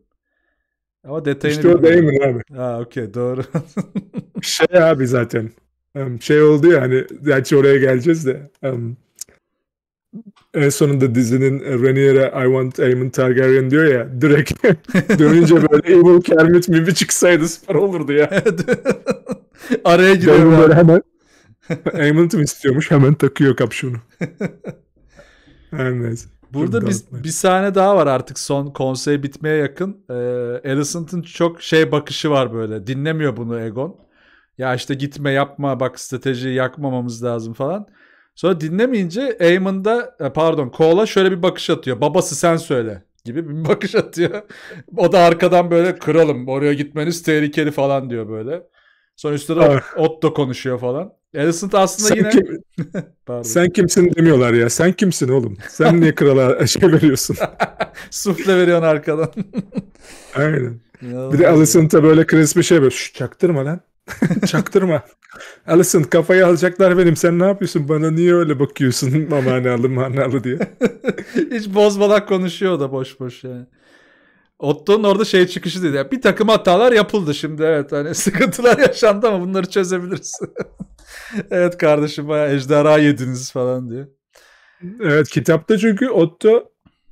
Ama detayını İşte o Damon abi. Ha okey doğru. şey abi zaten. Şey oldu ya hani gerçi oraya geleceğiz de en sonunda dizinin e, Rhaenyra I want Aemon Targaryen diyor ya direkt dönünce böyle Evil Kermit mi bir çıksaydı süper olurdu ya. Araya giriyor. böyle hemen Aemon mi istiyormuş hemen takıyor kapşonu. Her neyse. Burada biz, bir sahne daha var artık son konsey bitmeye yakın. Ee, Alicent'ın çok şey bakışı var böyle. Dinlemiyor bunu Egon. Ya işte gitme yapma bak strateji yakmamamız lazım falan. Sonra dinlemeyince Eamon da e, pardon Cole'a şöyle bir bakış atıyor. Babası sen söyle gibi bir bakış atıyor. o da arkadan böyle kralım oraya gitmeniz tehlikeli falan diyor böyle. Sonra üstte de ah. Otto konuşuyor falan. Alicent aslında sen yine... Kim... Sen kimsin demiyorlar ya. Sen kimsin oğlum? Sen niye krala şey veriyorsun? Sufle veriyorsun arkadan. Aynen. İnanılmaz bir de Alicent'a böyle kriz bir şey böyle çaktırma lan. Çaktırma. Alison kafayı alacaklar benim. Sen ne yapıyorsun? Bana niye öyle bakıyorsun manalı manalı diye. Hiç bozmadan konuşuyor da boş boş yani. Otto'nun orada şey çıkışı dedi. bir takım hatalar yapıldı şimdi evet. Hani sıkıntılar yaşandı ama bunları çözebiliriz. evet kardeşim bayağı ejderha yediniz falan diyor. Evet kitapta çünkü Otto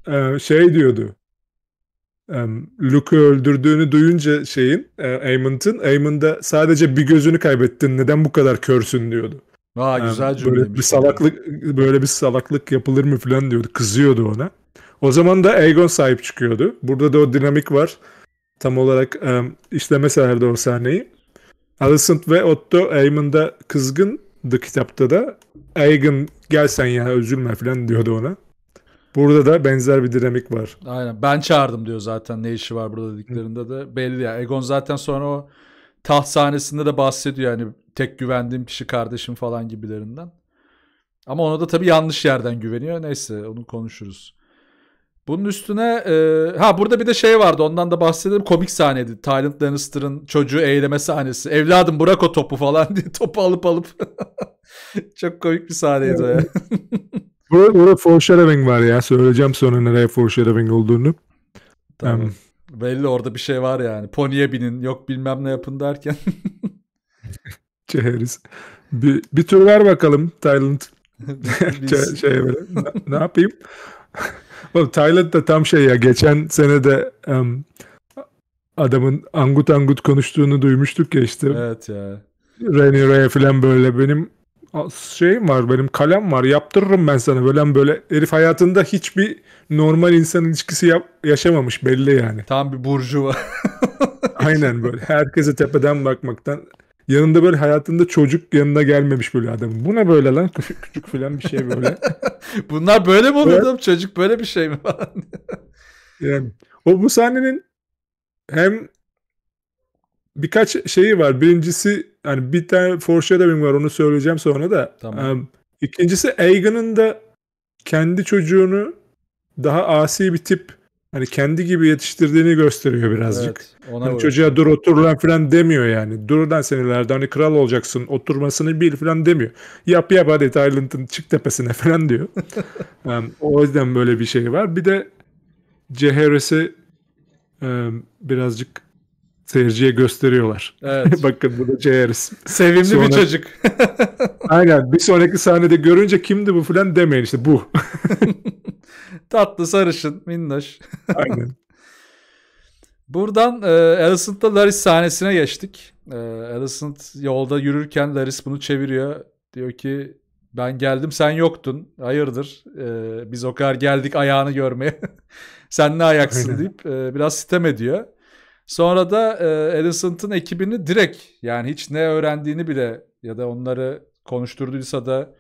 e, şey diyordu um, Luke'u öldürdüğünü duyunca şeyin e, Amon'ın sadece bir gözünü kaybettin neden bu kadar körsün diyordu. Aa güzel cümle. Böyle bir salaklık böyle bir salaklık yapılır mı falan diyordu. Kızıyordu ona. O zaman da Aegon sahip çıkıyordu. Burada da o dinamik var. Tam olarak um, işlemeselerdi o sahneyi. Alicent ve Otto Aemon'da kızgındı kitapta da. Aegon gel sen ya üzülme falan diyordu ona. Burada da benzer bir dinamik var. Aynen. Ben çağırdım diyor zaten ne işi var burada dediklerinde de belli ya. Egon zaten sonra o taht sahnesinde de bahsediyor yani tek güvendiğim kişi kardeşim falan gibilerinden. Ama ona da tabii yanlış yerden güveniyor. Neyse onu konuşuruz. Bunun üstüne e, ha burada bir de şey vardı ondan da bahsedelim komik sahneydi. Tyrant Lannister'ın çocuğu eğleme sahnesi. Evladım bırak o topu falan diye topu alıp alıp. Çok komik bir sahneydi o Burada, burada foreshadowing var ya. Söyleyeceğim sonra nereye foreshadowing olduğunu. Tamam. Um, Belli orada bir şey var yani. Pony'e binin yok bilmem ne yapın derken. Çeheriz. Bir, bir tur ver bakalım Thailand. şey, böyle. Ne, ne yapayım? Oğlum Thailand da tam şey ya. Geçen sene de um, adamın angut angut konuştuğunu duymuştuk ya işte. Evet ya. Rainy Raya falan böyle benim şeyim var benim kalem var yaptırırım ben sana böyle hani böyle herif hayatında hiçbir normal insan ilişkisi yap, yaşamamış belli yani. Tam bir burjuva. Aynen böyle herkese tepeden bakmaktan yanında böyle hayatında çocuk yanına gelmemiş böyle adam. Bu ne böyle lan küçük küçük filan bir şey böyle. Bunlar böyle mi oluyor evet. çocuk böyle bir şey mi falan. yani, o bu sahnenin hem birkaç şeyi var. Birincisi yani bir tane foreshadowing var onu söyleyeceğim sonra da. Tamam. İkincisi Aegon'un da kendi çocuğunu daha asi bir tip hani kendi gibi yetiştirdiğini gösteriyor birazcık. Evet, ona hani çocuğa dur otur lan falan demiyor yani. Dur lan senelerde hani kral olacaksın oturmasını bil falan demiyor. Yap yap hadi Tayland'ın çık tepesine falan diyor. o yüzden böyle bir şey var. Bir de Ceheres'i birazcık Seyirciye gösteriyorlar. Evet. Bakın bu da Jairus. Sevimli Sonra... bir çocuk. Aynen. Bir sonraki sahnede görünce kimdi bu falan demeyin işte bu. Tatlı sarışın minnoş. Aynen. Buradan e, Alicent'la Laris sahnesine geçtik. E, Alicent yolda yürürken Laris bunu çeviriyor. Diyor ki ben geldim sen yoktun. Hayırdır e, biz o kadar geldik ayağını görmeye. sen ne ayaksın Aynen. deyip e, biraz sitem ediyor. Sonra da e, Alicent'ın ekibini direkt yani hiç ne öğrendiğini bile ya da onları konuşturduysa da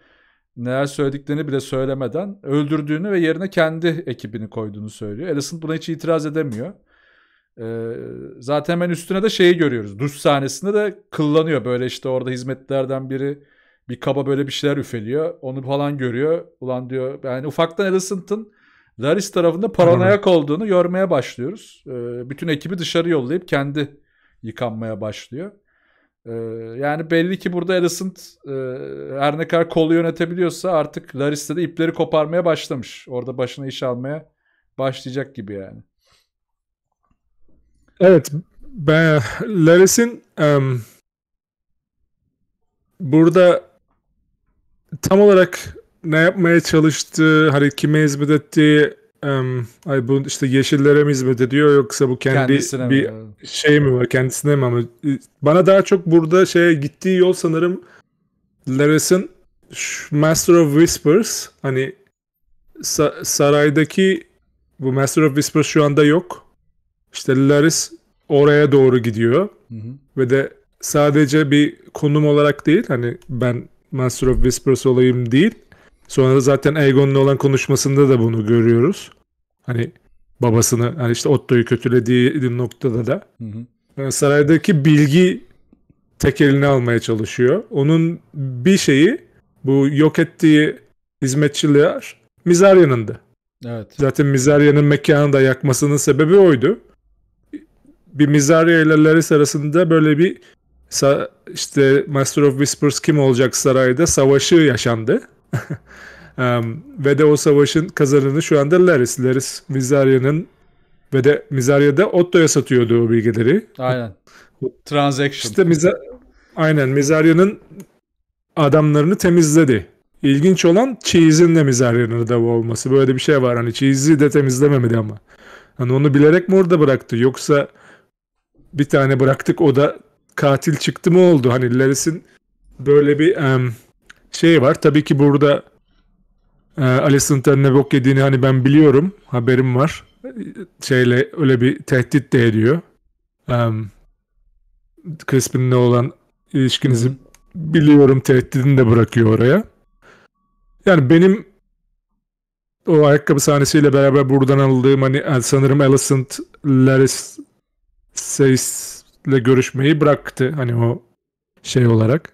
neler söylediklerini bile söylemeden öldürdüğünü ve yerine kendi ekibini koyduğunu söylüyor. Alicent buna hiç itiraz edemiyor. Ee, zaten hemen üstüne de şeyi görüyoruz. Duş sahnesinde de kıllanıyor. Böyle işte orada hizmetlerden biri bir kaba böyle bir şeyler üfeliyor. Onu falan görüyor. Ulan diyor yani ufaktan Alicent'ın Laris tarafında paranoyak olduğunu görmeye başlıyoruz. E, bütün ekibi dışarı yollayıp kendi yıkanmaya başlıyor. E, yani belli ki burada Alicent e, her ne kadar kolu yönetebiliyorsa artık Laris'te de ipleri koparmaya başlamış. Orada başına iş almaya başlayacak gibi yani. Evet. Ben, Laris'in um, burada tam olarak ne yapmaya çalıştığı, hani kime hizmet ettiği um, ay bu işte yeşillere mi hizmet ediyor yoksa bu kendi kendisine bir mi? şey mi var kendisine mi ama e, bana daha çok burada şey gittiği yol sanırım Laris'in Master of Whispers hani sa- saraydaki bu Master of Whispers şu anda yok. İşte Laris oraya doğru gidiyor. Hı hı. Ve de sadece bir konum olarak değil hani ben Master of Whispers olayım değil Sonra zaten Aegon'la olan konuşmasında da bunu görüyoruz. Hani babasını hani işte Otto'yu kötülediği noktada da. Hı hı. Ee, saraydaki bilgi tek almaya çalışıyor. Onun bir şeyi bu yok ettiği hizmetçiler Mizarya'nındı. Evet. Zaten Mizarya'nın mekanı da yakmasının sebebi oydu. Bir Mizarya ile Laris arasında böyle bir işte Master of Whispers kim olacak sarayda savaşı yaşandı um, ve de o savaşın kazananı şu anda Laris. Laris Mizaria'nın ve de Mizaria'da Otto'ya satıyordu o bilgileri. Aynen. Transaction. İşte Miza Aynen Mizaria'nın adamlarını temizledi. İlginç olan Cheese'in de Mizarya'nın adamı olması. Böyle bir şey var. Hani Cheese'i de temizlememedi ama. Hani onu bilerek mi orada bıraktı? Yoksa bir tane bıraktık o da katil çıktı mı oldu? Hani Laris'in böyle bir um, şey var. Tabii ki burada e, Alicent'ın ne bok yediğini hani ben biliyorum. Haberim var. Şeyle öyle bir tehdit de ediyor. E, Crispin'le olan ilişkinizi biliyorum tehdidini de bırakıyor oraya. Yani benim o ayakkabı sahnesiyle beraber buradan aldığım hani sanırım Alicent Laris Seis'le görüşmeyi bıraktı. Hani o şey olarak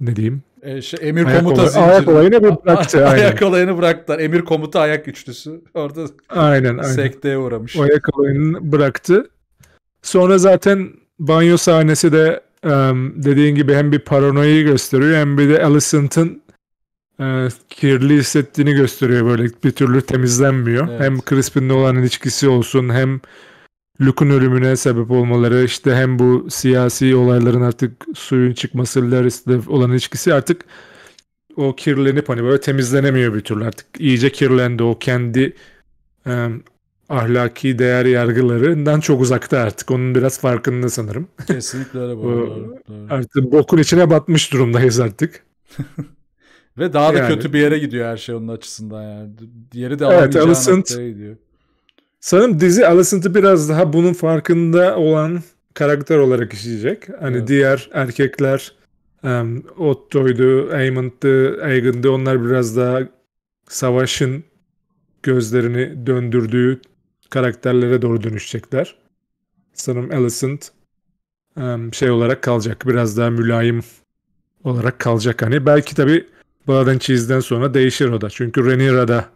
ne diyeyim e, şey, emir ayak komuta olay, Ayak olayını bir bıraktı. aynen. Ayak olayını bıraktılar. Emir komuta ayak güçlüsü. Orada aynen, aynen. sekteye uğramış. O ayak olayını bıraktı. Sonra zaten banyo sahnesi de um, dediğin gibi hem bir paranoyayı gösteriyor hem bir de Alicent'ın e, kirli hissettiğini gösteriyor böyle bir türlü temizlenmiyor. Evet. Hem Crispin'le olan ilişkisi olsun hem Luke'un ölümüne sebep olmaları işte hem bu siyasi olayların artık suyun çıkması Laris'le olan ilişkisi artık o kirlenip hani böyle temizlenemiyor bir türlü artık iyice kirlendi o kendi e, ahlaki değer yargılarından çok uzakta artık onun biraz farkında sanırım. Kesinlikle öyle bu artık bokun içine batmış durumdayız artık. Ve daha da yani. kötü bir yere gidiyor her şey onun açısından yani. Yeri de evet, Alicent, gidiyor. Sanırım dizi Alicent'ı biraz daha bunun farkında olan karakter olarak işleyecek. Hani evet. diğer erkekler um, Otto'ydu, Amon'dı, Aegon'dı onlar biraz daha savaşın gözlerini döndürdüğü karakterlere doğru dönüşecekler. Sanırım Alicent um, şey olarak kalacak. Biraz daha mülayim olarak kalacak hani. Belki tabii Blood and Cheese'den sonra değişir o da. Çünkü Rhaenyra'da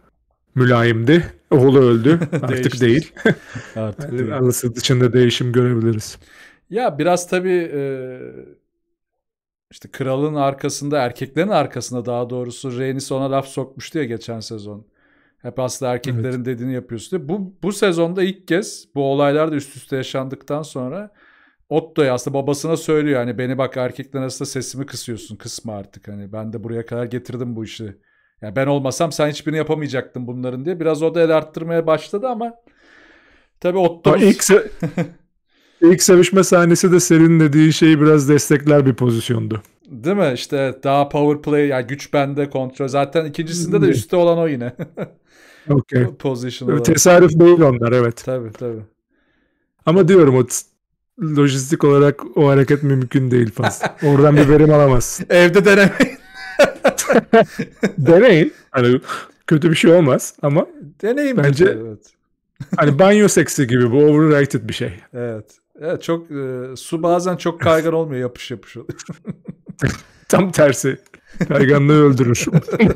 mülayimdi. Oğlu öldü. Artık değil. Artık değil. Anası dışında değişim görebiliriz. Ya biraz tabii e, işte kralın arkasında, erkeklerin arkasında daha doğrusu Rhaenys ona laf sokmuştu ya geçen sezon. Hep aslında erkeklerin evet. dediğini yapıyorsun diye. Bu, bu sezonda ilk kez bu olaylar da üst üste yaşandıktan sonra Otto'ya aslında babasına söylüyor. Hani beni bak erkekler arasında sesimi kısıyorsun. Kısma artık. Hani ben de buraya kadar getirdim bu işi yani ben olmasam sen hiçbirini yapamayacaktın bunların diye. Biraz o da el arttırmaya başladı ama tabii Otto... İlk, se ilk sevişme sahnesi de senin dediğin şeyi biraz destekler bir pozisyondu. Değil mi? İşte daha power play yani güç bende kontrol. Zaten ikincisinde de hmm. üstte olan o yine. okay. Position Tesadüf değil onlar evet. Tabii tabii. Ama diyorum o lojistik olarak o hareket mümkün değil fazla. Oradan bir verim alamazsın. Evde denemeyin. Deneyin. Hani kötü bir şey olmaz ama deneyin bence. Kötü, evet. hani banyo seksi gibi bu overrated bir şey. Evet. Evet çok e, su bazen çok kaygan olmuyor yapış yapış oluyor. Tam tersi. Kayganlığı öldürür.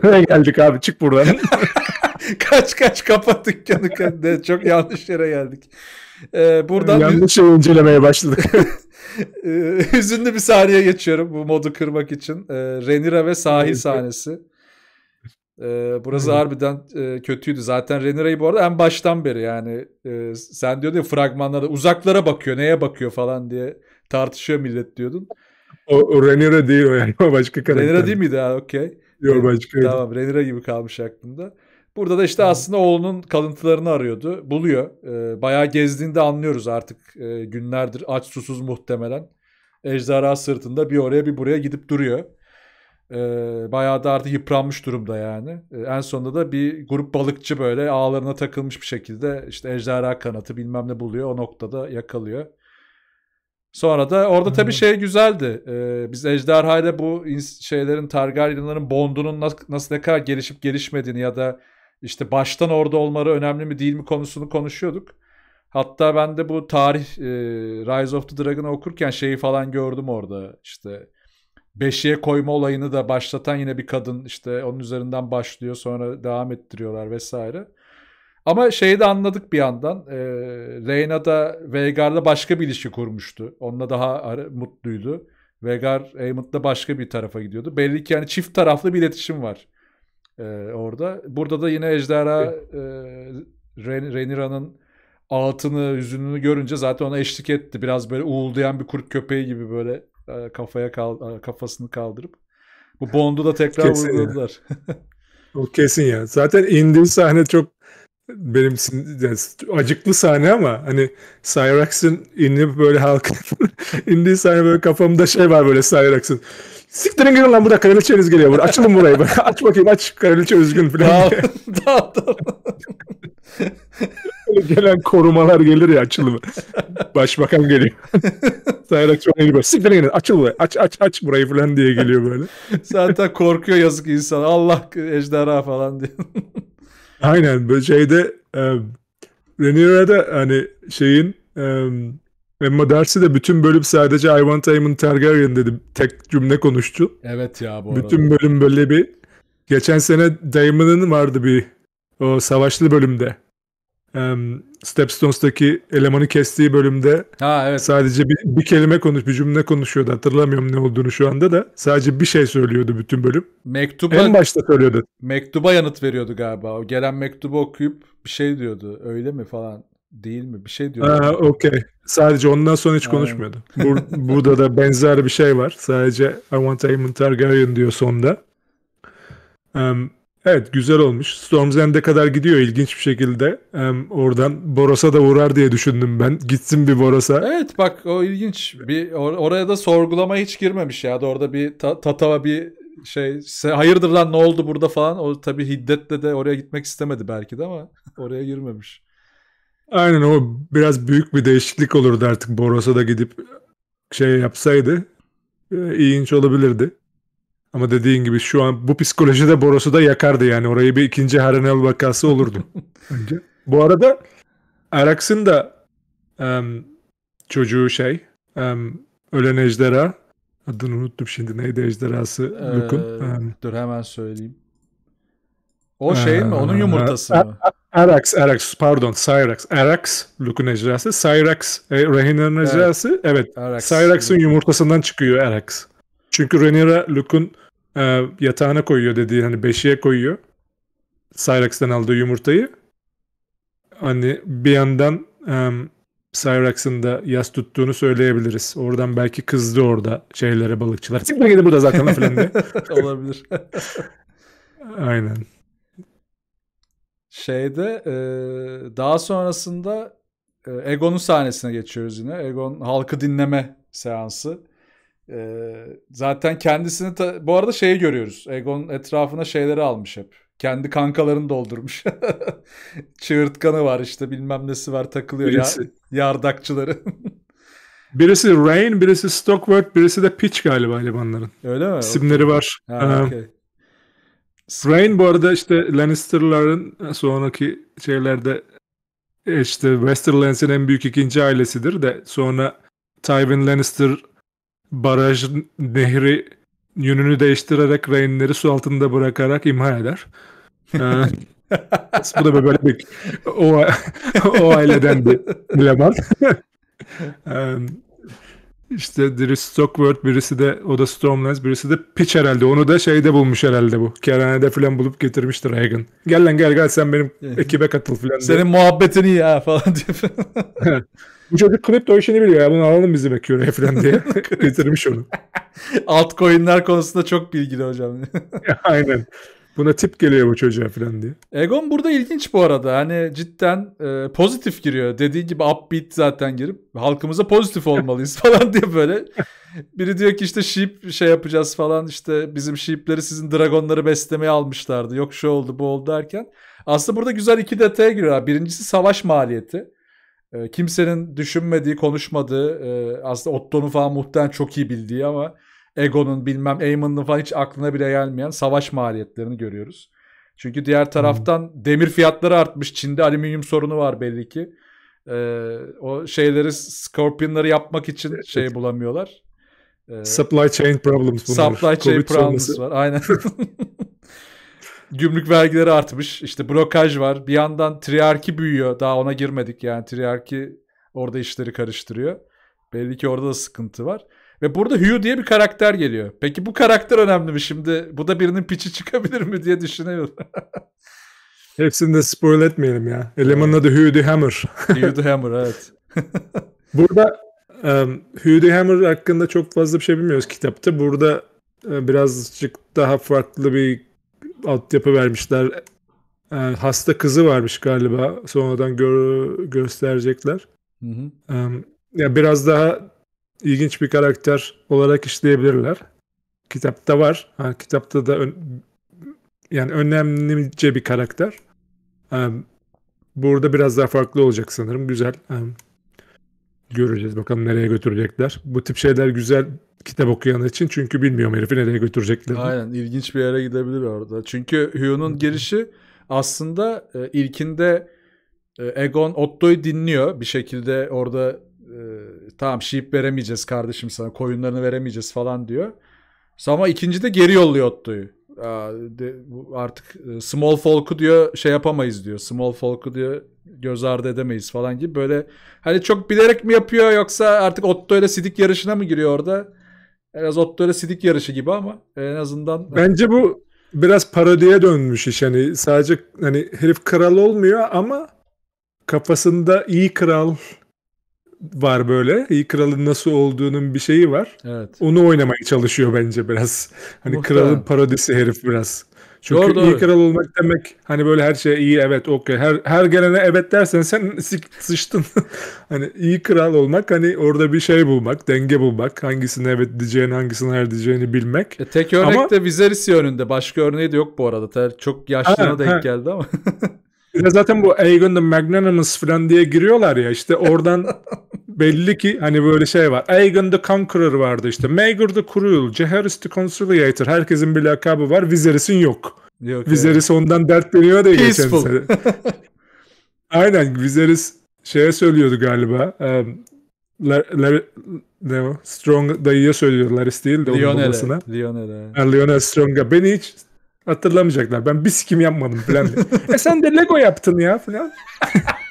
Nereye geldik abi çık buradan. kaç kaç kapat dükkanı. Çok yanlış yere geldik. Ee, buradan yanlış şey incelemeye başladık. e, hüzünlü bir saniye geçiyorum bu modu kırmak için. E, Renira ve sahil sahnesi. E, burası evet. harbiden e, kötüydü. Zaten Renira'yı bu arada en baştan beri yani e, sen diyordun ya fragmanlarda uzaklara bakıyor, neye bakıyor falan diye tartışıyor millet diyordun. O, o Renira değil o yani o başka karakter. Renira değil miydi? Ha okey. Yok başka. Tamam Renira gibi kalmış aklımda. Burada da işte aslında oğlunun kalıntılarını arıyordu. Buluyor. E, bayağı gezdiğinde anlıyoruz artık e, günlerdir aç susuz muhtemelen. Ejderha sırtında bir oraya bir buraya gidip duruyor. E, bayağı da artık yıpranmış durumda yani. Ee, en sonunda da bir grup balıkçı böyle ağlarına takılmış bir şekilde işte ejderha kanatı bilmem ne buluyor. O noktada yakalıyor. Sonra da orada tabii şey güzeldi. Ee, biz Ejderha ile bu şeylerin Targaryen'ların bondunun nasıl, nasıl ne kadar gelişip gelişmediğini ya da işte baştan orada olmaları önemli mi değil mi konusunu konuşuyorduk. Hatta ben de bu tarih e, Rise of the Dragon'ı okurken şeyi falan gördüm orada. İşte beşiğe koyma olayını da başlatan yine bir kadın işte onun üzerinden başlıyor sonra devam ettiriyorlar vesaire. Ama şeyi de anladık bir yandan. E, Reyna da Veigar'la başka bir ilişki kurmuştu. Onunla daha mutluydu. Veigar Aemond'la başka bir tarafa gidiyordu. Belli ki yani çift taraflı bir iletişim var e, orada. Burada da yine ejderha e, Renira'nın altını, yüzünü görünce zaten ona eşlik etti. Biraz böyle uğuldayan bir kurt köpeği gibi böyle e, kafaya kal kafasını kaldırıp. Bu Bond'u da tekrar vurdular. O kesin ya. Zaten indiği sahne çok benim yani acıklı sahne ama hani Cyrax'ın inip böyle halkın indiği sahne böyle kafamda şey var böyle Cyrax'ın. Siktirin girin lan burada kraliçe geliyor burada. Açılın burayı. bak. aç bakayım aç kraliçe üzgün falan. Tamam tamam. gelen korumalar gelir ya açılımı. Başbakan geliyor. Sayrax çok geliyor. Siktirin gidin açıl burayı. Aç aç aç burayı falan diye geliyor böyle. Zaten korkuyor yazık insan. Allah ejderha falan diyor. Aynen böyle şeyde um, e, Rhaenyra'da hani şeyin um, Emma Darcy de bütün bölüm sadece I want Aemon Targaryen dedi. Tek cümle konuştu. Evet ya bu arada. Bütün bölüm böyle bir geçen sene Damon'ın vardı bir o savaşlı bölümde. Stepstones'taki elemanı kestiği bölümde ha, evet. sadece bir, bir kelime konuş, bir cümle konuşuyordu. Hatırlamıyorum ne olduğunu şu anda da. Sadece bir şey söylüyordu bütün bölüm. Mektuba, en başta söylüyordu. Mektuba yanıt veriyordu galiba. O gelen mektubu okuyup bir şey diyordu. Öyle mi falan değil mi? Bir şey diyordu. Ha, okey. Sadece ondan sonra hiç konuşmuyordu. Bur burada da benzer bir şey var. Sadece I want Aemon Targaryen diyor sonda. Um, Evet güzel olmuş. Storm's End'e kadar gidiyor ilginç bir şekilde. Hem oradan Boros'a da uğrar diye düşündüm ben. Gitsin bir Boros'a. Evet bak o ilginç. Bir or- oraya da sorgulama hiç girmemiş ya. Da orada bir ta- tatava bir şey hayırdır lan ne oldu burada falan. O tabii hiddetle de oraya gitmek istemedi belki de ama oraya girmemiş. Aynen o biraz büyük bir değişiklik olurdu artık Boros'a da gidip şey yapsaydı. E, ilginç olabilirdi. Ama dediğin gibi şu an bu psikolojide Boros'u da yakardı yani. Orayı bir ikinci Haranel vakası olurdu. Önce. Bu arada Arax'ın da um, çocuğu şey um, ölen ejderha adını unuttum şimdi neydi ejderhası ee, Luke'un. Um, dur hemen söyleyeyim. O şey ee, mi? Onun yumurtası a, mı? Arax, Arax pardon Cyrax. Arax Luke'un ejderhası. Cyrax e, Rhaenyra'nın evet. ejderhası. Evet. Cyrax'ın yumurtasından çıkıyor Arax. Çünkü Rhaenyra Luke'un e, yatağına koyuyor dediği hani beşiğe koyuyor. Cyrax'tan aldığı yumurtayı. Hani bir yandan e, Cyrax'ın da yas tuttuğunu söyleyebiliriz. Oradan belki kızdı orada şeylere balıkçılar. Çıkma gidin burada zaten falan diye. Olabilir. Aynen. Şeyde e, daha sonrasında e, Egon'un sahnesine geçiyoruz yine. Egon halkı dinleme seansı. Ee, zaten kendisini ta- bu arada şeyi görüyoruz. Egon etrafına şeyleri almış hep. Kendi kankalarını doldurmuş. Çığırtkanı var işte bilmem nesi var takılıyor birisi, ya- yardakçıları. birisi Rain, birisi Stockworth, birisi de Pitch galiba limanların. Öyle mi? İsimleri okay. var. Ha, ee, okay. Rain bu arada işte Lannister'ların sonraki şeylerde e, işte Westerlands'in en büyük ikinci ailesidir de sonra Tywin Lannister baraj nehri yönünü değiştirerek rehinleri su altında bırakarak imha eder. Ee, bu da böyle bir o, o aileden bir eleman. ee, işte biri Stockworth, birisi de o da Stormlands, birisi de Pitch herhalde. Onu da şeyde bulmuş herhalde bu. Kerhanede falan bulup getirmiştir Reagan. Gel lan gel gel sen benim ekibe katıl falan. Senin diye. muhabbetini ya falan diyor. Bu çocuk kripto işini biliyor ya bunu alalım bizi bekliyor falan diye getirmiş onu. Altcoin'ler konusunda çok bilgili hocam. Aynen. Buna tip geliyor bu çocuğa falan diye. Egon burada ilginç bu arada. Hani cidden e, pozitif giriyor. Dediği gibi upbeat zaten girip halkımıza pozitif olmalıyız falan diye böyle. Biri diyor ki işte sheep şey yapacağız falan işte bizim sheepleri sizin dragonları beslemeye almışlardı. Yok şu oldu bu oldu derken. Aslında burada güzel iki detaya giriyor. Birincisi savaş maliyeti. E, kimsenin düşünmediği, konuşmadığı, e, aslında Otto'nun falan muhtemelen çok iyi bildiği ama Egon'un bilmem Eamon'un falan hiç aklına bile gelmeyen savaş maliyetlerini görüyoruz. Çünkü diğer taraftan hmm. demir fiyatları artmış. Çin'de alüminyum sorunu var belli ki. Ee, o şeyleri Scorpion'ları yapmak için evet. şey bulamıyorlar. Ee, supply chain problems bunlar. Supply chain Covid problems sonrası. var aynen. gümrük vergileri artmış. İşte blokaj var. Bir yandan triarki büyüyor. Daha ona girmedik yani. Triarki orada işleri karıştırıyor. Belli ki orada da sıkıntı var. Ve burada Hugh diye bir karakter geliyor. Peki bu karakter önemli mi şimdi? Bu da birinin piçi çıkabilir mi diye düşünüyorum. Hepsini de spoil etmeyelim ya. Elemanın evet. adı Hugh the Hammer. Hugh the Hammer evet. burada um, Hugh the Hammer hakkında çok fazla bir şey bilmiyoruz kitapta. Burada birazcık daha farklı bir altyapı vermişler. Yani ee, hasta kızı varmış galiba. Sonradan gör, gösterecekler. Hı hı. Um, ya biraz daha ilginç bir karakter olarak işleyebilirler. Kitapta var. Ha, kitapta da ön, yani önemlice bir karakter. Um, burada biraz daha farklı olacak sanırım. Güzel. Um, göreceğiz bakalım nereye götürecekler. Bu tip şeyler güzel kitap okuyan için çünkü bilmiyorum herifi nereye götürecekler. Aynen ilginç bir yere gidebilir orada. Çünkü Hugh'un girişi aslında e, ilkinde e, Egon Otto'yu dinliyor bir şekilde orada e, tamam şiip veremeyeceğiz kardeşim sana koyunlarını veremeyeceğiz falan diyor. Ama ikinci de geri yolluyor Otto'yu. Artık e, small folk'u diyor şey yapamayız diyor. Small folk'u diyor göz ardı edemeyiz falan gibi böyle hani çok bilerek mi yapıyor yoksa artık Otto ile sidik yarışına mı giriyor orada? Biraz otları sidik yarışı gibi ama en azından... Bence bu biraz parodiye dönmüş iş. Hani sadece hani herif kral olmuyor ama kafasında iyi kral var böyle. İyi kralın nasıl olduğunun bir şeyi var. Evet. Onu oynamaya çalışıyor bence biraz. Hani Muhtemelen. kralın parodisi herif biraz. Çünkü doğru, doğru. iyi kral olmak demek hani böyle her şey iyi evet okey. Her, her gelene evet dersen sen sıçtın. hani iyi kral olmak hani orada bir şey bulmak, denge bulmak. Hangisine evet diyeceğini, hangisine hayır diyeceğini bilmek. E, tek örnek ama... de Viserys yönünde. Başka örneği de yok bu arada. Çok yaşlına ha, denk ha. geldi ama. Bir de zaten bu Aegon the Magnanimous falan diye giriyorlar ya işte oradan belli ki hani böyle şey var. Aegon the Conqueror vardı işte. Maegor the Cruel, Jaehaerys the Conciliator. Herkesin bir lakabı var. Viserys'in yok. yok Viserys yani. ondan dertleniyor diye geçen sene. Aynen Viserys şeye söylüyordu galiba. Um, Lar, Lar, ne o? Strong dayıya söylüyor Laris değil de onun babasına. Lionel'e. Lionel Strong'a. Beni hiç Hatırlamayacaklar. Ben bir sikim yapmadım falan. e sen de Lego yaptın ya falan.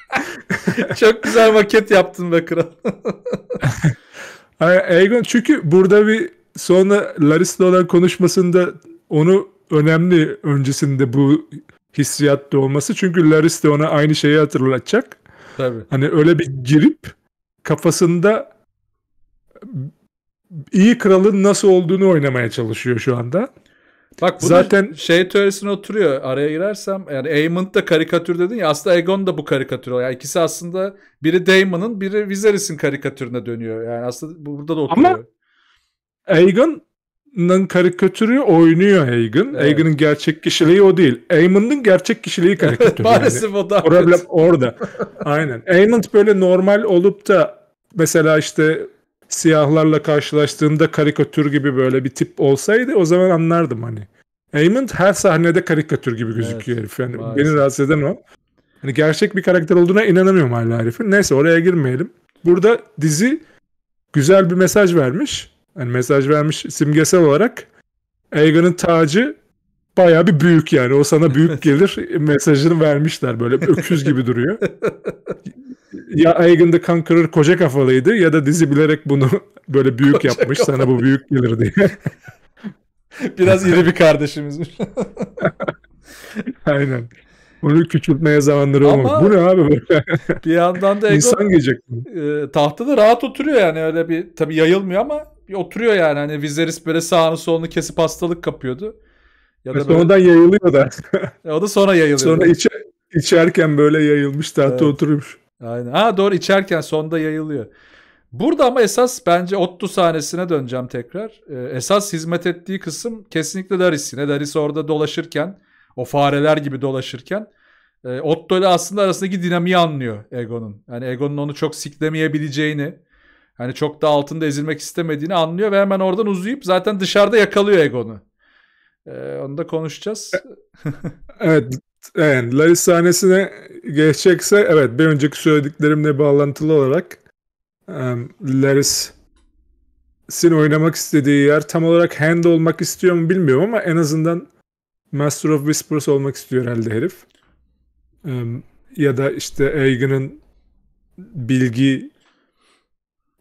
Çok güzel maket yaptın be kral. Aegon çünkü burada bir sonra Larissa olan konuşmasında onu önemli öncesinde bu hissiyatta olması. Çünkü Laris de ona aynı şeyi hatırlatacak. Tabii. Hani öyle bir girip kafasında iyi kralın nasıl olduğunu oynamaya çalışıyor şu anda. Bak bu zaten şey teorisine oturuyor. Araya girersem yani Aemond da karikatür dedin ya aslında Aegon da bu karikatür. Yani ikisi aslında biri Daemon'un biri Viserys'in karikatürüne dönüyor. Yani aslında burada da oturuyor. Ama Aegon'ın karikatürü oynuyor Aegon. Evet. Aegon'ın gerçek kişiliği o değil. Aemond'un gerçek kişiliği karikatürü. Maalesef yani. o da. Problem orada. Aynen. Aemond böyle normal olup da mesela işte siyahlarla karşılaştığında karikatür gibi böyle bir tip olsaydı o zaman anlardım hani. Aymond her sahnede karikatür gibi gözüküyor evet, herif. Yani maalesef. beni rahatsız eden o. Hani gerçek bir karakter olduğuna inanamıyorum hala herifin. Neyse oraya girmeyelim. Burada dizi güzel bir mesaj vermiş. Hani mesaj vermiş simgesel olarak. Egan'ın tacı baya bir büyük yani. O sana büyük gelir mesajını vermişler. Böyle öküz gibi duruyor. ya Aegon the Conqueror koca kafalıydı ya da dizi bilerek bunu böyle büyük koca yapmış kafalı. sana bu büyük gelir diye. Biraz iri bir kardeşimizmiş. Aynen. Bunu küçültmeye zamanları olmamış. bu ne abi böyle? bir yandan da Aegon, insan gelecek. E, tahta da rahat oturuyor yani öyle bir tabii yayılmıyor ama bir oturuyor yani hani Viserys böyle sağını solunu kesip hastalık kapıyordu. Ya da böyle... Sonradan yayılıyor da. E, o da sonra yayılıyor. Sonra içe, içerken böyle yayılmış tahtta evet. oturmuş. Aynen. Ha doğru içerken sonda yayılıyor. Burada ama esas bence Otto sahnesine döneceğim tekrar. Ee, esas hizmet ettiği kısım kesinlikle Daris. Yine Daris orada dolaşırken, o fareler gibi dolaşırken e, Otto ile aslında arasındaki dinamiği anlıyor Egon'un. Yani Egon'un onu çok siklemeyebileceğini, hani çok da altında ezilmek istemediğini anlıyor ve hemen oradan uzayıp zaten dışarıda yakalıyor Egon'u. Ee, onu da konuşacağız. evet Evet, Larry sahnesine geçecekse evet bir önceki söylediklerimle bağlantılı olarak um, Laris sin oynamak istediği yer tam olarak Hand olmak istiyor mu bilmiyorum ama en azından Master of Whispers olmak istiyor herhalde herif. ya da işte Egan'ın bilgi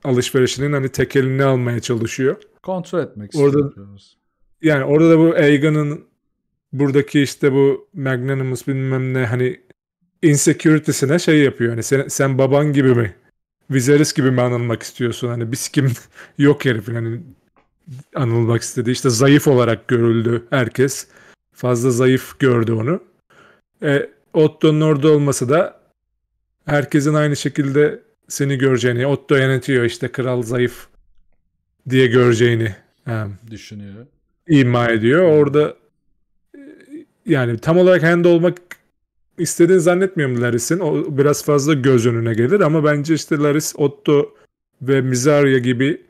alışverişinin hani tekelini almaya çalışıyor. Kontrol etmek Orada, Yani orada da bu Egan'ın buradaki işte bu magnanimous bilmem ne hani insecurity'sine şey yapıyor. Hani sen, sen baban gibi mi? Viserys gibi mi anılmak istiyorsun? Hani biz kim yok herifin hani anılmak istedi. İşte zayıf olarak görüldü herkes. Fazla zayıf gördü onu. E, Otto'nun orada olması da herkesin aynı şekilde seni göreceğini, Otto yönetiyor işte kral zayıf diye göreceğini düşünüyor. İma ediyor. Orada yani tam olarak hand olmak istediğini zannetmiyorum Laris'in. O biraz fazla göz önüne gelir ama bence işte Laris, Otto ve Mizaria gibi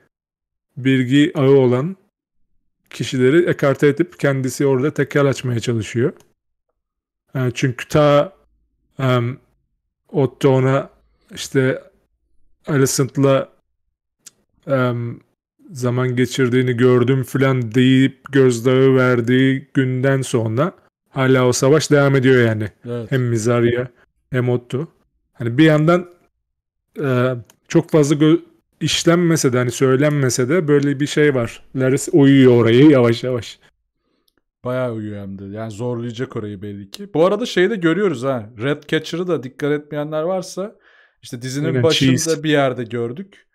bilgi ağı olan kişileri ekarte edip kendisi orada tekel açmaya çalışıyor. Yani ee, çünkü ta um, Otto ona işte Alicent'la um, zaman geçirdiğini gördüm filan deyip gözdağı verdiği günden sonra Hala o savaş devam ediyor yani. Evet. Hem Mizaria hem Otto. Hani bir yandan e, çok fazla gö- işlenmese de hani söylenmese de böyle bir şey var. Laris uyuyor orayı yavaş yavaş. Bayağı uyuyor hem de. Yani zorlayacak orayı belli ki. Bu arada şeyi de görüyoruz ha. Red Catcher'ı da dikkat etmeyenler varsa işte dizinin Aynen, başında cheese. bir yerde gördük.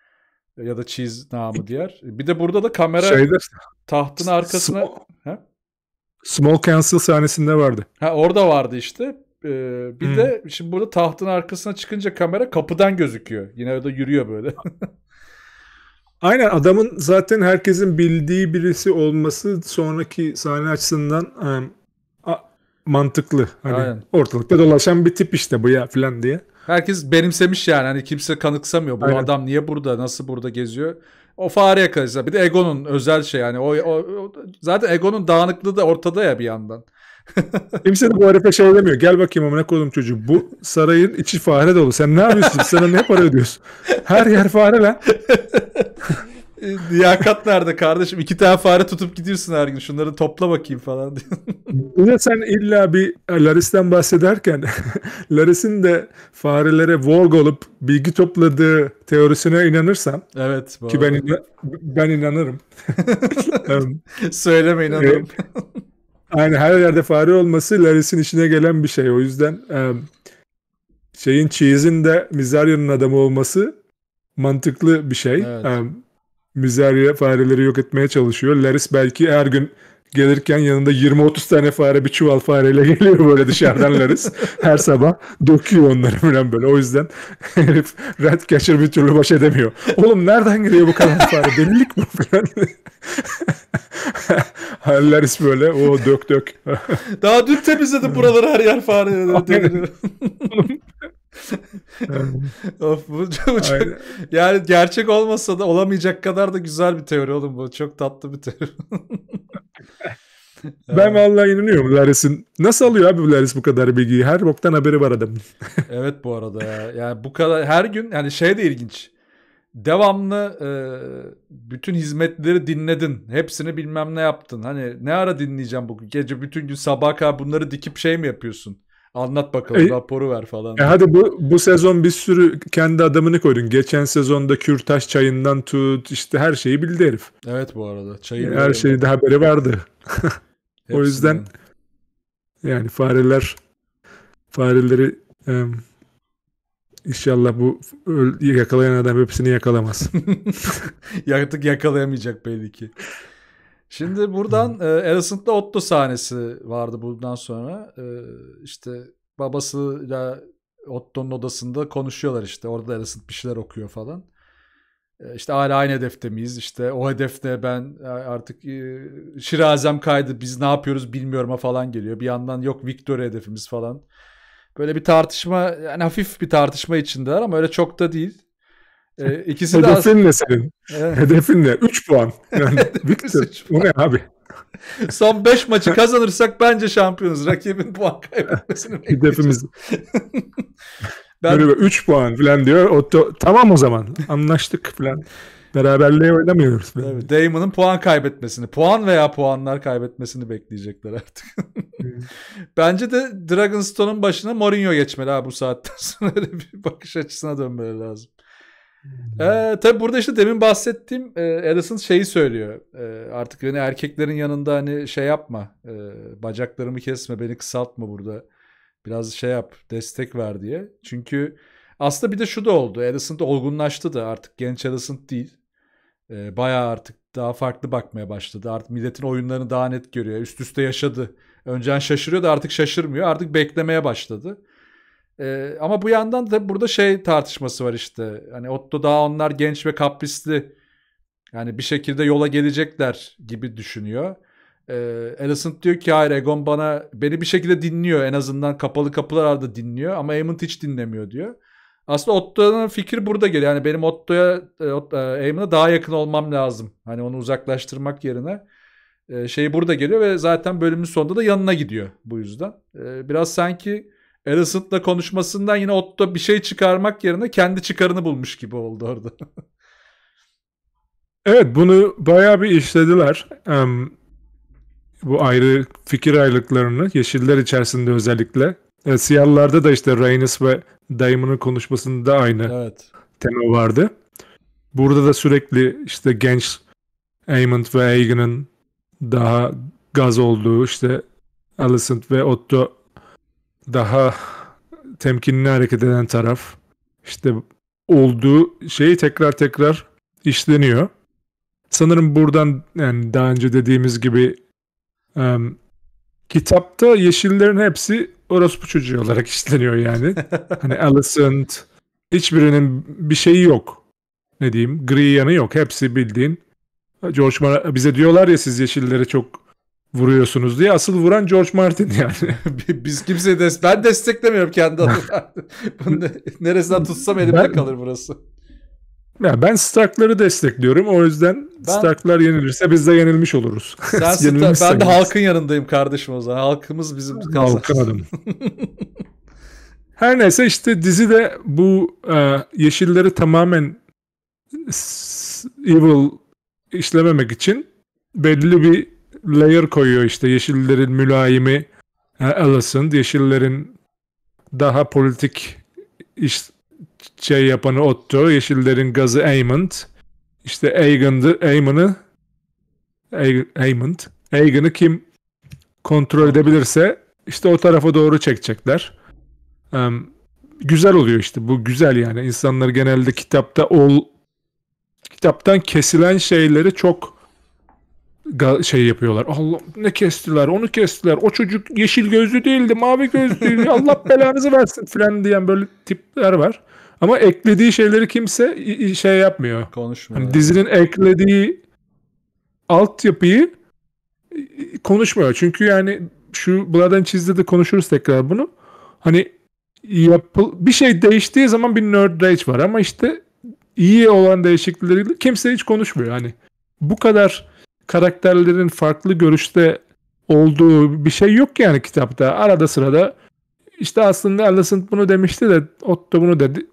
Ya da Cheese namı diğer. Bir de burada da kamera Şeyde, tahtın arkasına... Sm- Small Council sahnesinde vardı. Ha orada vardı işte. Ee, bir hmm. de şimdi burada tahtın arkasına çıkınca kamera kapıdan gözüküyor. Yine orada yürüyor böyle. Aynen adamın zaten herkesin bildiği birisi olması sonraki sahne açısından um, a, mantıklı. Hani Aynen. ortalıkta dolaşan bir tip işte bu ya filan diye. Herkes benimsemiş yani. Hani kimse kanıksamıyor. Bu Aynen. adam niye burada? Nasıl burada geziyor? o fare yakalayacak. Bir de Egon'un özel şey yani. O, o, o zaten Egon'un dağınıklığı da ortada ya bir yandan. Kimse de bu herife şey demiyor. Gel bakayım amına koydum çocuğu. Bu sarayın içi fare dolu. Sen ne yapıyorsun? Sana ne para ödüyorsun? Her yer fare lan. E, liyakat nerede kardeşim? İki tane fare tutup gidiyorsun her gün. Şunları topla bakayım falan diyor. Bir sen illa bir e, Laris'ten bahsederken Laris'in de farelere vorg olup bilgi topladığı teorisine inanırsam Evet. Bu ki ben, ina- ben inanırım. Söyleme e, inanırım. Yani her yerde fare olması Laris'in işine gelen bir şey. O yüzden şeyin Cheese'in de Mizarya'nın adamı olması mantıklı bir şey. Evet. Mizerya fareleri yok etmeye çalışıyor. Laris belki her gün gelirken yanında 20-30 tane fare bir çuval fareyle geliyor böyle dışarıdan Laris. her sabah döküyor onları falan böyle. O yüzden herif Ratcatcher bir türlü baş edemiyor. Oğlum nereden geliyor bu kadar fare? Delilik bu falan. Laris böyle o dök dök. Daha dün temizledim buraları her yer fare of bu çok, yani gerçek olmasa da olamayacak kadar da güzel bir teori oğlum bu. Çok tatlı bir teori. ben vallahi inanıyorum Laris'in. Nasıl alıyor abi Laris bu kadar bilgiyi? Her boktan haberi var adamın. evet bu arada ya. Yani bu kadar her gün yani şey de ilginç. Devamlı e, bütün hizmetleri dinledin. Hepsini bilmem ne yaptın. Hani ne ara dinleyeceğim bugün gece bütün gün sabaha kadar bunları dikip şey mi yapıyorsun? Anlat bakalım e, raporu ver falan. E hadi bu bu sezon bir sürü kendi adamını koydun. Geçen sezonda Kürtaş çayından tut işte her şeyi bildi herif. Evet bu arada. Çayı her şeyin de haberi vardı. o yüzden yani fareler fareleri e, inşallah bu yakalayan adam hepsini yakalamaz. Artık yakalayamayacak belli ki. Şimdi buradan hmm. e, Alicent'da Otto sahnesi vardı bundan sonra. E, işte babasıyla Otto'nun odasında konuşuyorlar işte. Orada Alicent bir şeyler okuyor falan. E, işte hala aynı hedefte miyiz? İşte o hedefte ben artık e, şirazem kaydı biz ne yapıyoruz bilmiyorum'a falan geliyor. Bir yandan yok Victor hedefimiz falan. Böyle bir tartışma yani hafif bir tartışma içindeler ama öyle çok da değil. E, ikisi Hedefin de aslında... ne senin? Evet. Hedefin ne? 3 puan. Yani Victor, bu ne abi? Son 5 maçı kazanırsak bence şampiyonuz. Rakibin puan kaybetmesini Hedefimiz. ben... Böyle 3 puan falan diyor. O to... Tamam o zaman. Anlaştık falan. Beraberliğe oynamıyoruz. Falan. Evet, Damon'ın puan kaybetmesini, puan veya puanlar kaybetmesini bekleyecekler artık. bence de Dragonstone'un başına Mourinho geçmeli ha bu saatten sonra. bir bakış açısına dönmeleri lazım. Ee, tabii burada işte demin bahsettiğim e, Addison şeyi söylüyor. E, artık hani erkeklerin yanında hani şey yapma. E, bacaklarımı kesme, beni kısaltma burada. Biraz şey yap, destek ver diye. Çünkü aslında bir de şu da oldu. Addison da olgunlaştı da artık genç Addison değil. E, bayağı artık daha farklı bakmaya başladı. Artık milletin oyunlarını daha net görüyor. Üst üste yaşadı. Önceden şaşırıyordu artık şaşırmıyor. Artık beklemeye başladı. E, ama bu yandan da burada şey tartışması var işte. Hani Otto daha onlar genç ve kaprisli. Yani bir şekilde yola gelecekler gibi düşünüyor. E, ee, Alicent diyor ki hayır Egon bana beni bir şekilde dinliyor. En azından kapalı kapılar arada dinliyor ama Aemond hiç dinlemiyor diyor. Aslında Otto'nun fikri burada geliyor. Yani benim Otto'ya, e, e, Aemond'a daha yakın olmam lazım. Hani onu uzaklaştırmak yerine ee, şey burada geliyor ve zaten bölümün sonunda da yanına gidiyor bu yüzden. Biraz sanki Alicent'la konuşmasından yine Otto bir şey çıkarmak yerine kendi çıkarını bulmuş gibi oldu orada. evet bunu bayağı bir işlediler. Um, bu ayrı fikir ayrılıklarını yeşiller içerisinde özellikle. E, siyahlarda da işte Reynes ve Damon'un konuşmasında aynı evet. tema vardı. Burada da sürekli işte genç Aymond ve Egan'ın daha gaz olduğu işte Alicent ve Otto daha temkinli hareket eden taraf işte olduğu şeyi tekrar tekrar işleniyor. Sanırım buradan yani daha önce dediğimiz gibi um, kitapta yeşillerin hepsi orospu çocuğu olarak işleniyor yani. hani Alicent hiçbirinin bir şeyi yok. Ne diyeyim? Gri yanı yok. Hepsi bildiğin George Mar bize diyorlar ya siz yeşilleri çok vuruyorsunuz diye. Asıl vuran George Martin yani. Biz kimseyi des ben desteklemiyorum kendi adıma. Neresinden tutsam elimde ben, kalır burası. Ya ben Stark'ları destekliyorum. O yüzden ben, Stark'lar yenilirse biz de yenilmiş oluruz. Sen ben de halkın yanındayım kardeşim o zaman. Halkımız bizim kalsın. Her neyse işte dizi de bu e, yeşilleri tamamen evil işlememek için belli bir layer koyuyor işte yeşillerin mülayimi e, Allison, yeşillerin daha politik iş, şey yapanı Otto, yeşillerin gazı Aymond. işte Aegon'dı, Aemon'ı Aymond, Aegon'ı kim kontrol edebilirse işte o tarafa doğru çekecekler. Um, güzel oluyor işte bu güzel yani insanlar genelde kitapta ol kitaptan kesilen şeyleri çok şey yapıyorlar. Allah ne kestiler onu kestiler. O çocuk yeşil gözlü değildi mavi gözlüydü. Allah belanızı versin filan diyen böyle tipler var. Ama eklediği şeyleri kimse şey yapmıyor. Konuşmuyor. Yani dizinin eklediği altyapıyı konuşmuyor. Çünkü yani şu Blood çizdi de konuşuruz tekrar bunu. Hani yapıl bir şey değiştiği zaman bir nerd rage var ama işte iyi olan değişiklikleri kimse hiç konuşmuyor. Hani bu kadar karakterlerin farklı görüşte olduğu bir şey yok yani kitapta. Arada sırada işte aslında Alicent bunu demişti de Otto bunu dedi.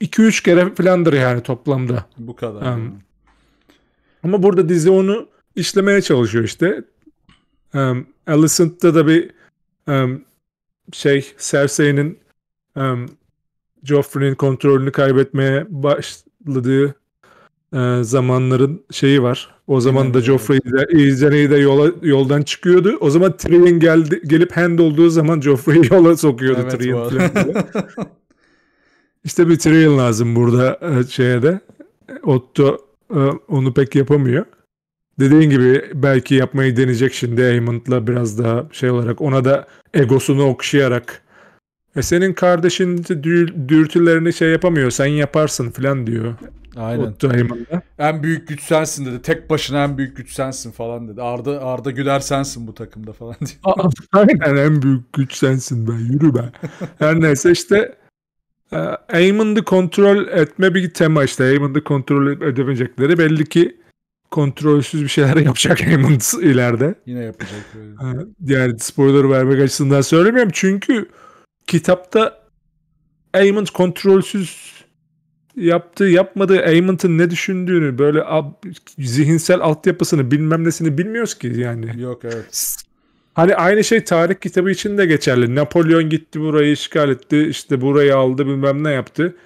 2-3 kere filandır yani toplamda. Bu kadar. Um, ama burada dizi onu işlemeye çalışıyor işte. Um, Alicent'da da bir um, şey Cersei'nin um, Joffrey'nin kontrolünü kaybetmeye başladığı e, zamanların şeyi var. O zaman da Joffrey izleneyi de yola, yoldan çıkıyordu. O zaman Tyrion geldi, gelip hand olduğu zaman Joffrey'i yola sokuyordu evet, Tyrion. işte bir Tyrion lazım burada e, şeye de. E, Otto e, onu pek yapamıyor. Dediğin gibi belki yapmayı deneyecek şimdi Aemond'la biraz daha şey olarak ona da egosunu okşayarak e senin kardeşin dürtülerini şey yapamıyor sen yaparsın falan diyor. Aynen. O En büyük güç sensin dedi. Tek başına en büyük güç sensin falan dedi. Arda Arda Güler sensin bu takımda falan diye. Aynen en büyük güç sensin ben. Yürü ben. Her neyse işte e, Eamon'ı kontrol etme bir tema işte. Eamon'ı kontrol edemeyecekleri belli ki kontrolsüz bir şeyler yapacak Eamon ileride. Yine yapacak. yani e, spoiler vermek açısından söylemiyorum. Çünkü kitapta Eamon kontrolsüz yaptığı yapmadığı Amon'ın ne düşündüğünü böyle ab, zihinsel altyapısını bilmem nesini bilmiyoruz ki yani. Yok evet. Hani aynı şey tarih kitabı için de geçerli. Napolyon gitti burayı işgal etti işte burayı aldı bilmem ne yaptı.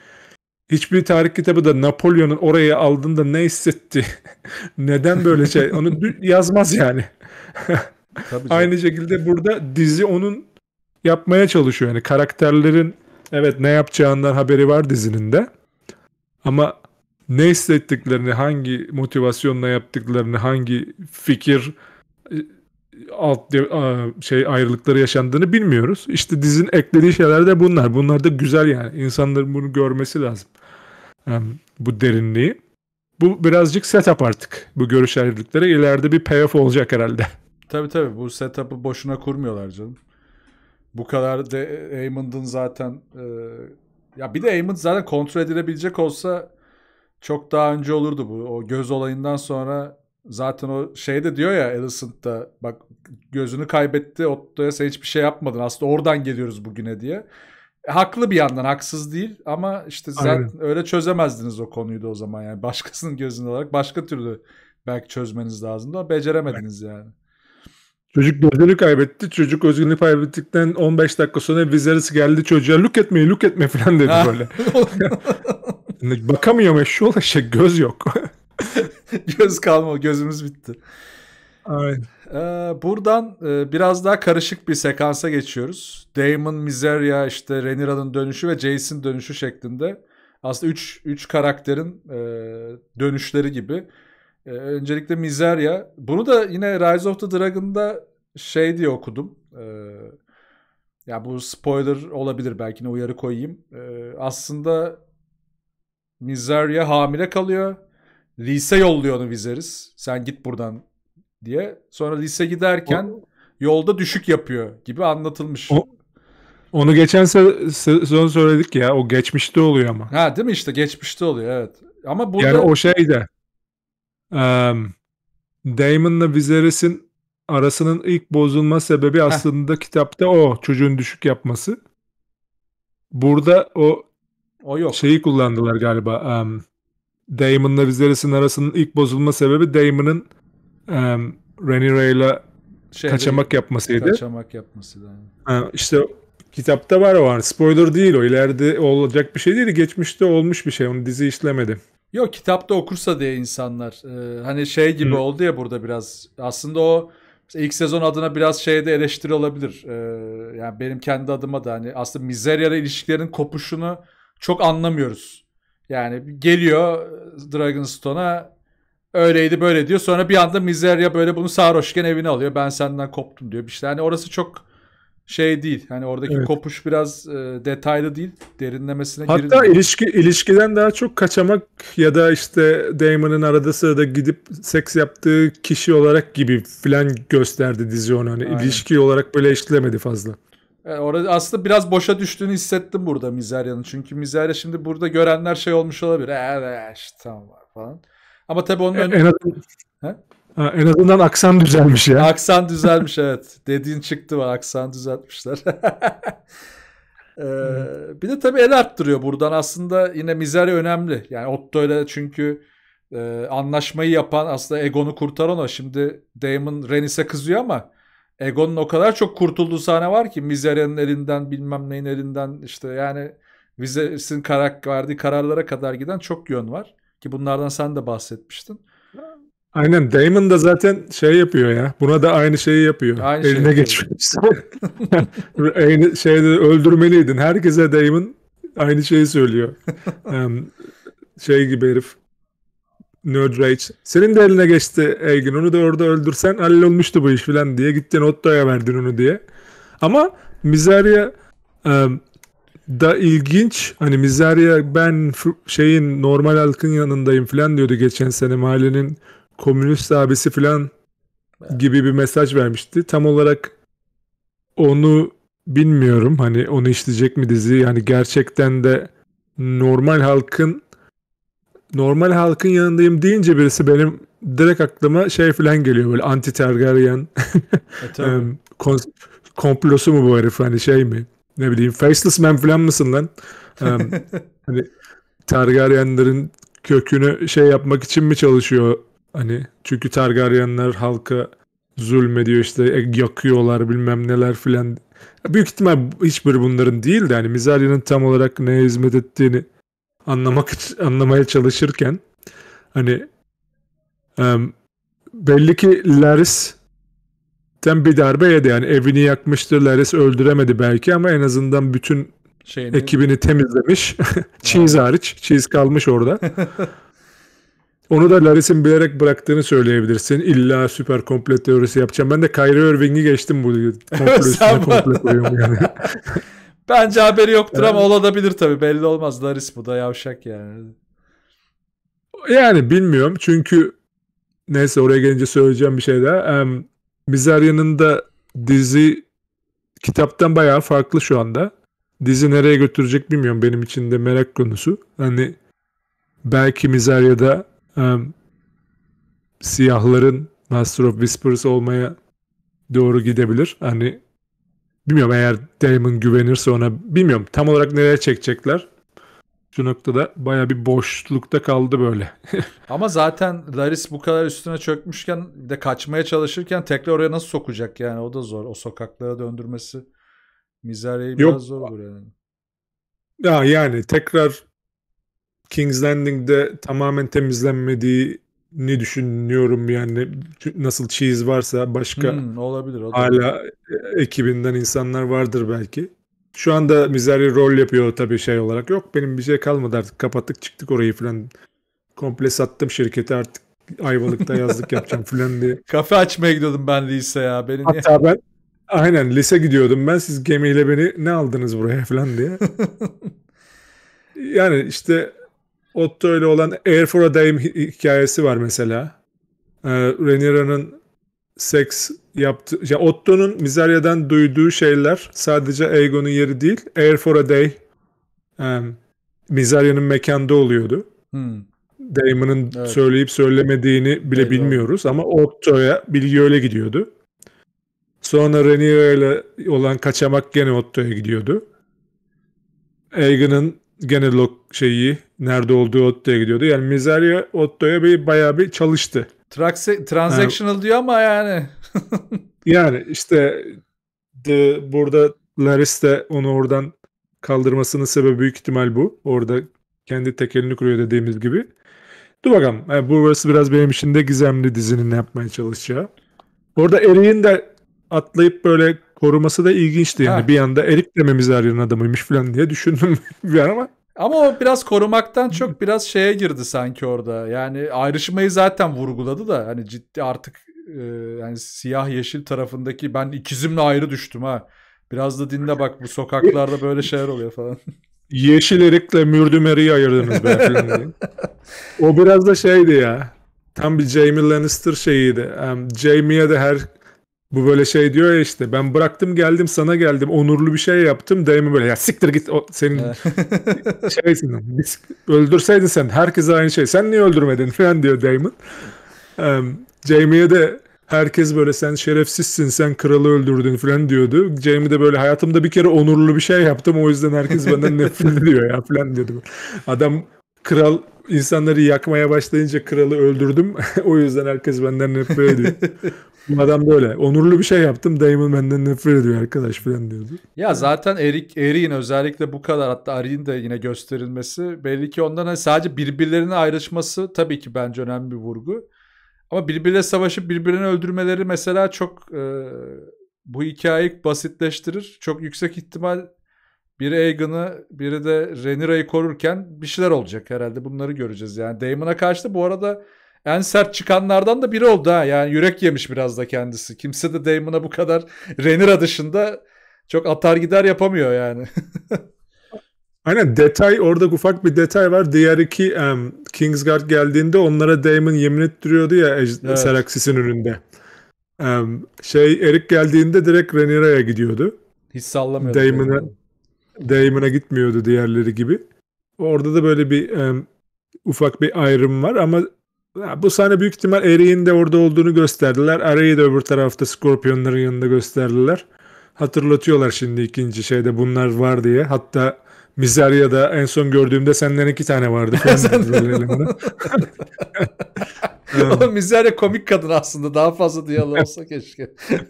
Hiçbir tarih kitabı da Napolyon'un orayı aldığında ne hissetti? Neden böyle şey? Onu yazmaz yani. Tabii Aynı şekilde burada dizi onun yapmaya çalışıyor. Yani karakterlerin evet ne yapacağından haberi var dizinin de. Ama ne hissettiklerini, hangi motivasyonla yaptıklarını, hangi fikir e, alt e, şey ayrılıkları yaşandığını bilmiyoruz. İşte dizin eklediği şeyler de bunlar. Bunlar da güzel yani. İnsanların bunu görmesi lazım. Yani bu derinliği. Bu birazcık setup artık. Bu görüş ayrılıkları ileride bir payoff olacak herhalde. Tabii tabii bu setup'ı boşuna kurmuyorlar canım. Bu kadar de Aymond'ın zaten e, ya bir de aim'in zaten kontrol edilebilecek olsa çok daha önce olurdu bu. O göz olayından sonra zaten o şey de diyor ya Alicent'da bak gözünü kaybetti Otto'ya sen hiçbir şey yapmadın. Aslında oradan geliyoruz bugüne diye. E, haklı bir yandan haksız değil ama işte zaten Aynen. öyle çözemezdiniz o konuyu da o zaman yani. Başkasının gözünü olarak başka türlü belki çözmeniz lazımdı ama beceremediniz evet. yani. Çocuk gözünü kaybetti. Çocuk özgünlük kaybettikten 15 dakika sonra vizarısı geldi çocuğa look etme look etme falan dedi ha. böyle. Bakamıyorum eşşi şey göz yok. göz kalma gözümüz bitti. Aynen. Ee, buradan e, biraz daha karışık bir sekansa geçiyoruz. Damon, Miseria, işte Renira'nın dönüşü ve Jason dönüşü şeklinde. Aslında 3 karakterin e, dönüşleri gibi. Ee, öncelikle Miseria. Bunu da yine Rise of the Dragon'da şey diye okudum. Ee, ya bu spoiler olabilir belki ne uyarı koyayım. Ee, aslında Miseria hamile kalıyor. Lise yolluyor onu Viserys. Sen git buradan diye. Sonra lise giderken o, yolda düşük yapıyor gibi anlatılmış. O, onu geçen sezon söyledik ya. O geçmişte oluyor ama. Ha değil mi işte geçmişte oluyor evet. Ama burada Yani o şey de Damon'la Viserys'in arasının ilk bozulma sebebi Heh. aslında kitapta o çocuğun düşük yapması. Burada o o yok. Şeyi kullandılar galiba. Um, Damon'la Viserys'in arasının ilk bozulma sebebi Damon'ın um, Rhaenyra'yla Şehri, kaçamak yapmasıydı. Kaçamak yapmasıydı. Yani. Ha, kitapta var o var. Spoiler değil o. İleride olacak bir şey değil. Geçmişte olmuş bir şey. Onu dizi işlemedi. Yok kitapta okursa diye insanlar. E, hani şey gibi Hı. oldu ya burada biraz. Aslında o ilk sezon adına biraz şeyde eleştiri olabilir. E, yani benim kendi adıma da hani aslında Mizerya'la ilişkilerin kopuşunu çok anlamıyoruz. Yani geliyor Dragonstone'a öyleydi böyle diyor. Sonra bir anda Mizerya böyle bunu sarhoşken evine alıyor. Ben senden koptum diyor. Bir şey hani orası çok şey değil. Hani oradaki evet. kopuş biraz e, detaylı değil. Derinlemesine Hatta girilmiyor. ilişki, ilişkiden daha çok kaçamak ya da işte Damon'ın arada sırada gidip seks yaptığı kişi olarak gibi filan gösterdi dizi onu. Hani ilişki olarak böyle işlemedi fazla. E, orada aslında biraz boşa düştüğünü hissettim burada Mizarya'nın. Çünkü Mizarya şimdi burada görenler şey olmuş olabilir. Eee ee, işte tamam falan. Ama tabii onun önü... E, en azından Ha, en azından aksan düzelmiş ya. aksan düzelmiş evet. Dediğin çıktı mı? aksan düzeltmişler. ee, bir de tabii el arttırıyor buradan aslında yine mizeri önemli. Yani Otto ile çünkü e, anlaşmayı yapan aslında Egon'u kurtaran o. Şimdi Damon Renis'e kızıyor ama Egon'un o kadar çok kurtulduğu sahne var ki Mizeri'nin elinden bilmem neyin elinden işte yani Viserys'in karak verdiği kararlara kadar giden çok yön var. Ki bunlardan sen de bahsetmiştin. Aynen Damon da zaten şey yapıyor ya. Buna da aynı şeyi yapıyor. Aynı Eline şey aynı şeyde öldürmeliydin. Herkese Damon aynı şeyi söylüyor. um, şey gibi herif. Nerd Rage. Senin de eline geçti Elgin. Onu da orada öldürsen hallolmuştu bu iş falan diye. Gittin Otto'ya verdin onu diye. Ama Mizaria um, da ilginç. Hani Mizaria ben şeyin normal halkın yanındayım falan diyordu geçen sene mahallenin komünist abisi falan gibi bir mesaj vermişti. Tam olarak onu bilmiyorum. Hani onu işleyecek mi dizi? Yani gerçekten de normal halkın normal halkın yanındayım deyince birisi benim direkt aklıma şey falan geliyor böyle anti Targaryen e, Kon- komplosu mu bu herif hani şey mi ne bileyim faceless man falan mısın lan um, hani Targaryenlerin kökünü şey yapmak için mi çalışıyor Hani çünkü Targaryenler halka zulmediyor işte e, yakıyorlar bilmem neler filan. Büyük ihtimal hiçbir bunların değil de hani Mizarya'nın tam olarak neye hizmet ettiğini anlamak anlamaya çalışırken hani um, belli ki Laris Laris'ten bir darbe yedi. Yani evini yakmıştır. Laris öldüremedi belki ama en azından bütün Şeyini... ekibini temizlemiş. cheese hariç. Cheese kalmış orada. Onu da Laris'in bilerek bıraktığını söyleyebilirsin. İlla süper komple teorisi yapacağım. Ben de Kyrie Irving'i geçtim bu komple üstüne koyuyorum yani. Bence haberi yoktur yani. ama olabilir tabii. Belli olmaz. Laris bu da yavşak yani. Yani bilmiyorum. Çünkü neyse oraya gelince söyleyeceğim bir şey daha. Um, Bizarya'nın da dizi kitaptan bayağı farklı şu anda. Dizi nereye götürecek bilmiyorum. Benim için de merak konusu. Hani belki Mizarya'da siyahların Master of Whispers olmaya doğru gidebilir. Hani bilmiyorum eğer Damon güvenirse ona bilmiyorum tam olarak nereye çekecekler. Şu noktada baya bir boşlukta kaldı böyle. Ama zaten Laris bu kadar üstüne çökmüşken de kaçmaya çalışırken tekrar oraya nasıl sokacak yani o da zor. O sokaklara döndürmesi Mizare'yi biraz zor olur yani. Ya yani tekrar King's Landing'de tamamen temizlenmediğini düşünüyorum yani nasıl cheese varsa başka hmm, olabilir, olabilir. hala ekibinden insanlar vardır belki. Şu anda Mizari rol yapıyor tabii şey olarak. Yok benim bir şey kalmadı artık kapattık çıktık orayı falan. Komple sattım şirketi artık Ayvalık'ta yazlık yapacağım falan diye. Kafe açmaya gidiyordum ben lise ya. Beni Hatta ben aynen lise gidiyordum ben siz gemiyle beni ne aldınız buraya falan diye. yani işte Otto ile olan Air for a Dame hikayesi var mesela. Ee, Rhaenyra'nın seks yaptı. Ya Otto'nun Mizarya'dan duyduğu şeyler sadece Aegon'un yeri değil. Air for a Day um, Mizarya'nın mekanda oluyordu. Hmm. Damon'ın evet. söyleyip söylemediğini bile evet, bilmiyoruz ama Otto'ya bilgi öyle gidiyordu. Sonra Rhaenyra ile olan kaçamak gene Otto'ya gidiyordu. Aegon'un gene Lok şeyi nerede olduğu Otto'ya gidiyordu. Yani Mizario Otto'ya bir bayağı bir çalıştı. Trakse, transactional yani, diyor ama yani. yani işte the, burada Laris de onu oradan kaldırmasının sebebi büyük ihtimal bu. Orada kendi tekelini kuruyor dediğimiz gibi. Dur bakalım. Yani burası biraz benim için de gizemli dizinin yapmaya çalışacağı. Orada Eri'nin de atlayıp böyle koruması da ilginçti yani. Ha. Bir anda Erik dememiz arayan adamıymış falan diye düşündüm bir an ama. Ama o biraz korumaktan çok biraz şeye girdi sanki orada. Yani ayrışmayı zaten vurguladı da hani ciddi artık e, yani siyah yeşil tarafındaki ben ikizimle ayrı düştüm ha. Biraz da dinle bak bu sokaklarda böyle şeyler oluyor falan. Yeşil Erik'le Mürdüm ayırdınız be O biraz da şeydi ya. Tam bir Jamie Lannister şeyiydi. Um, Jamie'ye de her bu böyle şey diyor ya işte ben bıraktım geldim sana geldim onurlu bir şey yaptım dayımı böyle ya siktir git o, senin şeysin biz, öldürseydin sen Herkes aynı şey sen niye öldürmedin falan diyor Damon. Um, Jamie'ye de herkes böyle sen şerefsizsin sen kralı öldürdün falan diyordu. Jamie de böyle hayatımda bir kere onurlu bir şey yaptım o yüzden herkes benden nefret ediyor ya falan diyordu. Adam kral insanları yakmaya başlayınca kralı öldürdüm o yüzden herkes benden nefret ediyor. Adam böyle onurlu bir şey yaptım Damon benden nefret ediyor arkadaş falan diyordu. Ya zaten Eric, Eric'in özellikle bu kadar hatta Eric'in de yine gösterilmesi belli ki ondan hani sadece birbirlerine ayrışması tabii ki bence önemli bir vurgu. Ama birbirle savaşıp birbirini öldürmeleri mesela çok e, bu hikayeyi basitleştirir. Çok yüksek ihtimal biri Egan'ı biri de Renira'yı korurken bir şeyler olacak herhalde bunları göreceğiz yani. Damon'a karşı da bu arada en sert çıkanlardan da biri oldu ha. Yani yürek yemiş biraz da kendisi. Kimse de Damon'a bu kadar Renira dışında çok atar gider yapamıyor yani. Aynen detay orada ufak bir detay var. Diğer iki um, Kingsguard geldiğinde onlara Damon yemin ettiriyordu ya evet. Seraxis'in önünde. Um, şey Erik geldiğinde direkt Renira'ya gidiyordu. Hiç sallamıyordu. Damon'a Damon'a gitmiyordu diğerleri gibi. Orada da böyle bir um, ufak bir ayrım var ama Ha, bu sahne büyük ihtimal Eric'in de orada olduğunu gösterdiler. Arayı de öbür tarafta Scorpion'ların yanında gösterdiler. Hatırlatıyorlar şimdi ikinci şeyde bunlar var diye. Hatta Mizarya'da en son gördüğümde senden iki tane vardı. Oğlum komik kadın aslında. Daha fazla diyalog olsa keşke.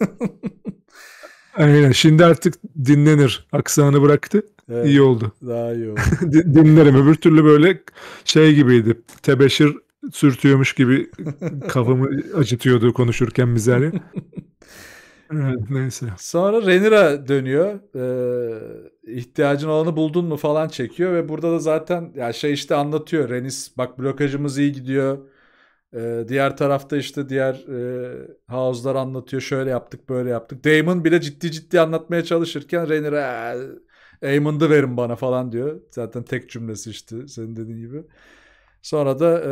Aynen. Şimdi artık dinlenir. Aksanı bıraktı. Evet, iyi oldu. Daha iyi oldu. Dinlerim. Öbür türlü böyle şey gibiydi. Tebeşir sürtüyormuş gibi kafamı acıtıyordu konuşurken Mizari. evet, neyse. Sonra Renira dönüyor. Ee, ihtiyacın olanı buldun mu falan çekiyor ve burada da zaten ya şey işte anlatıyor. Renis bak blokajımız iyi gidiyor. Ee, diğer tarafta işte diğer e, house'lar anlatıyor. Şöyle yaptık böyle yaptık. Damon bile ciddi ciddi anlatmaya çalışırken Renira Eamon'da ee, verin bana falan diyor. Zaten tek cümlesi işte senin dediğin gibi. Sonra da e,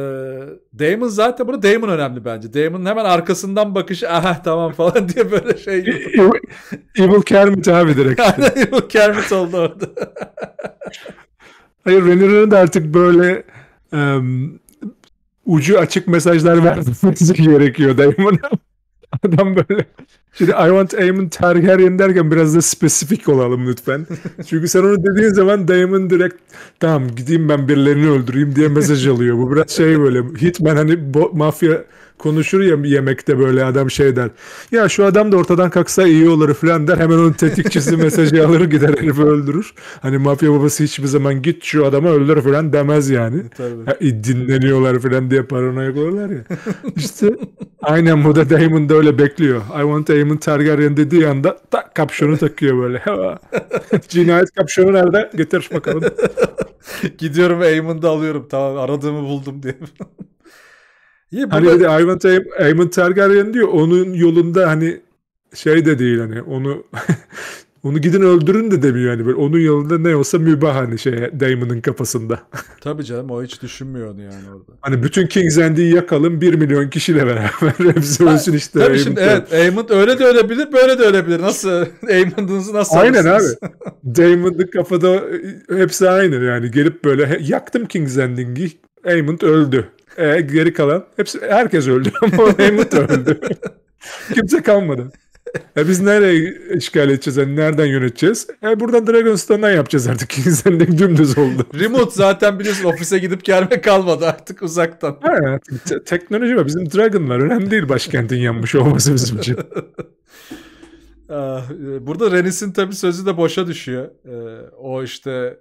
Damon zaten burada Damon önemli bence. Damon hemen arkasından bakışı aha ah, tamam falan diye böyle şey. E, evil Kermit abi direkt. Aynen Evil Kermit oldu orada. Hayır Renner'ın da artık böyle um, ucu açık mesajlar vermesi gerekiyor Damon'a. Adam böyle şimdi I want Eamon Targaryen derken biraz da spesifik olalım lütfen. Çünkü sen onu dediğin zaman Daemon direkt tamam gideyim ben birilerini öldüreyim diye mesaj alıyor. Bu biraz şey böyle Hitman hani bo- mafya konuşur ya yemekte böyle adam şey der. Ya şu adam da ortadan kalksa iyi olur falan der. Hemen onun tetikçisi mesajı alır gider herifi öldürür. Hani mafya babası hiçbir zaman git şu adama öldür falan demez yani. E, tabii. Ya, dinleniyorlar falan diye paranoya koyuyorlar ya. İşte aynen bu da Damon da öyle bekliyor. I want Damon Targaryen dediği anda tak kapşonu takıyor böyle. Cinayet kapşonu nerede? Getir bakalım. Gidiyorum Eamon'da alıyorum tamam aradığımı buldum diye. İyi, hani bir de Ivan, Ivan Targaryen diyor onun yolunda hani şey de değil hani onu onu gidin öldürün de demiyor hani böyle onun yolunda ne olsa mübah hani şey Damon'ın kafasında. Tabii canım o hiç düşünmüyor onu yani orada. Hani bütün King's Land'i yakalım 1 milyon kişiyle beraber hepsi ölsün işte. Tabii Aymond şimdi evet Aemond öyle de ölebilir böyle de ölebilir. Nasıl Aemond'unuzu nasıl Aynen alırsınız? abi. Damon'ın kafada e, hepsi aynı yani gelip böyle yaktım King's Land'i Aemond öldü e, geri kalan. Hepsi, herkes öldü ama Hamlet öldü. Kimse kalmadı. E biz nereye işgal edeceğiz? Yani nereden yöneteceğiz? E buradan Dragonstone'dan yapacağız artık. İnsanlık dümdüz oldu. Remote zaten biliyorsun ofise gidip gelme kalmadı artık uzaktan. Ha, te- teknoloji var. Bizim Dragon'lar önemli değil başkentin yanmış olması bizim için. Ah, e, burada Renis'in tabii sözü de boşa düşüyor. E, o işte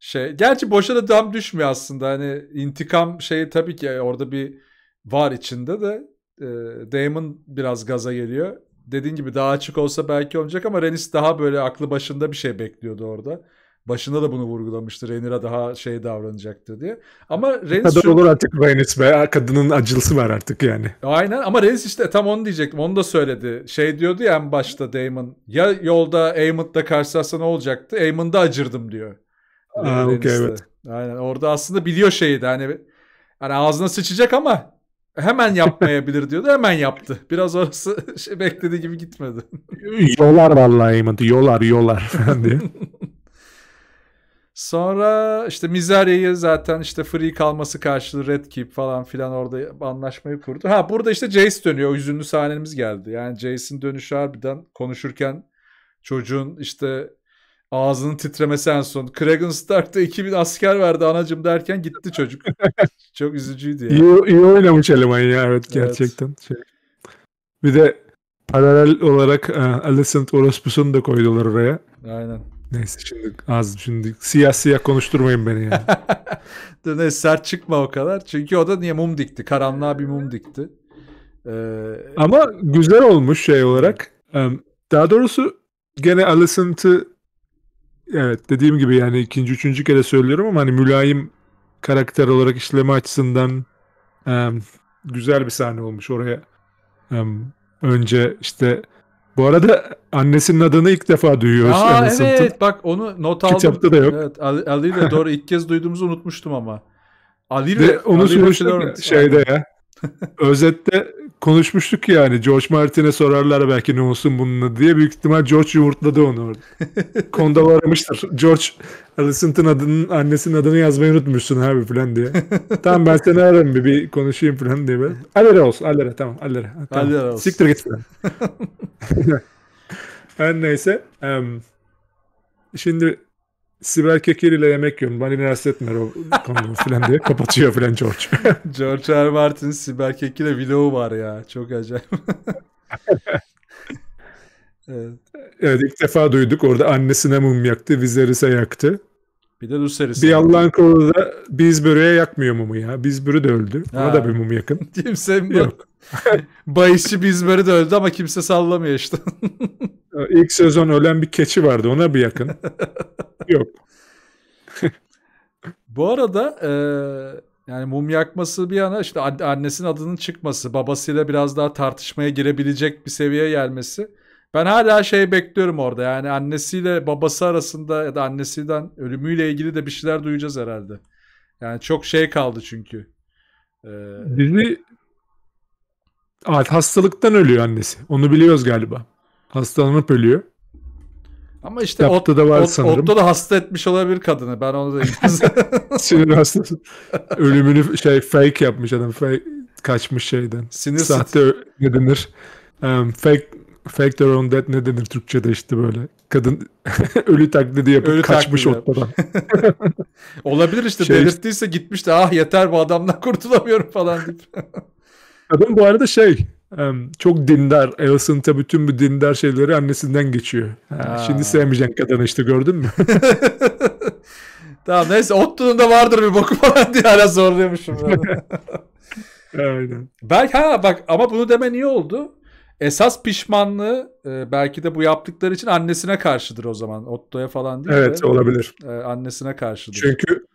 şey, gerçi boşa da tam düşmüyor aslında. Hani intikam şeyi tabii ki e, orada bir var içinde de e, Damon biraz gaza geliyor. Dediğin gibi daha açık olsa belki olmayacak ama Renis daha böyle aklı başında bir şey bekliyordu orada. Başında da bunu vurgulamıştı. Renira daha şey davranacaktı diye. Ama Renis... Kadın şu... olur artık Renis be. Kadının acılısı var artık yani. Aynen ama Renis işte e, tam onu diyecektim. Onu da söyledi. Şey diyordu ya en başta Damon. Ya yolda Amon'da karşılaşsa ne olacaktı? Amon'da acırdım diyor. Ha, ee, okay, evet. Aynen. Orada aslında biliyor şeyi de hani, hani ağzına sıçacak ama hemen yapmayabilir diyordu. Hemen yaptı. Biraz orası şey beklediği gibi gitmedi. yolar vallahi Eamon. Yolar yolar falan Sonra işte Mizari'yi zaten işte free kalması karşılığı Red Keep falan filan orada anlaşmayı kurdu. Ha burada işte Jace dönüyor. O üzünlü sahnemiz geldi. Yani Jace'in dönüşü harbiden konuşurken çocuğun işte Ağzının titremesi en son. Kragan Stark 2000 asker verdi anacım derken gitti çocuk. Çok üzücüydü yani. İyi, iyi oynamış eleman ya evet gerçekten. Evet. Şey. Bir de paralel olarak uh, Alicent Orospu'sunu da koydular oraya. Aynen. Neyse şimdi az şimdi siyah siyah konuşturmayın beni yani. Dur neyse sert çıkma o kadar. Çünkü o da niye mum dikti? Karanlığa bir mum dikti. Ee, Ama güzel olmuş şey olarak. Um, daha doğrusu gene Alicent'ı Evet dediğim gibi yani ikinci üçüncü kere söylüyorum ama hani mülayim karakter olarak işleme açısından e, güzel bir sahne olmuş oraya. E, önce işte bu arada annesinin adını ilk defa duyuyoruz. Aa Anasın evet bak onu not aldım. Kitapta da yok. Evet, Ali, Ali ile doğru ilk kez duyduğumuzu unutmuştum ama. Ali ile onu Ali şeyde ya. Özette konuşmuştuk yani George Martin'e sorarlar belki ne olsun bununla diye. Büyük ihtimal George yumurtladı onu orada. Konda aramıştır. George Alicent'ın adının annesinin adını yazmayı unutmuşsun abi falan diye. tamam ben seni ararım bir, bir konuşayım falan diye. Böyle. Alera olsun Alera tamam Alera. Tamam. Alera olsun. Siktir git falan. Her neyse. Um, şimdi Sibel kekir ile yemek yiyorum. Bana rahatsız etme o konuyu falan diye kapatıyor falan George. George R. Martin Sibel Keker ile video var ya. Çok acayip. evet. evet ilk defa duyduk. Orada annesine mum yaktı, Viserys'e yaktı. Bir de Lucerys'e. Bir Allah'ın kolu da Bizbürü'ye yakmıyor mumu ya. Bizbürü de öldü. Ha. Ona da bir mum yakın. Kimse yok. Bayışçı Bizbürü de öldü ama kimse sallamıyor işte. İlk sezon ölen bir keçi vardı. Ona bir yakın. yok. Bu arada e, yani mum yakması bir yana işte annesinin adının çıkması, babasıyla biraz daha tartışmaya girebilecek bir seviyeye gelmesi ben hala şey bekliyorum orada yani annesiyle babası arasında ya da annesinden ölümüyle ilgili de bir şeyler duyacağız herhalde. Yani çok şey kaldı çünkü. Ee, Dizi evet, hastalıktan ölüyor annesi. Onu biliyoruz galiba. Hastalanıp ölüyor. Ama işte Kitapta da var ot, sanırım. Otto da hasta etmiş olabilir kadını. Ben onu da Sinir hastası. Ölümünü şey fake yapmış adam. Fake, kaçmış şeyden. Sinir Sahte ne denir? Um, fake Factor on Dead ne denir Türkçe'de işte böyle. Kadın ölü taklidi yapıp ölü kaçmış taklidi. otmadan. Olabilir işte şey, belirttiyse gitmiş de ah yeter bu adamdan kurtulamıyorum falan deyip. Kadın bu arada şey çok dindar. Alice'ın tabii bütün bu dindar şeyleri annesinden geçiyor. Ha. Şimdi sevmeyeceksin kadın işte gördün mü? tamam neyse Otto'nun da vardır bir boku falan diye hala zorluyormuşum. Aynen. Belki ha bak ama bunu demen iyi oldu. Esas pişmanlığı e, belki de bu yaptıkları için annesine karşıdır o zaman. Otto'ya falan değil Evet de, e, olabilir. E, annesine karşıdır. Çünkü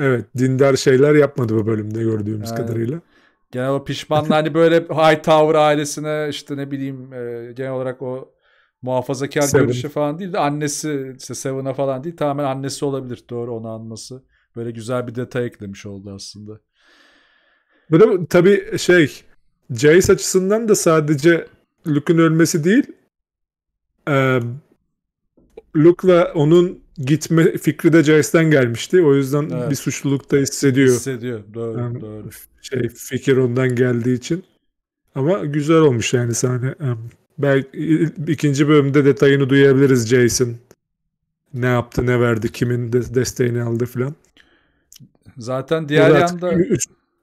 evet dindar şeyler yapmadı bu bölümde gördüğümüz yani, kadarıyla. Genel o pişmanlığı hani böyle Hightower ailesine işte ne bileyim e, genel olarak o muhafazakar Seven. görüşü falan değil de annesi işte Seven'a falan değil tamamen annesi olabilir doğru onu anması. Böyle güzel bir detay eklemiş oldu aslında. Bu da tabii şey Jace açısından da sadece Luke'un ölmesi değil e, Luke'la onun gitme fikri de Jace'den gelmişti. O yüzden evet. bir suçluluk da hissediyor. Hissediyor. Doğru, yani, doğru. Şey fikir ondan geldiği için. Ama güzel olmuş yani sahne. E, belki ikinci bölümde detayını duyabiliriz Jason. Ne yaptı, ne verdi, kimin de desteğini aldı filan. Zaten diğer yanda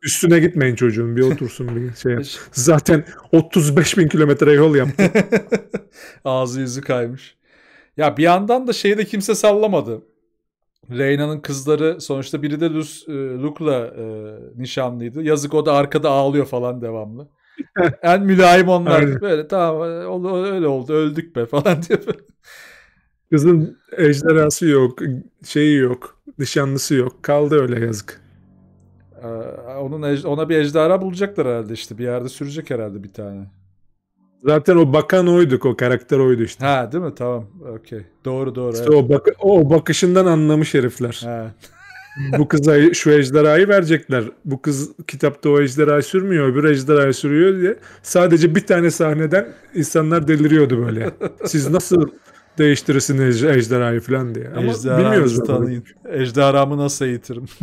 Üstüne gitmeyin çocuğun bir otursun bir şey Zaten 35 bin kilometre yol yaptı. Ağzı yüzü kaymış. Ya bir yandan da şeyi de kimse sallamadı. Reyna'nın kızları sonuçta biri de Luz, e, Luke'la e, nişanlıydı. Yazık o da arkada ağlıyor falan devamlı. en mülayim onlar. Aynen. Böyle tamam e, öyle oldu öldük be falan diye. Kızın ejderhası yok, şeyi yok, nişanlısı yok. Kaldı öyle yazık. Ee, onun ona bir ejderha bulacaklar herhalde işte. Bir yerde sürecek herhalde bir tane. Zaten o bakan oydu, o karakter oydu işte. Ha değil mi? Tamam. Okey. Doğru doğru. İşte evet. o, bak o bakışından anlamış herifler. Ha. bu kıza şu ejderhayı verecekler. Bu kız kitapta o ejderhayı sürmüyor, bir ejderhayı sürüyor diye. Sadece bir tane sahneden insanlar deliriyordu böyle. Siz nasıl değiştirirsiniz ejderhayı falan diye. Ama Ejderhamı bilmiyoruz. Tanıyın. Ejderhamı nasıl eğitirim?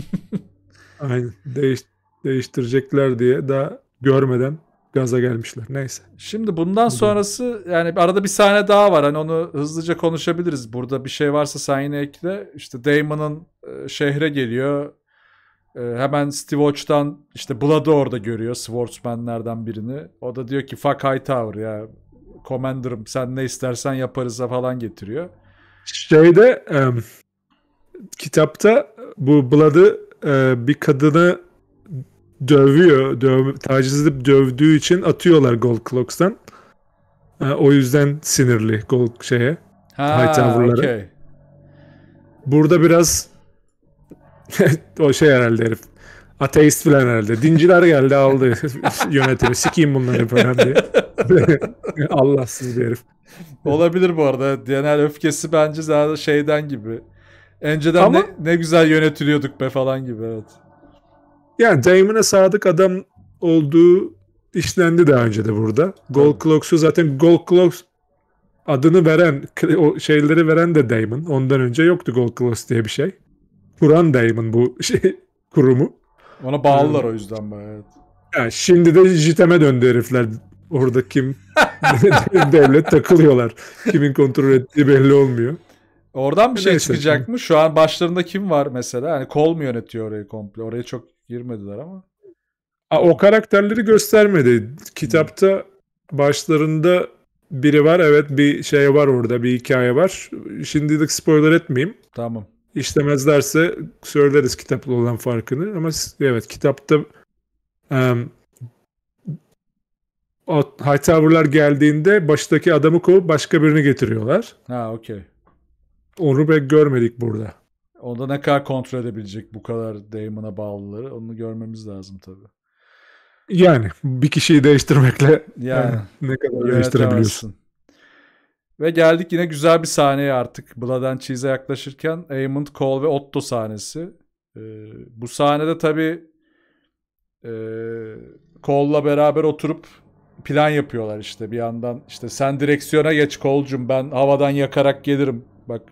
Aynen. Değiş, değiştirecekler diye daha görmeden gaza gelmişler. Neyse. Şimdi bundan Bugün. sonrası yani arada bir sahne daha var. Hani onu hızlıca konuşabiliriz. Burada bir şey varsa sen yine ekle. İşte Damon'ın e, şehre geliyor. E, hemen Steve Watch'tan işte Blood'ı orada görüyor. Swordsman'lerden birini. O da diyor ki fuck Hightower ya. Commander'ım sen ne istersen yaparız falan getiriyor. Şeyde um, kitapta bu Blood'ı e, bir kadını dövüyor, döv, taciz edip dövdüğü için atıyorlar Gold Clocks'tan. E, o yüzden sinirli Gold şeye. Ha, Hightower'lara. Okay. Burada biraz o şey herhalde herif. Ateist falan herhalde. Dinciler geldi aldı yönetimi. Sikiyim bunları falan diye. Allahsız bir herif. Olabilir bu arada. Genel öfkesi bence zaten şeyden gibi. Önceden Ama... ne, ne güzel yönetiliyorduk be falan gibi evet. Yani Damon'a sadık adam olduğu işlendi daha önce de burada. Gold Clocks'u zaten Gold Clocks adını veren, o şeyleri veren de Damon. Ondan önce yoktu Gold Clocks diye bir şey. Kur'an Damon bu şey kurumu. Ona bağlılar hmm. o yüzden ben evet. Yani şimdi de JITEM'e döndü herifler. Orada kim devlet takılıyorlar. Kimin kontrol ettiği belli olmuyor. Oradan bir şey Neyse. çıkacakmış. Şu an başlarında kim var mesela? Hani kol mu yönetiyor orayı komple? Oraya çok girmediler ama. Aa, o karakterleri göstermedi. Kitapta başlarında biri var. Evet bir şey var orada. Bir hikaye var. Şimdilik spoiler etmeyeyim. Tamam. İşlemezlerse söyleriz kitapla olan farkını. Ama evet kitapta um, Hightower'lar geldiğinde baştaki adamı kovup başka birini getiriyorlar. Ha okey onu pek görmedik burada. Onda ne kadar kontrol edebilecek bu kadar Damon'a bağlıları onu görmemiz lazım tabii. Yani bir kişiyi değiştirmekle yani, ne kadar değiştirebiliyorsun. Ve geldik yine güzel bir sahneye artık. Blood and Cheese'e yaklaşırken Aymond, Cole ve Otto sahnesi. Ee, bu sahnede tabii e, Cole'la beraber oturup plan yapıyorlar işte bir yandan. işte sen direksiyona geç Cole'cum ben havadan yakarak gelirim Bak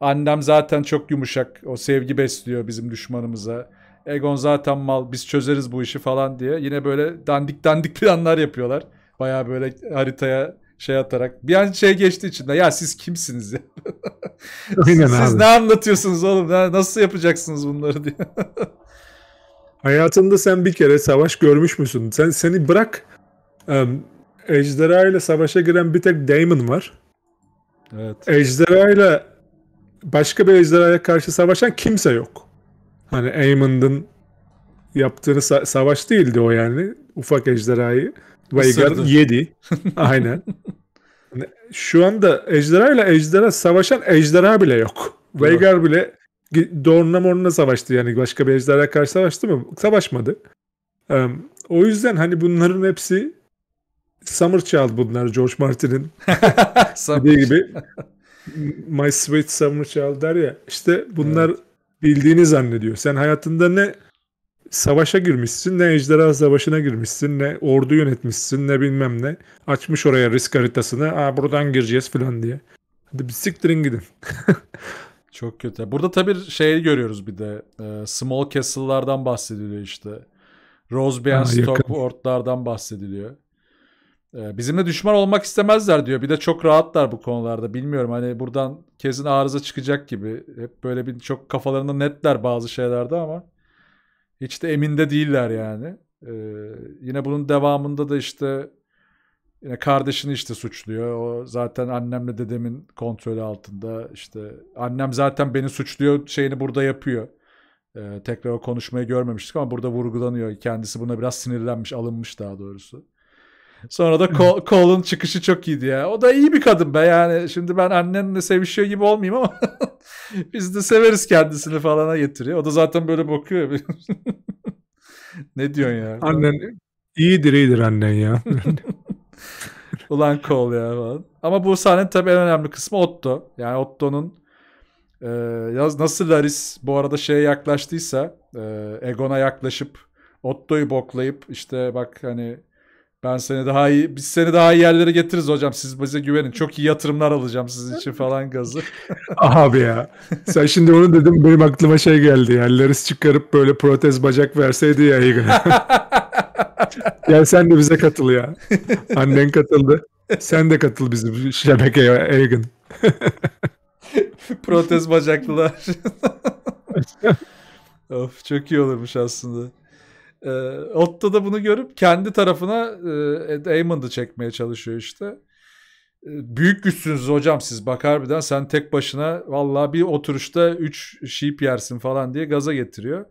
annem zaten çok yumuşak. O sevgi besliyor bizim düşmanımıza. Egon zaten mal biz çözeriz bu işi falan diye. Yine böyle dandik dandik planlar yapıyorlar. Baya böyle haritaya şey atarak. Bir an şey geçti içinde. Ya siz kimsiniz ya? Aynen siz, abi. ne anlatıyorsunuz oğlum? Nasıl yapacaksınız bunları diye. Hayatında sen bir kere savaş görmüş müsün? Sen seni bırak um, ejderha ile savaşa giren bir tek Damon var. Evet. Ejderha başka bir ejderhaya karşı savaşan kimse yok. Hani Aemond'un yaptığını sa- savaş değildi o yani. Ufak ejderhayı Veigar yedi. Aynen. Hani şu anda ejderha ile ejderha savaşan ejderha bile yok. Veigar bile Dorna Morna savaştı yani başka bir ejderha karşı savaştı mı? Savaşmadı. Um, o yüzden hani bunların hepsi Summer Child bunlar George Martin'in dediği gibi. My Sweet Summer Child der ya. işte bunlar evet. bildiğini zannediyor. Sen hayatında ne savaşa girmişsin, ne ejderha savaşına girmişsin, ne ordu yönetmişsin, ne bilmem ne. Açmış oraya risk haritasını. Aa buradan gireceğiz falan diye. Hadi bir siktirin gidin. Çok kötü. Burada tabii şeyi görüyoruz bir de. E, small Castle'lardan bahsediliyor işte. Rosebean Stockport'lardan bahsediliyor. Ee, bizimle düşman olmak istemezler diyor. Bir de çok rahatlar bu konularda. Bilmiyorum hani buradan kesin arıza çıkacak gibi. Hep böyle bir çok kafalarında netler bazı şeylerde ama hiç de eminde değiller yani. Ee, yine bunun devamında da işte yine kardeşini işte suçluyor. O zaten annemle dedemin kontrolü altında. İşte annem zaten beni suçluyor şeyini burada yapıyor. Ee, tekrar o konuşmayı görmemiştik ama burada vurgulanıyor. Kendisi buna biraz sinirlenmiş, alınmış daha doğrusu. Sonra da Cole'un çıkışı çok iyiydi ya. O da iyi bir kadın be yani. Şimdi ben annenle sevişiyor gibi olmayayım ama biz de severiz kendisini falana getiriyor. O da zaten böyle bakıyor. ne diyorsun ya? Annen iyidir iyidir annen ya. Ulan Cole ya falan. Ama bu sahnenin tabii en önemli kısmı Otto. Yani Otto'nun e, nasıl Laris bu arada şeye yaklaştıysa e, Egon'a yaklaşıp Otto'yu boklayıp işte bak hani ben seni daha iyi, biz seni daha iyi yerlere getiririz hocam. Siz bize güvenin. Çok iyi yatırımlar alacağım sizin için falan gazı. Abi ya. Sen şimdi onu dedim benim aklıma şey geldi. Yani çıkarıp böyle protez bacak verseydi ya Igor. Gel sen de bize katıl ya. Annen katıldı. Sen de katıl bizim şebekeye Egan. protez bacaklılar. of çok iyi olurmuş aslında. E, ee, Otto da bunu görüp kendi tarafına e, Ed çekmeye çalışıyor işte. E, büyük güçsünüz hocam siz bak harbiden sen tek başına vallahi bir oturuşta 3 sheep yersin falan diye gaza getiriyor.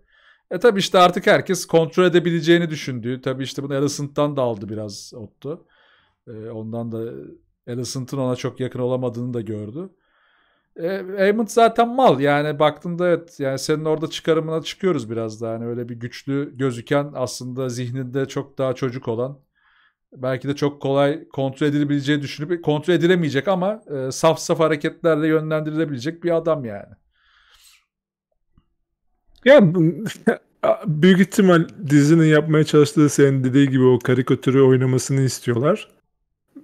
E tabi işte artık herkes kontrol edebileceğini düşündü. Tabi işte bunu Alicent'tan da aldı biraz Otto. E, ondan da Alicent'ın ona çok yakın olamadığını da gördü. E, zaten mal yani baktığında evet yani senin orada çıkarımına çıkıyoruz biraz daha hani öyle bir güçlü gözüken aslında zihninde çok daha çocuk olan belki de çok kolay kontrol edilebileceği düşünüp kontrol edilemeyecek ama e, saf saf hareketlerle yönlendirilebilecek bir adam yani. Ya büyük ihtimal dizinin yapmaya çalıştığı senin dediği gibi o karikatürü oynamasını istiyorlar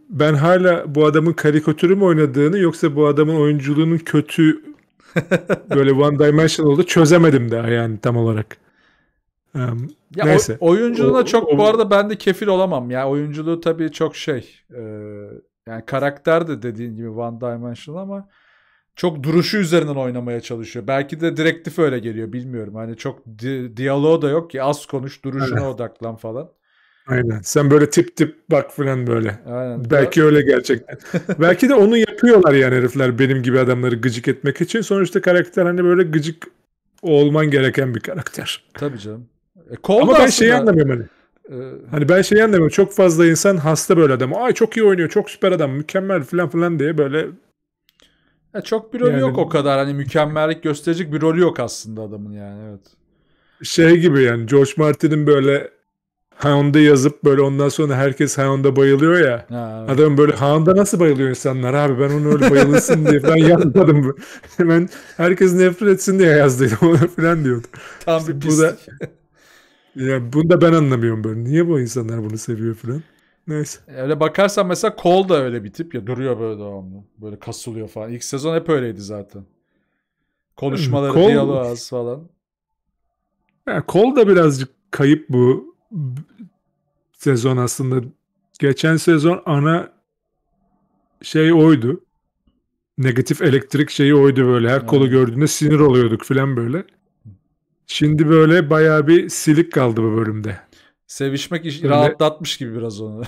ben hala bu adamın karikatürü mü oynadığını yoksa bu adamın oyunculuğunun kötü böyle one dimensional oldu çözemedim daha yani tam olarak. Um, ya neyse. O, oyunculuğuna o, çok o, bu arada ben de kefil olamam. Yani oyunculuğu tabii çok şey. E, yani karakter de dediğin gibi one dimensional ama çok duruşu üzerinden oynamaya çalışıyor. Belki de direktif öyle geliyor bilmiyorum. Hani çok di- diyaloğu da yok ki az konuş duruşuna odaklan falan. Aynen. Sen böyle tip tip bak falan böyle. Aynen. Belki öyle gerçekten. Belki de onu yapıyorlar yani herifler benim gibi adamları gıcık etmek için. Sonuçta karakter hani böyle gıcık olman gereken bir karakter. Tabii canım. E, Cole Ama ben aslında... şeyi anlamıyorum hani. Ee... Hani ben şeyi anlamıyorum. Çok fazla insan hasta böyle adam. Ay çok iyi oynuyor, çok süper adam, mükemmel falan falan diye böyle ya e, çok bir rolü yani... yok o kadar. Hani mükemmellik gösterecek bir rolü yok aslında adamın yani. Evet. Şey gibi yani George Martin'in böyle Hound'a yazıp böyle ondan sonra herkes Hound'a bayılıyor ya. Ha, evet. Adam böyle Hound'a nasıl bayılıyor insanlar abi ben onu öyle bayılsın diye falan yazmadım. Hemen herkes nefret etsin diye yazdıydım onu falan diyordu. Tam bir pislik. Bu da, ya bunu da ben anlamıyorum böyle. Niye bu insanlar bunu seviyor falan. Neyse. Öyle bakarsan mesela Cole da öyle bir tip ya duruyor böyle devamlı. Böyle kasılıyor falan. İlk sezon hep öyleydi zaten. Konuşmaları, hmm, Cole... diyaloğu az falan. Ya, Cole da birazcık kayıp bu sezon aslında. Geçen sezon ana şey oydu. Negatif elektrik şeyi oydu böyle. Her kolu gördüğünde sinir oluyorduk falan böyle. Şimdi böyle bayağı bir silik kaldı bu bölümde. Sevişmek iş, Şimdi, rahatlatmış gibi biraz onu.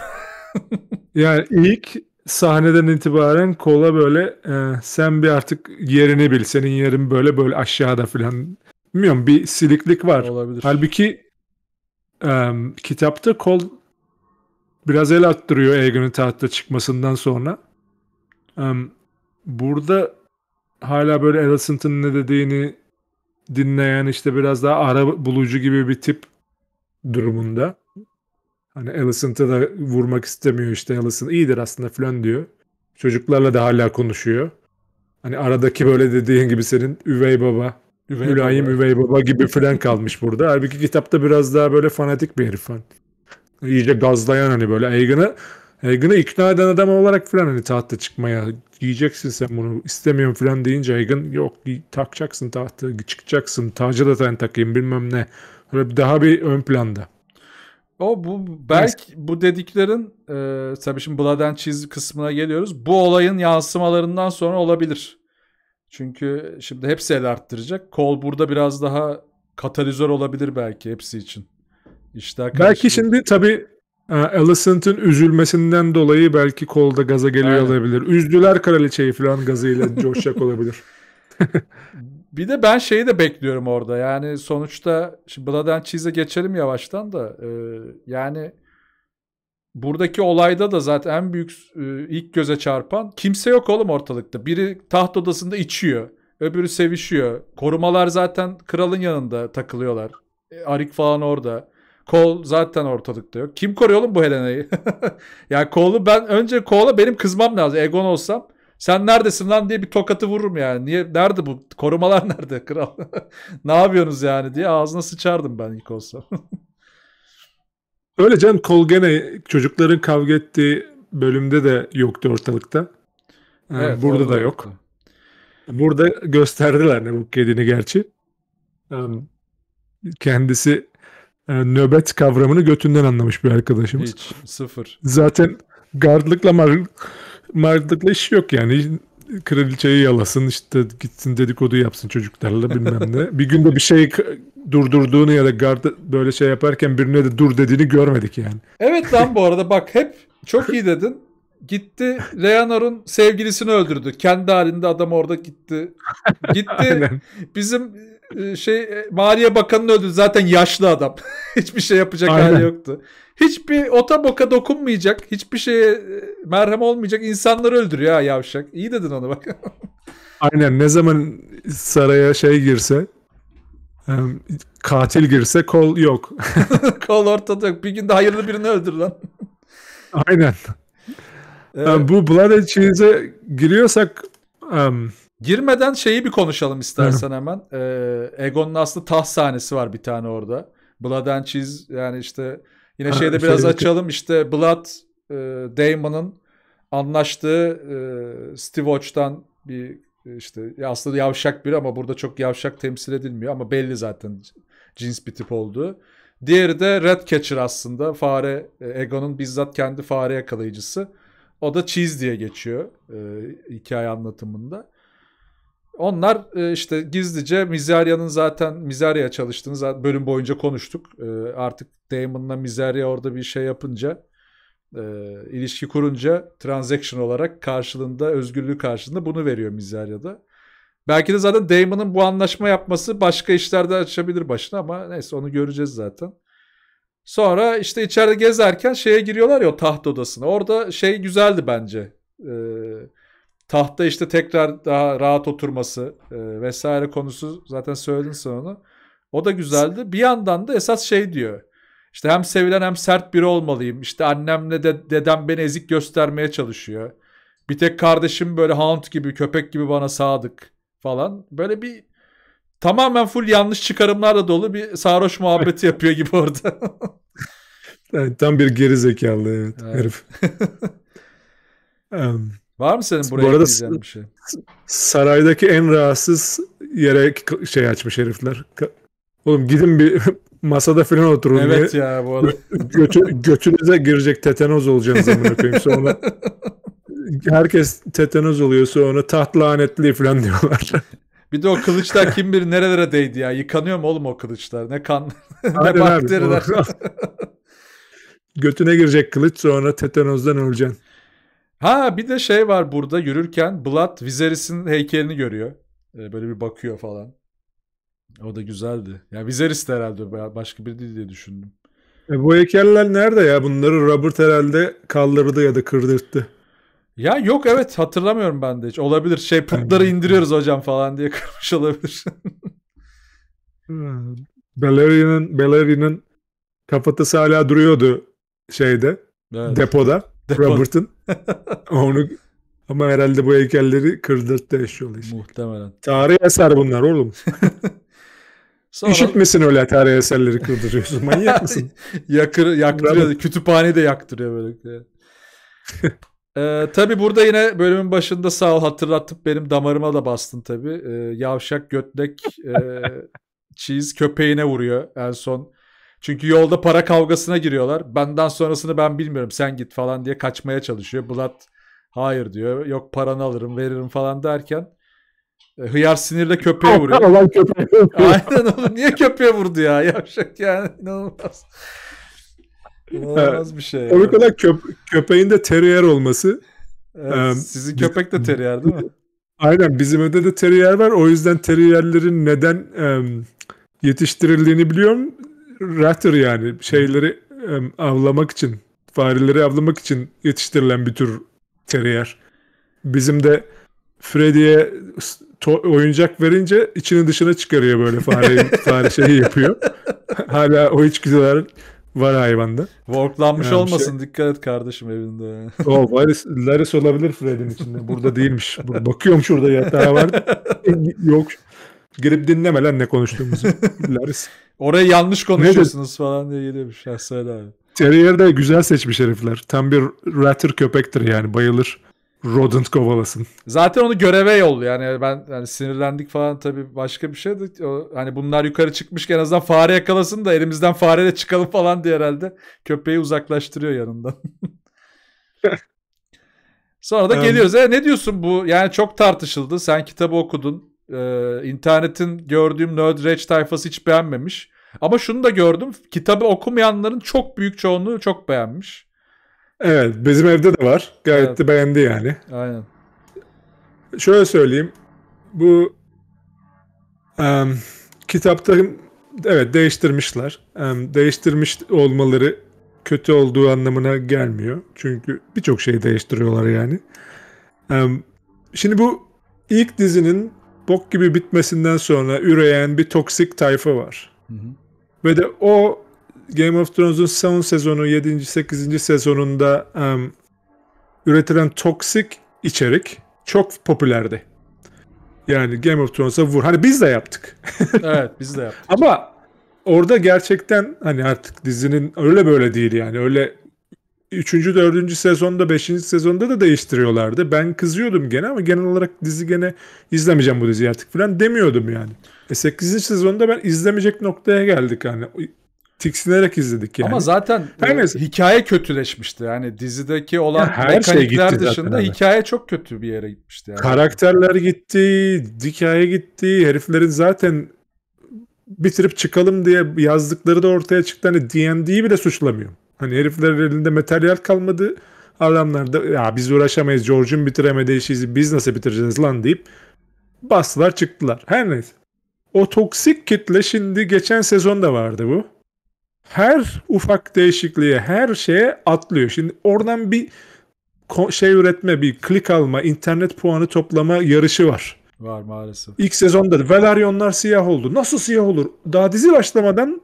yani ilk sahneden itibaren kola böyle e, sen bir artık yerini bil. Senin yerin böyle böyle aşağıda falan. Bilmiyorum bir siliklik var. Olabilir. Halbuki e, kitapta kol biraz el attırıyor Egan'ın tahta çıkmasından sonra. E, burada hala böyle Alicent'ın ne dediğini dinleyen işte biraz daha ara bulucu gibi bir tip durumunda. Hani Alicent'a da vurmak istemiyor işte Alicent iyidir aslında filan diyor. Çocuklarla da hala konuşuyor. Hani aradaki böyle dediğin gibi senin üvey baba Üvey Mülayim baba. üvey baba gibi falan kalmış burada. Halbuki kitapta biraz daha böyle fanatik bir herif. Hani. İyice gazlayan hani böyle Egan'ı Egan'ı ikna eden adam olarak falan hani tahta çıkmaya giyeceksin sen bunu istemiyorum falan deyince Egan yok takacaksın tahtı çıkacaksın tacı da sen takayım bilmem ne. Böyle daha bir ön planda. O bu belki bu dediklerin e, tabii şimdi Blood and Cheese kısmına geliyoruz. Bu olayın yansımalarından sonra olabilir. Çünkü şimdi hepsi el arttıracak. Kol burada biraz daha katalizör olabilir belki hepsi için. İşler belki şimdi tabii e, Allison'ın üzülmesinden dolayı belki kolda gaza geliyor Aynen. olabilir. Üzdüler Kraliçeyi falan gazıyla coşacak olabilir. bir de ben şeyi de bekliyorum orada. Yani sonuçta şimdi Blood and Cheese'e geçelim yavaştan da. E, yani buradaki olayda da zaten en büyük e, ilk göze çarpan kimse yok oğlum ortalıkta. Biri taht odasında içiyor. Öbürü sevişiyor. Korumalar zaten kralın yanında takılıyorlar. E, Arik falan orada. Kol zaten ortalıkta yok. Kim koruyor oğlum bu Helena'yı? yani Kol'u ben önce Kol'a benim kızmam lazım. Egon olsam sen neredesin lan diye bir tokatı vururum yani. Niye nerede bu korumalar nerede kral? ne yapıyorsunuz yani diye ağzına sıçardım ben ilk olsa. Öyle Can Colgane çocukların kavga ettiği bölümde de yoktu ortalıkta. Evet, Burada da yok. Yoktu. Burada gösterdiler ne bu kedini gerçi. Kendisi e, nöbet kavramını götünden anlamış bir arkadaşımız. Hiç sıfır. Zaten gardlıkla mardlıkla iş yok yani kraliçeyi yalasın işte gitsin dedikodu yapsın çocuklarla bilmem ne. bir günde bir şey durdurduğunu ya da gard böyle şey yaparken birine de dur dediğini görmedik yani. Evet lan bu arada bak hep çok iyi dedin. Gitti Leonor'un sevgilisini öldürdü. Kendi halinde adam orada gitti. Gitti bizim e, şey e, Maliye Bakanı'nı öldürdü. Zaten yaşlı adam. Hiçbir şey yapacak Aynen. hali yoktu hiçbir ota boka dokunmayacak, hiçbir şeye e, merhem olmayacak insanları öldürüyor ha yavşak. İyi dedin onu bak. Aynen ne zaman saraya şey girse e, katil girse kol yok. kol ortada yok. Bir günde hayırlı birini öldür lan. Aynen. Evet. E, bu Blood and Cheese'e giriyorsak um... girmeden şeyi bir konuşalım istersen hemen. Ee, Egon'un aslında taht sahnesi var bir tane orada. Blood and Cheese yani işte Yine şeyde biraz açalım işte Blood e, Damon'ın anlaştığı e, Steve Watch'tan bir e, işte aslında yavşak biri ama burada çok yavşak temsil edilmiyor ama belli zaten cins bir tip olduğu. Diğeri de Red Catcher aslında fare e, Egon'un bizzat kendi fare yakalayıcısı. O da Cheese diye geçiyor e, hikaye anlatımında. Onlar e, işte gizlice Mizaria'nın zaten Mizaria çalıştığını zaten bölüm boyunca konuştuk. E, artık Damon'la Mizaria orada bir şey yapınca e, ilişki kurunca transaction olarak karşılığında özgürlüğü karşılığında bunu veriyor Mizaria'da. Belki de zaten Damon'ın bu anlaşma yapması başka işlerde açabilir başına ama neyse onu göreceğiz zaten. Sonra işte içeride gezerken şeye giriyorlar ya o taht odasına. Orada şey güzeldi bence. Eee tahta işte tekrar daha rahat oturması e, vesaire konusu zaten söyledin sen onu. O da güzeldi. Bir yandan da esas şey diyor. İşte hem sevilen hem sert biri olmalıyım. İşte annemle de dedem beni ezik göstermeye çalışıyor. Bir tek kardeşim böyle hound gibi, köpek gibi bana sadık falan. Böyle bir tamamen full yanlış çıkarımlarla dolu bir sarhoş muhabbeti yapıyor gibi orada. yani tam bir geri zekalı evet, evet. herif. um, Var mı senin buraya Bu arada bir şey? Saraydaki en rahatsız yere şey açmış herifler. Oğlum gidin bir masada falan oturun. Evet diye. ya bu arada. Götü, götünüze girecek tetanoz olacağınız amına koyayım sonra. Herkes tetanoz oluyor sonra taht lanetli falan diyorlar. Bir de o kılıçlar kim bir nerelere değdi ya. Yıkanıyor mu oğlum o kılıçlar? Ne kan, ne bakteriler. Götüne girecek kılıç sonra tetanozdan öleceksin. Ha bir de şey var burada yürürken Blood Viserys'in heykelini görüyor. Ee, böyle bir bakıyor falan. O da güzeldi. Ya yani Viserys de herhalde başka biri değil diye düşündüm. E bu heykeller nerede ya? Bunları Robert herhalde kaldırdı ya da kırdırttı. Ya yok evet hatırlamıyorum ben de hiç. Olabilir şey putları hmm. indiriyoruz hocam falan diye kırmış olabilir. Beleri'nin Beleri'nin kafatası hala duruyordu şeyde. Evet. Depoda. Depo. Robert'ın ama onu ama herhalde bu heykelleri kırdırttı eşyalı işte. Muhtemelen. Tarih eser bunlar oğlum. Sonra... İşitmesin öyle tarih eserleri kırdırıyorsun. Manyak mısın? Yakır, yaktırıyor. Kütüphane de yaktırıyor böyle. ee, tabii burada yine bölümün başında sağ ol hatırlatıp benim damarıma da bastın tabii. Ee, yavşak götlek e, cheese köpeğine vuruyor en son. Çünkü yolda para kavgasına giriyorlar. Benden sonrasını ben bilmiyorum sen git falan diye kaçmaya çalışıyor. Bulat hayır diyor yok paranı alırım veririm falan derken e, hıyar sinirle köpeğe vuruyor. Olan köpeğe Aynen oğlum niye köpeğe vurdu ya yavşak yani inanılmaz. İnanılmaz bir şey. Evet. Komik olan köp köpeğin de teriyer olması. Evet, ee, sizin köpek de terrier değil mi? Aynen bizim evde de teriyer var. O yüzden teriyerlerin neden e, yetiştirildiğini biliyorum. Raptor yani şeyleri avlamak için, fareleri avlamak için yetiştirilen bir tür teriyer. Bizim de Freddy'ye to- oyuncak verince içini dışına çıkarıyor böyle fare, fare şeyi yapıyor. Hala o içgüdüler var hayvanda. Worklanmış yani şey- olmasın şey... dikkat et kardeşim evinde. O varis, laris olabilir Fred'in içinde. Burada değilmiş. Bakıyorum şurada yatağı var. Yok Girip dinleme lan ne konuştuğumuzu. Laris Oraya yanlış konuşuyorsunuz falan diye geliyormuş. Şey. Söyle abi. Terrier de güzel seçmiş herifler. Tam bir ratter köpektir yani bayılır. Rodent kovalasın. Zaten onu göreve yollu yani ben yani sinirlendik falan tabii başka bir şey de hani bunlar yukarı çıkmış en azından fare yakalasın da elimizden fare de çıkalım falan diye herhalde köpeği uzaklaştırıyor yanından. Sonra da geliyoruz. E, ne diyorsun bu? Yani çok tartışıldı. Sen kitabı okudun. Ee, internetin gördüğüm Nerd Rage tayfası hiç beğenmemiş. Ama şunu da gördüm. Kitabı okumayanların çok büyük çoğunluğu çok beğenmiş. Evet bizim evde de var. Gayet evet. de beğendi yani. Aynen. Şöyle söyleyeyim. Bu um, kitapların evet değiştirmişler. Um, değiştirmiş olmaları kötü olduğu anlamına gelmiyor. Çünkü birçok şeyi değiştiriyorlar yani. Um, şimdi bu ilk dizinin bok gibi bitmesinden sonra üreyen bir toksik tayfa var. Hı hı. Ve de o Game of Thrones'un son sezonu 7. 8. sezonunda um, üretilen toksik içerik çok popülerdi. Yani Game of Thrones'a vur. Hani biz de yaptık. evet biz de yaptık. Ama orada gerçekten hani artık dizinin öyle böyle değil yani. Öyle üçüncü, dördüncü sezonda, beşinci sezonda da değiştiriyorlardı. Ben kızıyordum gene ama genel olarak dizi gene izlemeyeceğim bu diziyi artık falan demiyordum yani. E 8. sezonda ben izlemeyecek noktaya geldik yani. Tiksinerek izledik yani. Ama zaten e, her neyse. hikaye kötüleşmişti. Yani dizideki olan ya her şey mekanikler şey dışında zaten hikaye çok kötü bir yere gitmişti. Yani. Karakterler gitti, hikaye gitti. Heriflerin zaten bitirip çıkalım diye yazdıkları da ortaya çıktı. Hani D&D'yi bile suçlamıyorum. Hani heriflerin elinde materyal kalmadı. Adamlar da ya biz uğraşamayız George'un bitiremediği şeyi biz nasıl bitireceğiz lan deyip bastılar çıktılar. Her neyse. O toksik kitle şimdi geçen sezon da vardı bu. Her ufak değişikliğe, her şeye atlıyor. Şimdi oradan bir şey üretme, bir klik alma, internet puanı toplama yarışı var. Var maalesef. İlk sezonda Velaryonlar siyah oldu. Nasıl siyah olur? Daha dizi başlamadan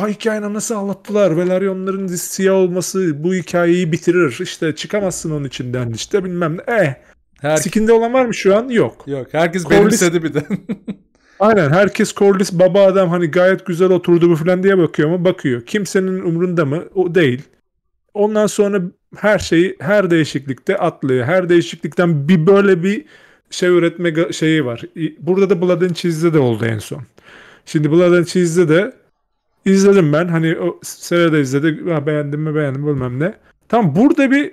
hikayenin nasıl anlattılar. Velaryonların siyah olması bu hikayeyi bitirir. İşte çıkamazsın onun içinden işte bilmem ne. Eh. Her... Sikinde olan var mı şu an? Yok. Yok. Herkes Corlys... benimsedi bir de. Aynen. Herkes Corlys baba adam hani gayet güzel oturdu bu falan diye bakıyor mu? Bakıyor. Kimsenin umrunda mı? O değil. Ondan sonra her şeyi her değişiklikte atlıyor. Her değişiklikten bir böyle bir şey üretme şeyi var. Burada da Blood and Cheese'de de oldu en son. Şimdi Blood and Cheese'de de İzledim ben. Hani o seride izledi Ha, beğendim mi beğendim bilmem ne. Tam burada bir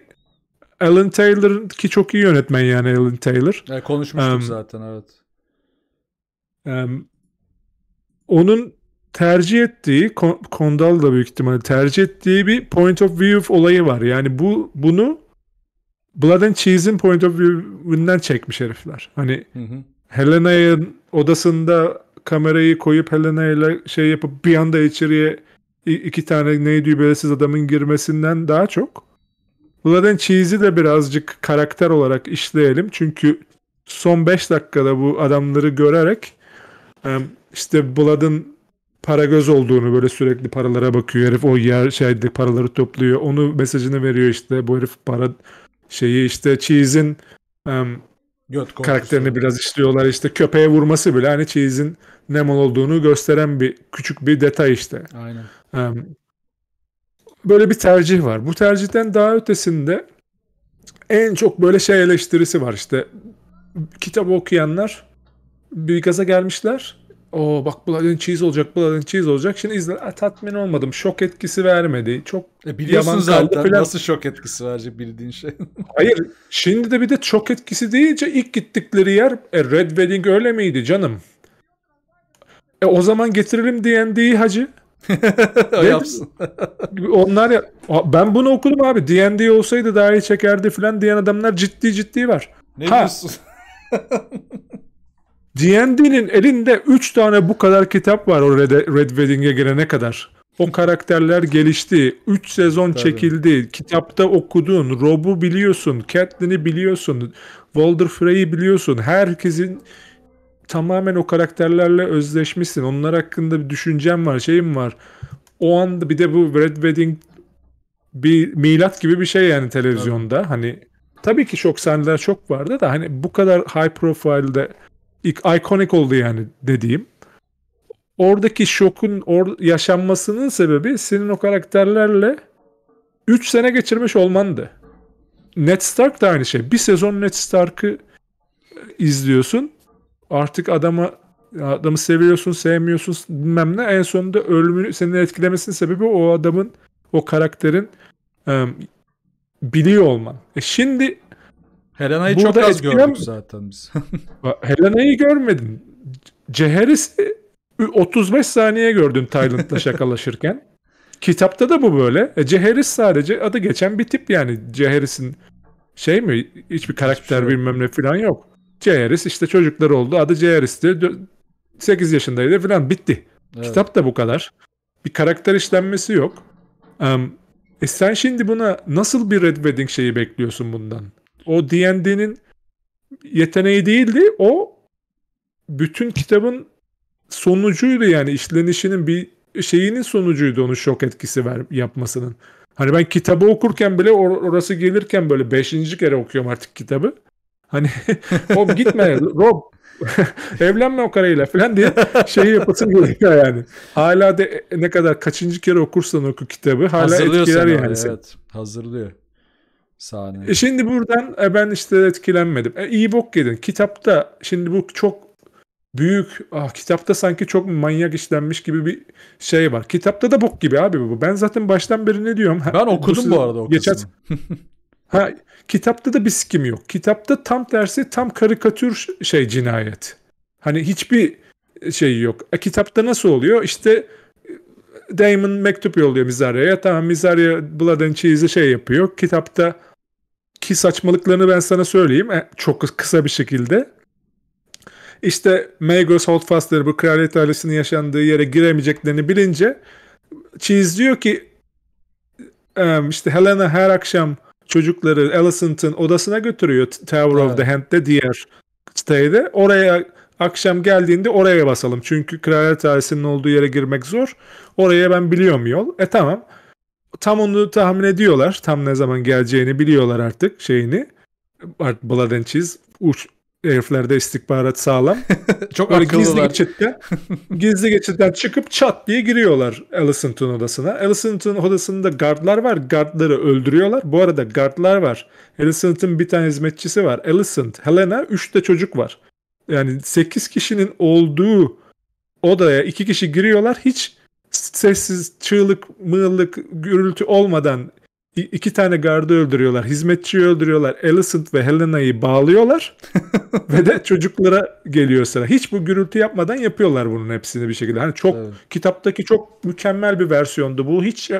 Alan Taylor ki çok iyi yönetmen yani Alan Taylor. E, konuşmuştuk um, zaten evet. Um, onun tercih ettiği Kondal da büyük ihtimalle tercih ettiği bir point of view olayı var. Yani bu bunu Blood and Cheese'in point of view'ünden çekmiş herifler. Hani hı hı. Helena'nın odasında kamerayı koyup Helena ile şey yapıp bir anda içeriye iki tane neydi dübelesiz adamın girmesinden daha çok. Vladen Cheese'i de birazcık karakter olarak işleyelim. Çünkü son 5 dakikada bu adamları görerek e, işte Blood'ın para göz olduğunu böyle sürekli paralara bakıyor herif o yer şeyde paraları topluyor onu mesajını veriyor işte bu herif para şeyi işte Cheese'in e, Göt karakterini biraz işliyorlar işte köpeğe vurması bile hani Cheese'in Nemol olduğunu gösteren bir küçük bir detay işte. Aynen. böyle bir tercih var. Bu tercihten daha ötesinde en çok böyle şey eleştirisi var işte. Kitap okuyanlar bir gaza gelmişler Oo bak blood and cheese olacak, blood and cheese olacak. Şimdi izle tatmin olmadım. Şok etkisi vermedi. Çok e biliyorsun zaten falan. nasıl şok etkisi verecek bildiğin şey. Hayır. Şimdi de bir de şok etkisi deyince ilk gittikleri yer e, Red Wedding öyle miydi canım? E o zaman getirelim D&D'yi hacı. o yapsın. Onlar ya, ben bunu okudum abi. D&D olsaydı daha iyi çekerdi falan diyen adamlar ciddi ciddi var. Ne ha. diyorsun? D&D'nin elinde 3 tane bu kadar kitap var o Red, Red Wedding'e gelene kadar. O karakterler gelişti. 3 sezon Tabii. çekildi. Kitapta okudun. Rob'u biliyorsun. Catelyn'i biliyorsun. Walder Frey'i biliyorsun. Herkesin tamamen o karakterlerle özleşmişsin. Onlar hakkında bir düşüncem var, şeyim var. O anda bir de bu Red Wedding bir milat gibi bir şey yani televizyonda. Tabii. Hani tabii ki şok sahneler çok vardı da hani bu kadar high profile'de ilk ikonik oldu yani dediğim. Oradaki şokun or yaşanmasının sebebi senin o karakterlerle 3 sene geçirmiş olmandı. Ned Stark da aynı şey. Bir sezon Ned Stark'ı e, izliyorsun. Artık adama adamı seviyorsun, sevmiyorsun bilmem ne. En sonunda ölümünü senin etkilemesinin sebebi o adamın, o karakterin e, biliyor olman. E şimdi Helena'yı çok az etkilem... gördük zaten biz. Helena'yı görmedin. Ceheris'i 35 saniye gördün Tayland'la şakalaşırken. Kitapta da bu böyle. E, Ceheris sadece adı geçen bir tip yani. Ceheris'in şey mi hiçbir karakter hiçbir şey bilmem ne falan yok. Ceheris işte çocuklar oldu. Adı Ceheris'ti. 8 yaşındaydı falan bitti. Evet. Kitap da bu kadar. Bir karakter işlenmesi yok. Um, e sen şimdi buna nasıl bir Red Wedding şeyi bekliyorsun bundan? o D&D'nin yeteneği değildi. O bütün kitabın sonucuydu yani işlenişinin bir şeyinin sonucuydu onu şok etkisi ver, yapmasının. Hani ben kitabı okurken bile or- orası gelirken böyle beşinci kere okuyorum artık kitabı. Hani Rob gitme Rob evlenme o karıyla falan diye şeyi yapasın gerekiyor yani. Hala de ne kadar kaçıncı kere okursan oku kitabı hala etkiler yani. Evet. Hazırlıyor sahne. E şimdi buradan e, ben işte etkilenmedim. E, iyi bok yedin. Kitapta şimdi bu çok büyük ah, kitapta sanki çok manyak işlenmiş gibi bir şey var. Kitapta da bok gibi abi bu. Ben zaten baştan beri ne diyorum? Ben okudum bu, bu arada o geçen... ha, kitapta da bir sikim yok. Kitapta tam tersi tam karikatür şey cinayet. Hani hiçbir şey yok. E, kitapta nasıl oluyor? İşte e, Damon mektup yolluyor Mizarya'ya. Tamam Mizarya Blood and Cheese'i şey yapıyor. Kitapta ki saçmalıklarını ben sana söyleyeyim e, çok kısa bir şekilde. İşte Magos Holdfaster bu kraliyet ailesinin yaşandığı yere giremeyeceklerini bilince Cheese diyor ki e, işte Helena her akşam çocukları Alicent'ın odasına götürüyor Tower evet. of the Hand'de diğer sitede. Oraya akşam geldiğinde oraya basalım. Çünkü kraliyet ailesinin olduğu yere girmek zor. Oraya ben biliyorum yol. E tamam tam onu tahmin ediyorlar. Tam ne zaman geleceğini biliyorlar artık şeyini. Art Blood and Cheese uç heriflerde istikbarat sağlam. Çok Böyle gizli geçitten, gizli geçitten çıkıp çat diye giriyorlar Alicent'ın odasına. Alicent'ın odasında gardlar var. Gardları öldürüyorlar. Bu arada gardlar var. Alicent'ın bir tane hizmetçisi var. Alicent, Helena, üç de çocuk var. Yani 8 kişinin olduğu odaya iki kişi giriyorlar. Hiç sessiz, çığlık, mığlık, gürültü olmadan iki tane gardı öldürüyorlar. Hizmetçiyi öldürüyorlar. Alicent ve Helena'yı bağlıyorlar. ve de çocuklara geliyor sıra. Hiç bu gürültü yapmadan yapıyorlar bunun hepsini bir şekilde. Hani çok evet. kitaptaki çok mükemmel bir versiyondu bu. Hiç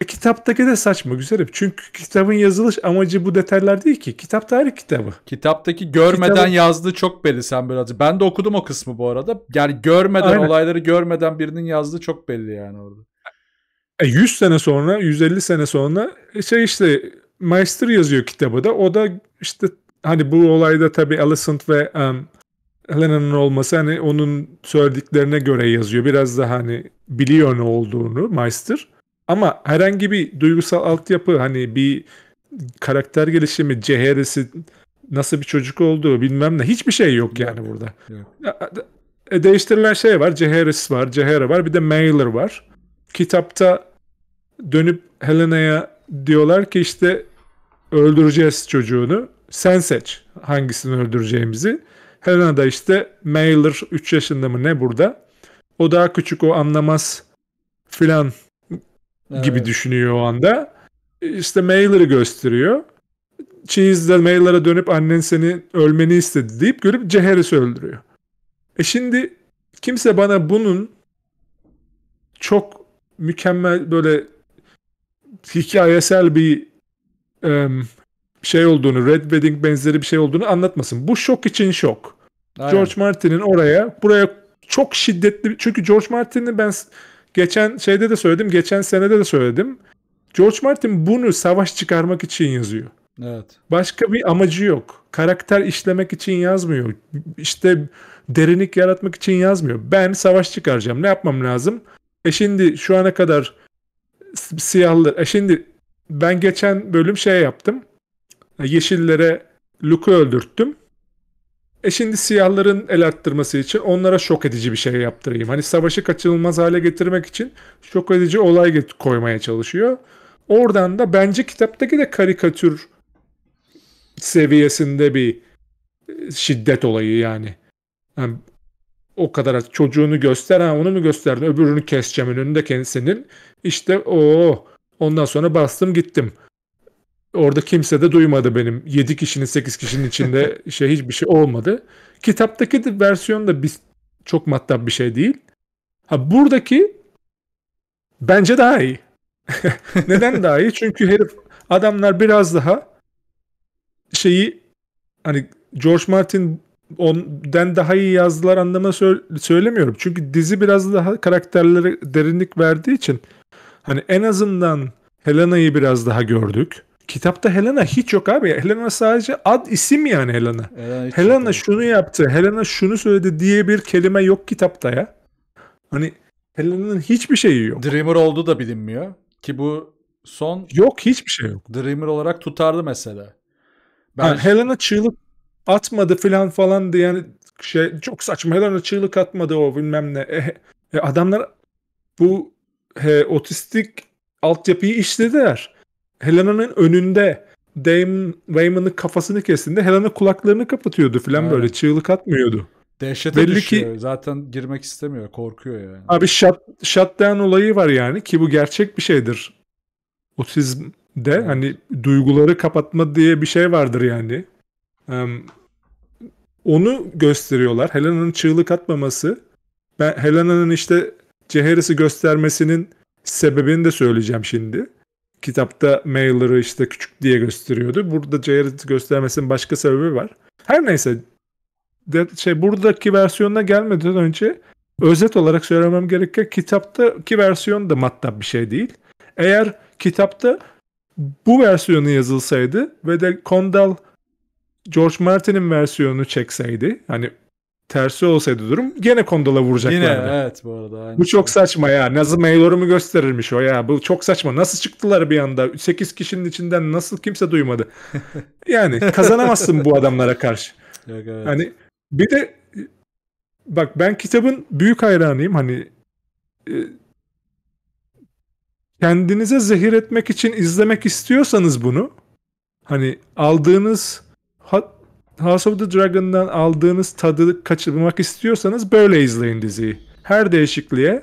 e, kitaptaki de saçma güzelim. Çünkü kitabın yazılış amacı bu detaylar değil ki. Kitap tarih kitabı. Kitaptaki görmeden Kitabı... yazdığı çok belli sen birazcık. Ben de okudum o kısmı bu arada. Yani görmeden Aynen. olayları görmeden birinin yazdığı çok belli yani orada. E 100 sene sonra 150 sene sonra e, şey işte Meister yazıyor kitabı da. O da işte hani bu olayda tabii Alicent ve um, Helena'nın olması hani onun söylediklerine göre yazıyor. Biraz daha hani biliyor ne olduğunu Meister. Ama herhangi bir duygusal altyapı hani bir karakter gelişimi, ceheresi nasıl bir çocuk olduğu bilmem ne hiçbir şey yok yani burada. Evet. değiştirilen şey var. Ceheris var, Cehere var. Bir de Mailer var. Kitapta dönüp Helena'ya diyorlar ki işte öldüreceğiz çocuğunu. Sen seç hangisini öldüreceğimizi. Helena da işte Mailer 3 yaşında mı ne burada. O daha küçük o anlamaz filan evet. gibi düşünüyor o anda. E, işte Mailer'ı gösteriyor. Cheese de Mailer'a dönüp annen seni ölmeni istedi deyip görüp Ceheris'i öldürüyor. E şimdi kimse bana bunun çok mükemmel böyle hikayesel bir um, şey olduğunu, Red Wedding benzeri bir şey olduğunu anlatmasın. Bu şok için şok. Aynen. George Martin'in oraya, buraya çok şiddetli çünkü George Martin'i ben Geçen şeyde de söyledim, geçen senede de söyledim. George Martin bunu savaş çıkarmak için yazıyor. Evet. Başka bir amacı yok. Karakter işlemek için yazmıyor. İşte derinlik yaratmak için yazmıyor. Ben savaş çıkaracağım. Ne yapmam lazım? E şimdi şu ana kadar siyahlı. E şimdi ben geçen bölüm şey yaptım. E, yeşillere Luke'u öldürttüm. E şimdi siyahların el arttırması için onlara şok edici bir şey yaptırayım. Hani savaşı kaçınılmaz hale getirmek için şok edici olay koymaya çalışıyor. Oradan da bence kitaptaki de karikatür seviyesinde bir e, şiddet olayı yani. yani o kadar çocuğunu göster ha onu mu gösterdin öbürünü keseceğim önünde kendisinin. İşte o ondan sonra bastım gittim. Orada kimse de duymadı benim. 7 kişinin 8 kişinin içinde şey hiçbir şey olmadı. Kitaptaki de versiyon da biz çok maddap bir şey değil. Ha buradaki bence daha iyi. Neden daha iyi? Çünkü herif adamlar biraz daha şeyi hani George Martin ondan daha iyi yazdılar anlamına söylemiyorum. Çünkü dizi biraz daha karakterlere derinlik verdiği için hani en azından Helena'yı biraz daha gördük. Kitapta Helena hiç yok abi. Helena sadece ad isim yani Helena. Helena, Helena yok. şunu yaptı, Helena şunu söyledi diye bir kelime yok kitapta ya. Hani Helena'nın hiçbir şeyi yok. Dreamer olduğu da bilinmiyor. Ki bu son... Yok hiçbir şey yok. Dreamer olarak tutardı mesela. Ben... Yani Helena çığlık atmadı falan falan diye yani şey çok saçma. Helena çığlık atmadı o bilmem ne. E, e, adamlar bu he, otistik altyapıyı işlediler. Helena'nın önünde Dame Wayman'ın kafasını kestiğinde Helena kulaklarını kapatıyordu filan evet. böyle çığlık atmıyordu. Dehşete Belli düşüyor. Ki, Zaten girmek istemiyor. Korkuyor yani. Abi shut, shutdown olayı var yani ki bu gerçek bir şeydir. Otizmde evet. hani duyguları kapatma diye bir şey vardır yani. Um, onu gösteriyorlar. Helena'nın çığlık atmaması. Ben Helena'nın işte Ceheris'i göstermesinin sebebini de söyleyeceğim şimdi kitapta Mailer'ı işte küçük diye gösteriyordu. Burada Jared'i göstermesinin başka sebebi var. Her neyse de, şey buradaki versiyonuna gelmeden önce özet olarak söylemem gerekir. Kitaptaki versiyon da matta bir şey değil. Eğer kitapta bu versiyonu yazılsaydı ve de Kondal, George Martin'in versiyonu çekseydi hani tersi olsaydı durum gene kondola vuracaklardı. Yine evet bu arada. Aynı bu çok şey. saçma ya. Nasıl Maylor'umu gösterirmiş o ya. Bu çok saçma. Nasıl çıktılar bir anda? 8 kişinin içinden nasıl kimse duymadı? yani kazanamazsın bu adamlara karşı. Yok, evet. Hani bir de bak ben kitabın büyük hayranıyım. Hani e, kendinize zehir etmek için izlemek istiyorsanız bunu hani aldığınız House of the Dragon'dan aldığınız tadı kaçırmak istiyorsanız böyle izleyin diziyi. Her değişikliğe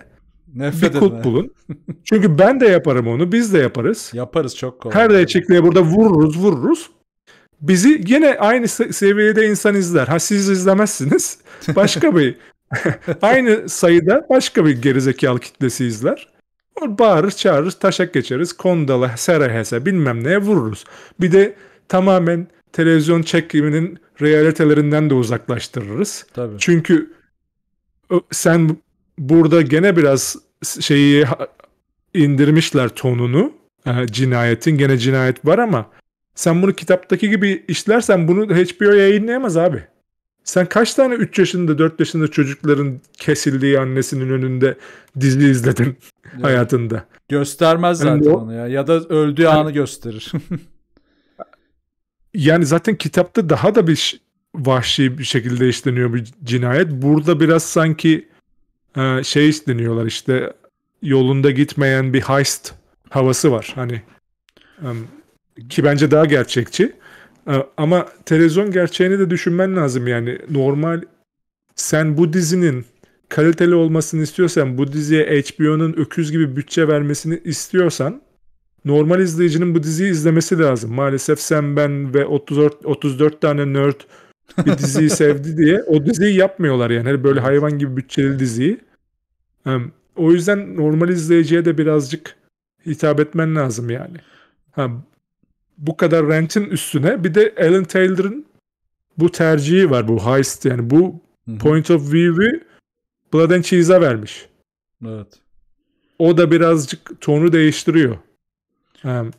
Nefret bir kulp bulun. Çünkü ben de yaparım onu. Biz de yaparız. Yaparız çok kolay. Her değişikliğe burada vururuz vururuz. Bizi yine aynı seviyede insan izler. Ha siz izlemezsiniz. Başka bir aynı sayıda başka bir gerizekalı kitlesi izler. Or bağırır çağırır taşak geçeriz. Kondala, serahese bilmem neye vururuz. Bir de tamamen televizyon çekiminin realitelerinden de uzaklaştırırız. Tabii. Çünkü sen burada gene biraz şeyi indirmişler tonunu cinayetin gene cinayet var ama sen bunu kitaptaki gibi işlersen bunu HBO yayınlayamaz abi. Sen kaç tane 3 yaşında 4 yaşında çocukların kesildiği annesinin önünde dizi izledin evet. hayatında? Göstermez zaten yani onu ya. Ya da öldüğü yani, anı gösterir. yani zaten kitapta daha da bir vahşi bir şekilde işleniyor bir cinayet. Burada biraz sanki e, şey işleniyorlar işte yolunda gitmeyen bir heist havası var. Hani e, ki bence daha gerçekçi. E, ama televizyon gerçeğini de düşünmen lazım yani. Normal sen bu dizinin kaliteli olmasını istiyorsan, bu diziye HBO'nun öküz gibi bütçe vermesini istiyorsan normal izleyicinin bu diziyi izlemesi lazım. Maalesef sen ben ve 34 34 tane nerd bir diziyi sevdi diye o diziyi yapmıyorlar yani. Hani böyle hayvan gibi bütçeli diziyi. o yüzden normal izleyiciye de birazcık hitap etmen lazım yani. Ha, bu kadar rentin üstüne bir de Alan Taylor'ın bu tercihi var bu heist yani bu Hı-hı. point of view'ü Blood and Cheese'a vermiş. Evet. O da birazcık tonu değiştiriyor. Um,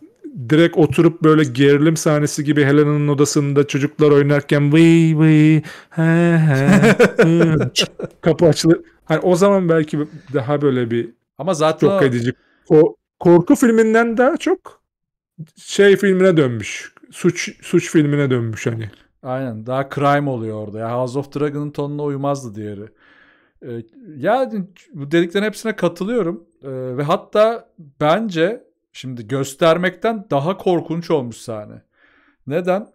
direkt oturup böyle gerilim sahnesi gibi Helena'nın odasında çocuklar oynarken vıy vıy he he kapı açılır. Hani o zaman belki daha böyle bir ama zaten çok edici. O korku filminden daha çok şey filmine dönmüş. Suç suç filmine dönmüş hani. Aynen. Daha crime oluyor orada. Ya House of Dragon'ın tonuna uymazdı diğeri. Ee, ya bu dediklerin hepsine katılıyorum. Ee, ve hatta bence Şimdi göstermekten daha korkunç olmuş sahne. Neden?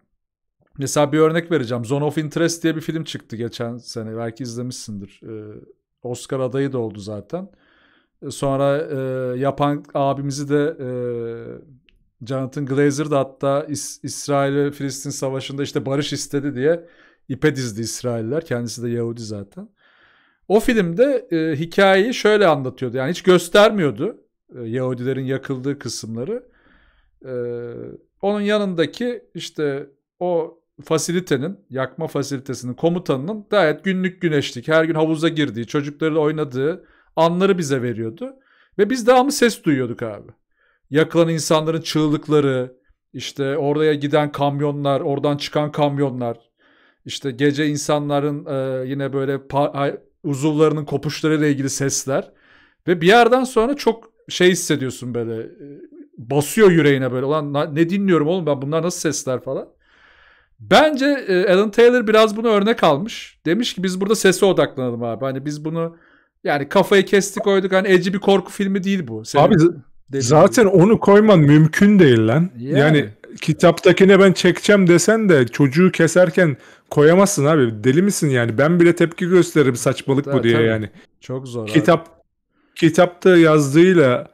Mesela bir örnek vereceğim. Zone of Interest diye bir film çıktı geçen sene. Belki izlemişsindir. Ee, Oscar adayı da oldu zaten. Ee, sonra e, yapan abimizi de e, Jonathan Glazer da hatta İs- İsrail ve Filistin savaşında işte barış istedi diye ipe dizdi İsrailler. Kendisi de Yahudi zaten. O filmde e, hikayeyi şöyle anlatıyordu. Yani hiç göstermiyordu. E, Yahudilerin yakıldığı kısımları. E, onun yanındaki işte o fasilitenin, yakma fasilitesinin komutanının gayet günlük güneşlik, her gün havuza girdiği, çocuklarıyla oynadığı anları bize veriyordu. Ve biz devamlı ses duyuyorduk abi. Yakılan insanların çığlıkları, işte oraya giden kamyonlar, oradan çıkan kamyonlar, işte gece insanların e, yine böyle uzuvlarının kopuşlarıyla ilgili sesler ve bir yerden sonra çok şey hissediyorsun böyle e, basıyor yüreğine böyle lan ne dinliyorum oğlum ben bunlar nasıl sesler falan. Bence e, Alan Taylor biraz bunu örnek almış. Demiş ki biz burada sese odaklanalım abi. Hani biz bunu yani kafayı kestik koyduk. Hani edici bir korku filmi değil bu. Senin abi zaten gibi. onu koyman mümkün değil lan. Yani. yani kitaptakine ben çekeceğim desen de çocuğu keserken koyamazsın abi. Deli misin yani? Ben bile tepki gösteririm saçmalık bu diye tabii. yani. Çok zor. Kitap kitapta yazdığıyla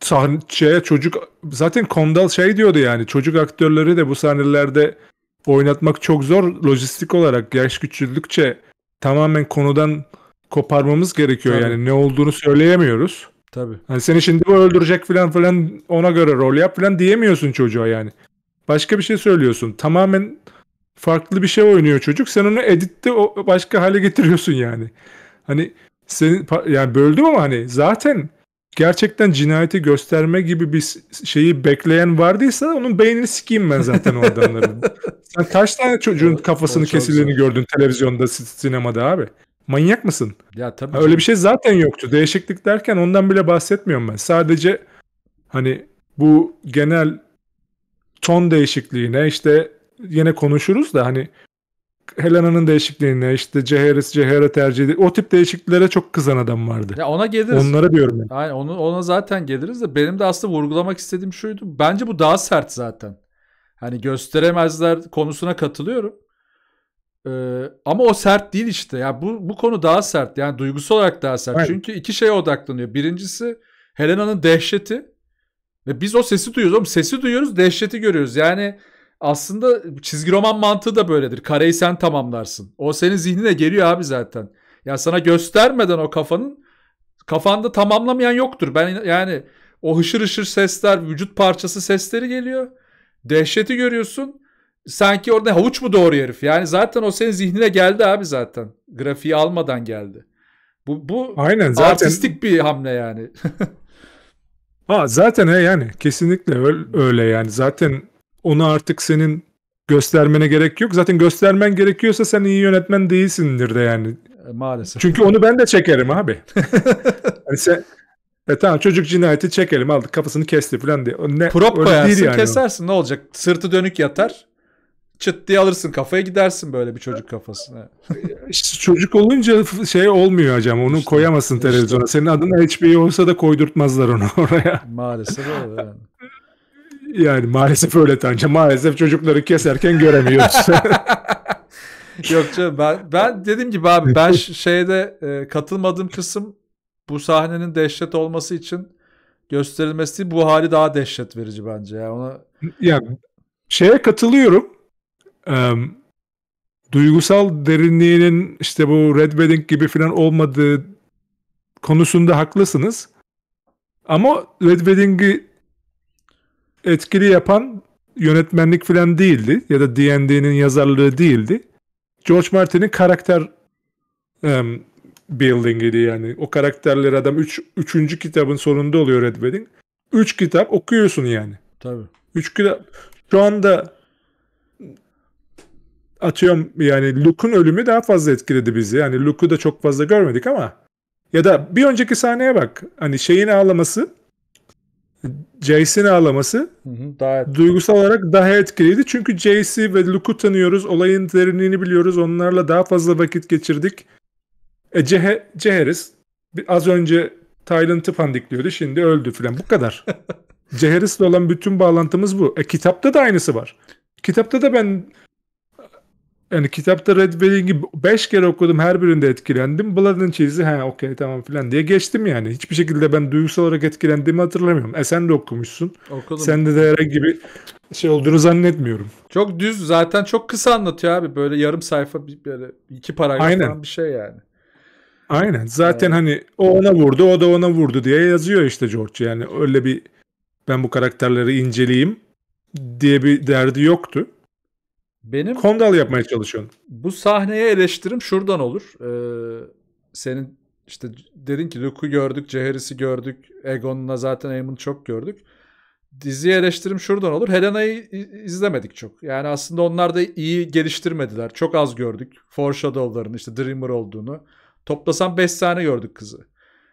sahneye çocuk zaten Kondal şey diyordu yani çocuk aktörleri de bu sahnelerde oynatmak çok zor lojistik olarak yaş küçüldükçe tamamen konudan koparmamız gerekiyor Tabii. yani ne olduğunu söyleyemiyoruz. tabi Hani seni şimdi bu öldürecek falan filan ona göre rol yap falan diyemiyorsun çocuğa yani. Başka bir şey söylüyorsun. Tamamen farklı bir şey oynuyor çocuk. Sen onu editte başka hale getiriyorsun yani. Hani senin yani böldüm ama hani zaten gerçekten cinayeti gösterme gibi bir şeyi bekleyen vardıysa onun beynini sikeyim ben zaten o adamların. Sen kaç tane çocuğun kafasını kesildiğini gördün televizyonda, sinemada abi? Manyak mısın? Ya tabii. Öyle bir şey zaten yoktu. Değişiklik derken ondan bile bahsetmiyorum ben. Sadece hani bu genel ton değişikliğine işte yine konuşuruz da hani Helena'nın değişikliğine işte Ceheris Cehere tercih edildi. O tip değişikliklere çok kızan adam vardı. Ya ona geliriz. Onlara diyorum yani. Aynen onu, ona zaten geliriz de benim de aslında vurgulamak istediğim şuydu. Bence bu daha sert zaten. Hani gösteremezler konusuna katılıyorum. Ee, ama o sert değil işte. Ya yani bu bu konu daha sert. Yani duygusal olarak daha sert. Aynen. Çünkü iki şeye odaklanıyor. Birincisi Helena'nın dehşeti ve biz o sesi duyuyoruz. Oğlum sesi duyuyoruz, dehşeti görüyoruz. Yani aslında çizgi roman mantığı da böyledir. Kareyi sen tamamlarsın. O senin zihnine geliyor abi zaten. Ya sana göstermeden o kafanın kafanda tamamlamayan yoktur. Ben yani o hışır hışır sesler, vücut parçası sesleri geliyor. Dehşeti görüyorsun. Sanki orada havuç mu doğru herif? Yani zaten o senin zihnine geldi abi zaten. Grafiği almadan geldi. Bu, bu Aynen, zaten... artistik bir hamle yani. ha zaten he yani kesinlikle öyle yani zaten onu artık senin göstermene gerek yok. Zaten göstermen gerekiyorsa sen iyi yönetmen değilsindir de yani. E, maalesef. Çünkü onu ben de çekerim abi. yani sen, e tamam çocuk cinayeti çekelim aldık kafasını kesti falan diye. Ne, Prop koyarsın yani kesersin o. ne olacak? Sırtı dönük yatar. Çıt diye alırsın kafaya gidersin böyle bir çocuk kafasına. işte çocuk olunca şey olmuyor hocam onu işte, koyamasın işte. televizyona. Senin adına HBO olsa da koydurtmazlar onu oraya. Maalesef öyle yani. Yani maalesef öyle Tanca. Maalesef çocukları keserken göremiyoruz. Yok canım ben, ben dedim ki abi ben şeyde e, katılmadığım kısım bu sahnenin dehşet olması için gösterilmesi bu hali daha dehşet verici bence. Yani ona... yani şeye katılıyorum. Ee, duygusal derinliğinin işte bu Red Wedding gibi falan olmadığı konusunda haklısınız. Ama Red Wedding'i etkili yapan yönetmenlik falan değildi ya da D&D'nin yazarlığı değildi. George Martin'in karakter um, building'iydi yani. O karakterleri adam 3. Üç, üçüncü kitabın sonunda oluyor Red Wedding. 3 kitap okuyorsun yani. Tabii. 3 kitap. Şu anda atıyorum yani Luke'un ölümü daha fazla etkiledi bizi. Yani Luke'u da çok fazla görmedik ama ya da bir önceki sahneye bak. Hani şeyin ağlaması Jace'in ağlaması hı hı, daha etkili. duygusal olarak daha etkiliydi. Çünkü Jace'i ve Luke'u tanıyoruz. Olayın derinliğini biliyoruz. Onlarla daha fazla vakit geçirdik. E, Cehe, Ceheris az önce Tayland'ı pandikliyordu. Şimdi öldü filan. Bu kadar. Ceheris'le olan bütün bağlantımız bu. E, kitapta da aynısı var. Kitapta da ben yani kitapta Red Wedding'i 5 kere okudum her birinde etkilendim. Blood and Cheese'i he okey tamam filan diye geçtim yani. Hiçbir şekilde ben duygusal olarak etkilendiğimi hatırlamıyorum. E sen de okumuşsun. Okudum. Sende de herhangi bir şey olduğunu zannetmiyorum. Çok düz zaten çok kısa anlatıyor abi. Böyle yarım sayfa bir böyle iki paragraf Aynen. falan bir şey yani. Aynen. Zaten yani. hani o ona vurdu o da ona vurdu diye yazıyor işte George. Yani öyle bir ben bu karakterleri inceleyeyim diye bir derdi yoktu. Benim Kondal yapmaya çalışıyorsun. Bu sahneye eleştirim şuradan olur. Ee, senin işte dedin ki Luke'u gördük, Ceheris'i gördük, Egon'la zaten Aemon çok gördük. Dizi eleştirim şuradan olur. Helena'yı izlemedik çok. Yani aslında onlar da iyi geliştirmediler. Çok az gördük. Foreshadow'ların işte Dreamer olduğunu. Toplasam 5 sahne gördük kızı.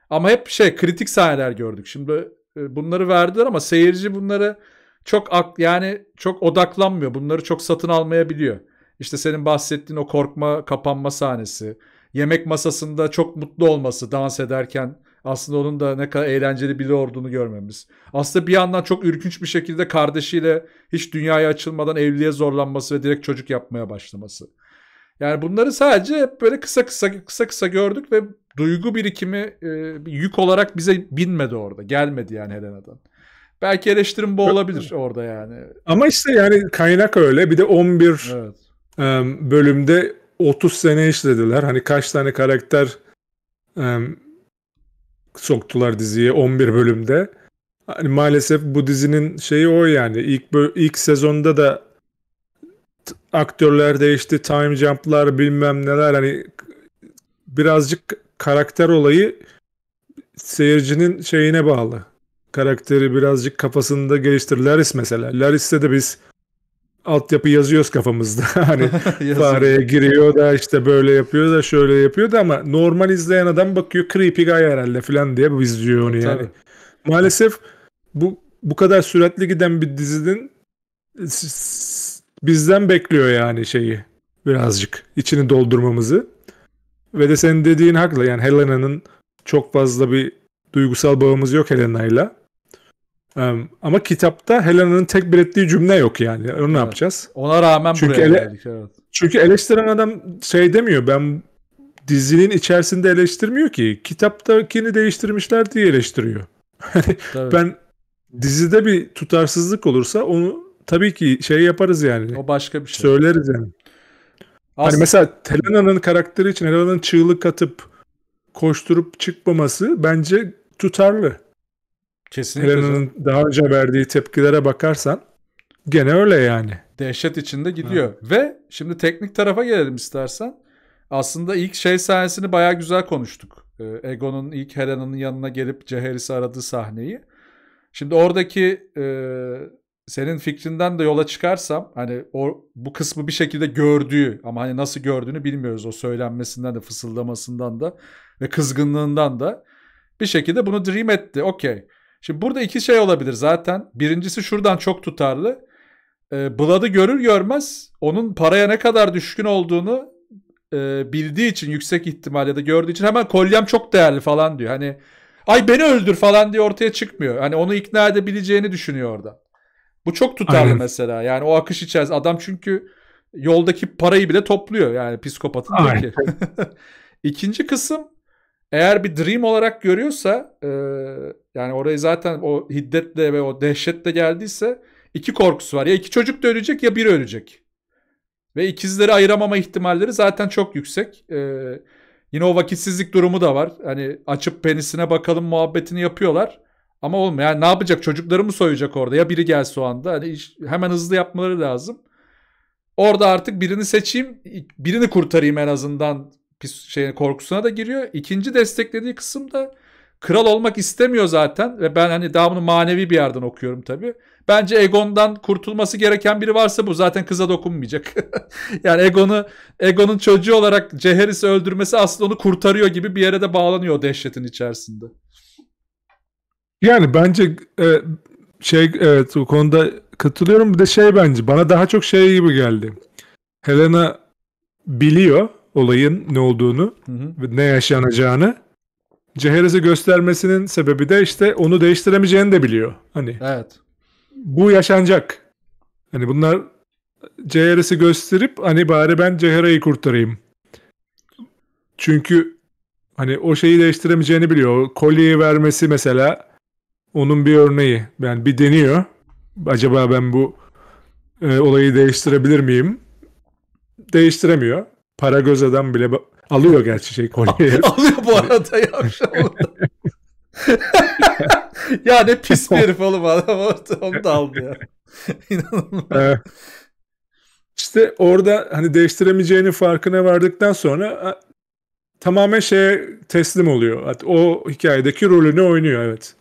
Ama hep şey kritik sahneler gördük. Şimdi e, bunları verdiler ama seyirci bunları çok ak yani çok odaklanmıyor. Bunları çok satın almayabiliyor. İşte senin bahsettiğin o korkma kapanma sahnesi. Yemek masasında çok mutlu olması dans ederken aslında onun da ne kadar eğlenceli biri olduğunu görmemiz. Aslında bir yandan çok ürkünç bir şekilde kardeşiyle hiç dünyaya açılmadan evliliğe zorlanması ve direkt çocuk yapmaya başlaması. Yani bunları sadece hep böyle kısa kısa kısa kısa gördük ve duygu birikimi e, yük olarak bize binmedi orada. Gelmedi yani Helena'dan. Belki eleştirim bu olabilir orada yani. Ama işte yani kaynak öyle. Bir de 11 evet. bölümde 30 sene işlediler. Hani kaç tane karakter soktular diziye 11 bölümde. Hani maalesef bu dizinin şeyi o yani. İlk ilk sezonda da aktörler değişti, time jump'lar bilmem neler hani birazcık karakter olayı seyircinin şeyine bağlı karakteri birazcık kafasında geliştir. Laris mesela. Laris'te de biz altyapı yazıyoruz kafamızda. hani fareye giriyor da işte böyle yapıyor da şöyle yapıyor da ama normal izleyen adam bakıyor creepy guy herhalde falan diye biz diyor onu Tabii. yani. Maalesef bu bu kadar süratli giden bir dizinin bizden bekliyor yani şeyi birazcık içini doldurmamızı. Ve de senin dediğin hakla yani Helena'nın çok fazla bir duygusal bağımız yok Helena'yla ama kitapta Helena'nın tek bir ettiği cümle yok yani. Onu evet. ne yapacağız? Ona rağmen çünkü buraya ele- geldik. Evet. Çünkü eleştiren adam şey demiyor. Ben dizinin içerisinde eleştirmiyor ki. Kitaptakini değiştirmişler diye eleştiriyor. ben dizide bir tutarsızlık olursa onu tabii ki şey yaparız yani. O başka bir şey. Söyleriz yani. Aslında... Hani mesela Helena'nın karakteri için Helena'nın çığlık atıp koşturup çıkmaması bence tutarlı. Kesinlikle. Helena'nın daha önce verdiği tepkilere bakarsan gene öyle yani. Dehşet içinde gidiyor. Evet. Ve şimdi teknik tarafa gelelim istersen. Aslında ilk şey sahnesini baya güzel konuştuk. Ee, Egon'un ilk Helena'nın yanına gelip Ceheris'i aradığı sahneyi. Şimdi oradaki e, senin fikrinden de yola çıkarsam hani o bu kısmı bir şekilde gördüğü ama hani nasıl gördüğünü bilmiyoruz o söylenmesinden de fısıldamasından da ve kızgınlığından da bir şekilde bunu dream etti. Okey. Şimdi burada iki şey olabilir zaten. Birincisi şuradan çok tutarlı. E, Blood'ı görür görmez onun paraya ne kadar düşkün olduğunu e, bildiği için yüksek ihtimal ya da gördüğü için hemen kolyem çok değerli falan diyor. Hani ay beni öldür falan diye ortaya çıkmıyor. Hani onu ikna edebileceğini düşünüyor orada. Bu çok tutarlı Aynen. mesela. Yani o akış içerisinde adam çünkü yoldaki parayı bile topluyor yani psikopatın teki. İkinci kısım eğer bir dream olarak görüyorsa e, yani orayı zaten o hiddetle ve o dehşetle geldiyse iki korkusu var. Ya iki çocuk da ölecek ya biri ölecek. Ve ikizleri ayıramama ihtimalleri zaten çok yüksek. E, yine o vakitsizlik durumu da var. Hani açıp penisine bakalım muhabbetini yapıyorlar. Ama olmuyor. Yani ne yapacak? Çocukları mı soyacak orada? Ya biri gelse o anda. Hani iş, hemen hızlı yapmaları lazım. Orada artık birini seçeyim, birini kurtarayım en azından pis şeyin korkusuna da giriyor. İkinci desteklediği kısım da kral olmak istemiyor zaten ve ben hani daha bunu manevi bir yerden okuyorum tabii. Bence Egon'dan kurtulması gereken biri varsa bu zaten kıza dokunmayacak. yani Egon'u Egon'un çocuğu olarak Ceheris'i öldürmesi aslında onu kurtarıyor gibi bir yere de bağlanıyor o dehşetin içerisinde. Yani bence e, şey evet o konuda katılıyorum. Bir de şey bence bana daha çok şey gibi geldi. Helena biliyor olayın ne olduğunu ve ne yaşanacağını Ceherez'e göstermesinin sebebi de işte onu değiştiremeyeceğini de biliyor. Hani Evet. bu yaşanacak. Hani bunlar Ceherez'i gösterip hani bari ben Ceherez'i kurtarayım. Çünkü hani o şeyi değiştiremeyeceğini biliyor. O Kolyeyi vermesi mesela onun bir örneği. Yani bir deniyor. Acaba ben bu e, olayı değiştirebilir miyim? Değiştiremiyor para göz adam bile alıyor gerçi şey kolyeyi. alıyor bu arada yavşalı. Şey ya ne pis bir herif oğlum adam orada onu da aldı ya. İnanılmaz. Ee, işte orada hani değiştiremeyeceğinin farkına vardıktan sonra tamamen şeye teslim oluyor. O hikayedeki rolünü oynuyor evet.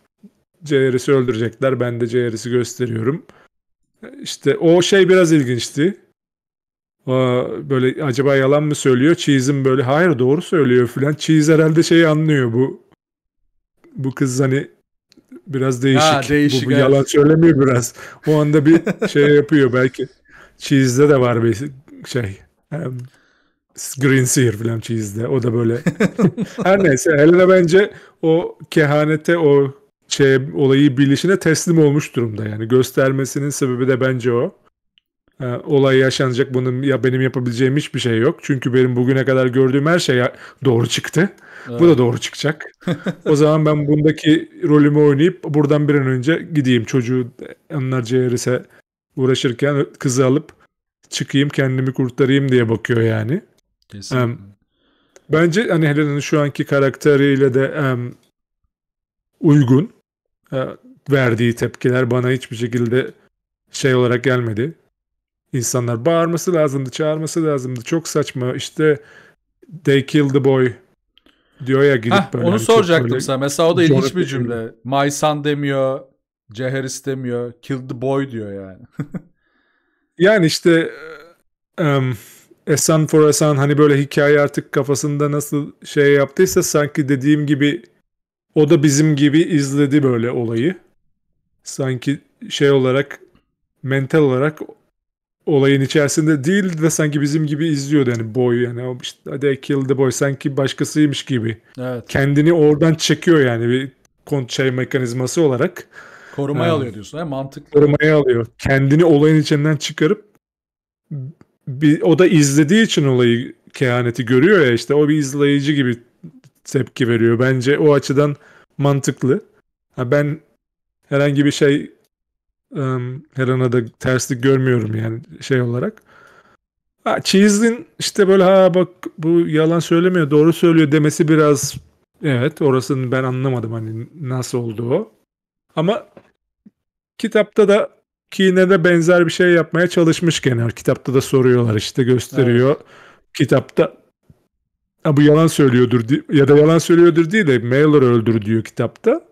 Ceyeris'i öldürecekler. Ben de Ceyeris'i gösteriyorum. İşte o şey biraz ilginçti böyle acaba yalan mı söylüyor? Cheese'in böyle hayır doğru söylüyor filan. Cheese herhalde şeyi anlıyor bu. Bu kız hani biraz değişik. Ha, değişik bu, bu evet. yalan söylemiyor biraz. O anda bir şey yapıyor belki. Cheese'de de var bir şey. Um, Green Seer filan Cheese'de. O da böyle. Her neyse Helena bence o kehanete o şey olayı bilişine teslim olmuş durumda yani göstermesinin sebebi de bence o. Ee, olay yaşanacak. Bunun ya benim yapabileceğim hiçbir şey yok. Çünkü benim bugüne kadar gördüğüm her şey doğru çıktı. Evet. Bu da doğru çıkacak. o zaman ben bundaki rolümü oynayıp buradan bir an önce gideyim. Çocuğu onlar CRS'e uğraşırken kızı alıp çıkayım kendimi kurtarayım diye bakıyor yani. Um, bence hani Helena'nın şu anki karakteriyle de um, uygun. Uh, verdiği tepkiler bana hiçbir şekilde şey olarak gelmedi insanlar. Bağırması lazımdı, çağırması lazımdı. Çok saçma. işte. they killed the boy diyor ya gidip Heh, böyle. Onu hani soracaktım böyle sana. Mesela o da ilginç bir cümle. My son demiyor, Ceher istemiyor, killed the boy diyor yani. yani işte um, Esan for Esan hani böyle hikaye artık kafasında nasıl şey yaptıysa sanki dediğim gibi o da bizim gibi izledi böyle olayı. Sanki şey olarak mental olarak olayın içerisinde değil de sanki bizim gibi izliyordu yani boy yani işte hadi kill the boy sanki başkasıymış gibi. Evet. Kendini oradan çekiyor yani bir şey mekanizması olarak. Korumaya ha. Ee, alıyor diyorsun ha mantıklı. Korumaya alıyor. Kendini olayın içinden çıkarıp bir, o da izlediği için olayı kehaneti görüyor ya işte o bir izleyici gibi tepki veriyor. Bence o açıdan mantıklı. Ha ben herhangi bir şey Um, her ana da terslik görmüyorum yani şey olarak. Ha, Cheese'in işte böyle ha bak bu yalan söylemiyor doğru söylüyor demesi biraz evet orasını ben anlamadım hani nasıl oldu o. Ama kitapta da Kine de benzer bir şey yapmaya çalışmış genel. Kitapta da soruyorlar işte gösteriyor. Evet. Kitapta ha, bu yalan söylüyordur ya da yalan söylüyordur değil de Mailer öldür diyor kitapta.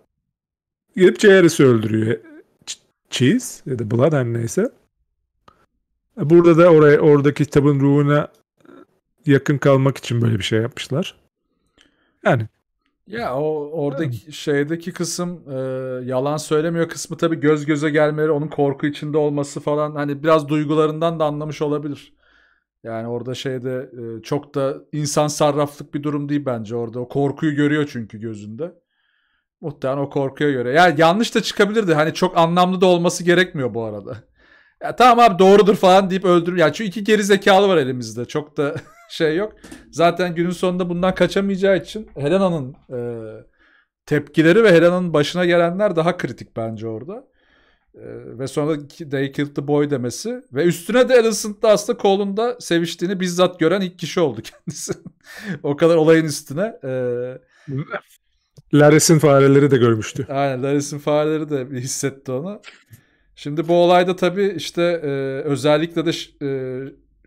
Gidip Jairus'u öldürüyor. Cheese ya da Blood her neyse. Burada da oraya oradaki kitabın ruhuna yakın kalmak için böyle bir şey yapmışlar. Yani ya o oradaki evet. şeydeki kısım e, yalan söylemiyor kısmı tabii göz göze gelmeleri, onun korku içinde olması falan hani biraz duygularından da anlamış olabilir. Yani orada şeyde e, çok da insan sarraflık bir durum değil bence orada. O korkuyu görüyor çünkü gözünde. Muhtemelen o korkuya göre. Yani yanlış da çıkabilirdi. Hani çok anlamlı da olması gerekmiyor bu arada. Ya tamam abi doğrudur falan deyip öldürür. Yani şu iki geri zekalı var elimizde. Çok da şey yok. Zaten günün sonunda bundan kaçamayacağı için Helena'nın e, tepkileri ve Helena'nın başına gelenler daha kritik bence orada. E, ve sonra They Killed the Boy demesi. Ve üstüne de Alicent'da aslında kolunda seviştiğini bizzat gören ilk kişi oldu kendisi. o kadar olayın üstüne. E, Laris'in fareleri de görmüştü. Aynen Laris'in fareleri de hissetti onu. Şimdi bu olayda tabii işte e, özellikle de e,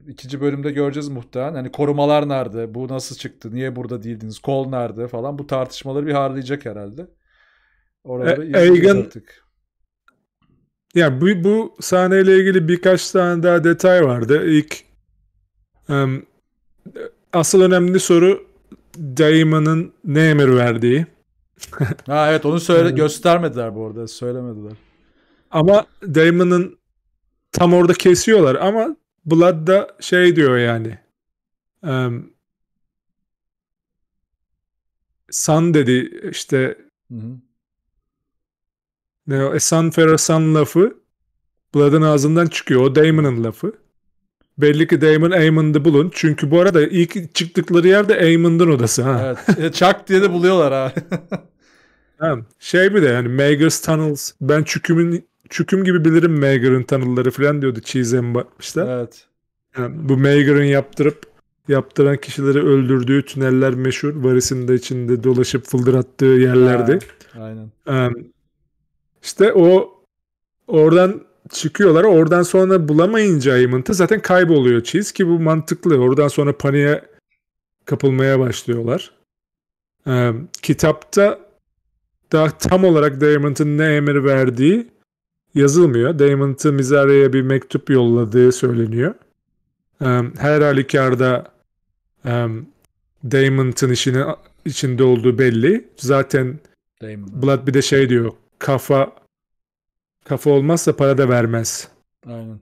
ikinci bölümde göreceğiz muhtemelen. Hani korumalar nerede? Bu nasıl çıktı? Niye burada değildiniz? Kol nerede? Falan bu tartışmaları bir harlayacak herhalde. Orada e, Egan, artık. Yani bu, bu sahneyle ilgili birkaç tane daha detay vardı. İlk um, asıl önemli soru Daimon'ın ne emir verdiği ha evet onu söyle göstermediler bu arada. Söylemediler. Ama Damon'ın tam orada kesiyorlar ama Blood da şey diyor yani. Um, Sun dedi işte Ne o? Esan Ferasan lafı Blood'ın ağzından çıkıyor. O Damon'ın lafı. Belli ki Damon Amon'da bulun. Çünkü bu arada ilk çıktıkları yerde Amon'ın odası. Ha. Evet. E, Chuck diye de buluyorlar ha. Tamam. Şey bir de yani Mager's Tunnels. Ben çükümün çüküm gibi bilirim Mager'ın tunnel'ları falan diyordu Cheese and işte. Evet. Yani bu Mager'ın yaptırıp yaptıran kişileri öldürdüğü tüneller meşhur. Varis'in de içinde dolaşıp fıldır attığı yerlerdi. Ha, aynen. Ee, işte o oradan çıkıyorlar. Oradan sonra bulamayınca Aymınt'ı zaten kayboluyor Cheese ki bu mantıklı. Oradan sonra paniğe kapılmaya başlıyorlar. Ee, kitapta daha tam olarak Diamond'ın ne emir verdiği yazılmıyor. Diamond'ı Mizare'ye bir mektup yolladığı söyleniyor. Her halükarda Diamond'ın işini içinde olduğu belli. Zaten Damon. Blood bir de şey diyor. Kafa kafa olmazsa para da vermez. Aynen.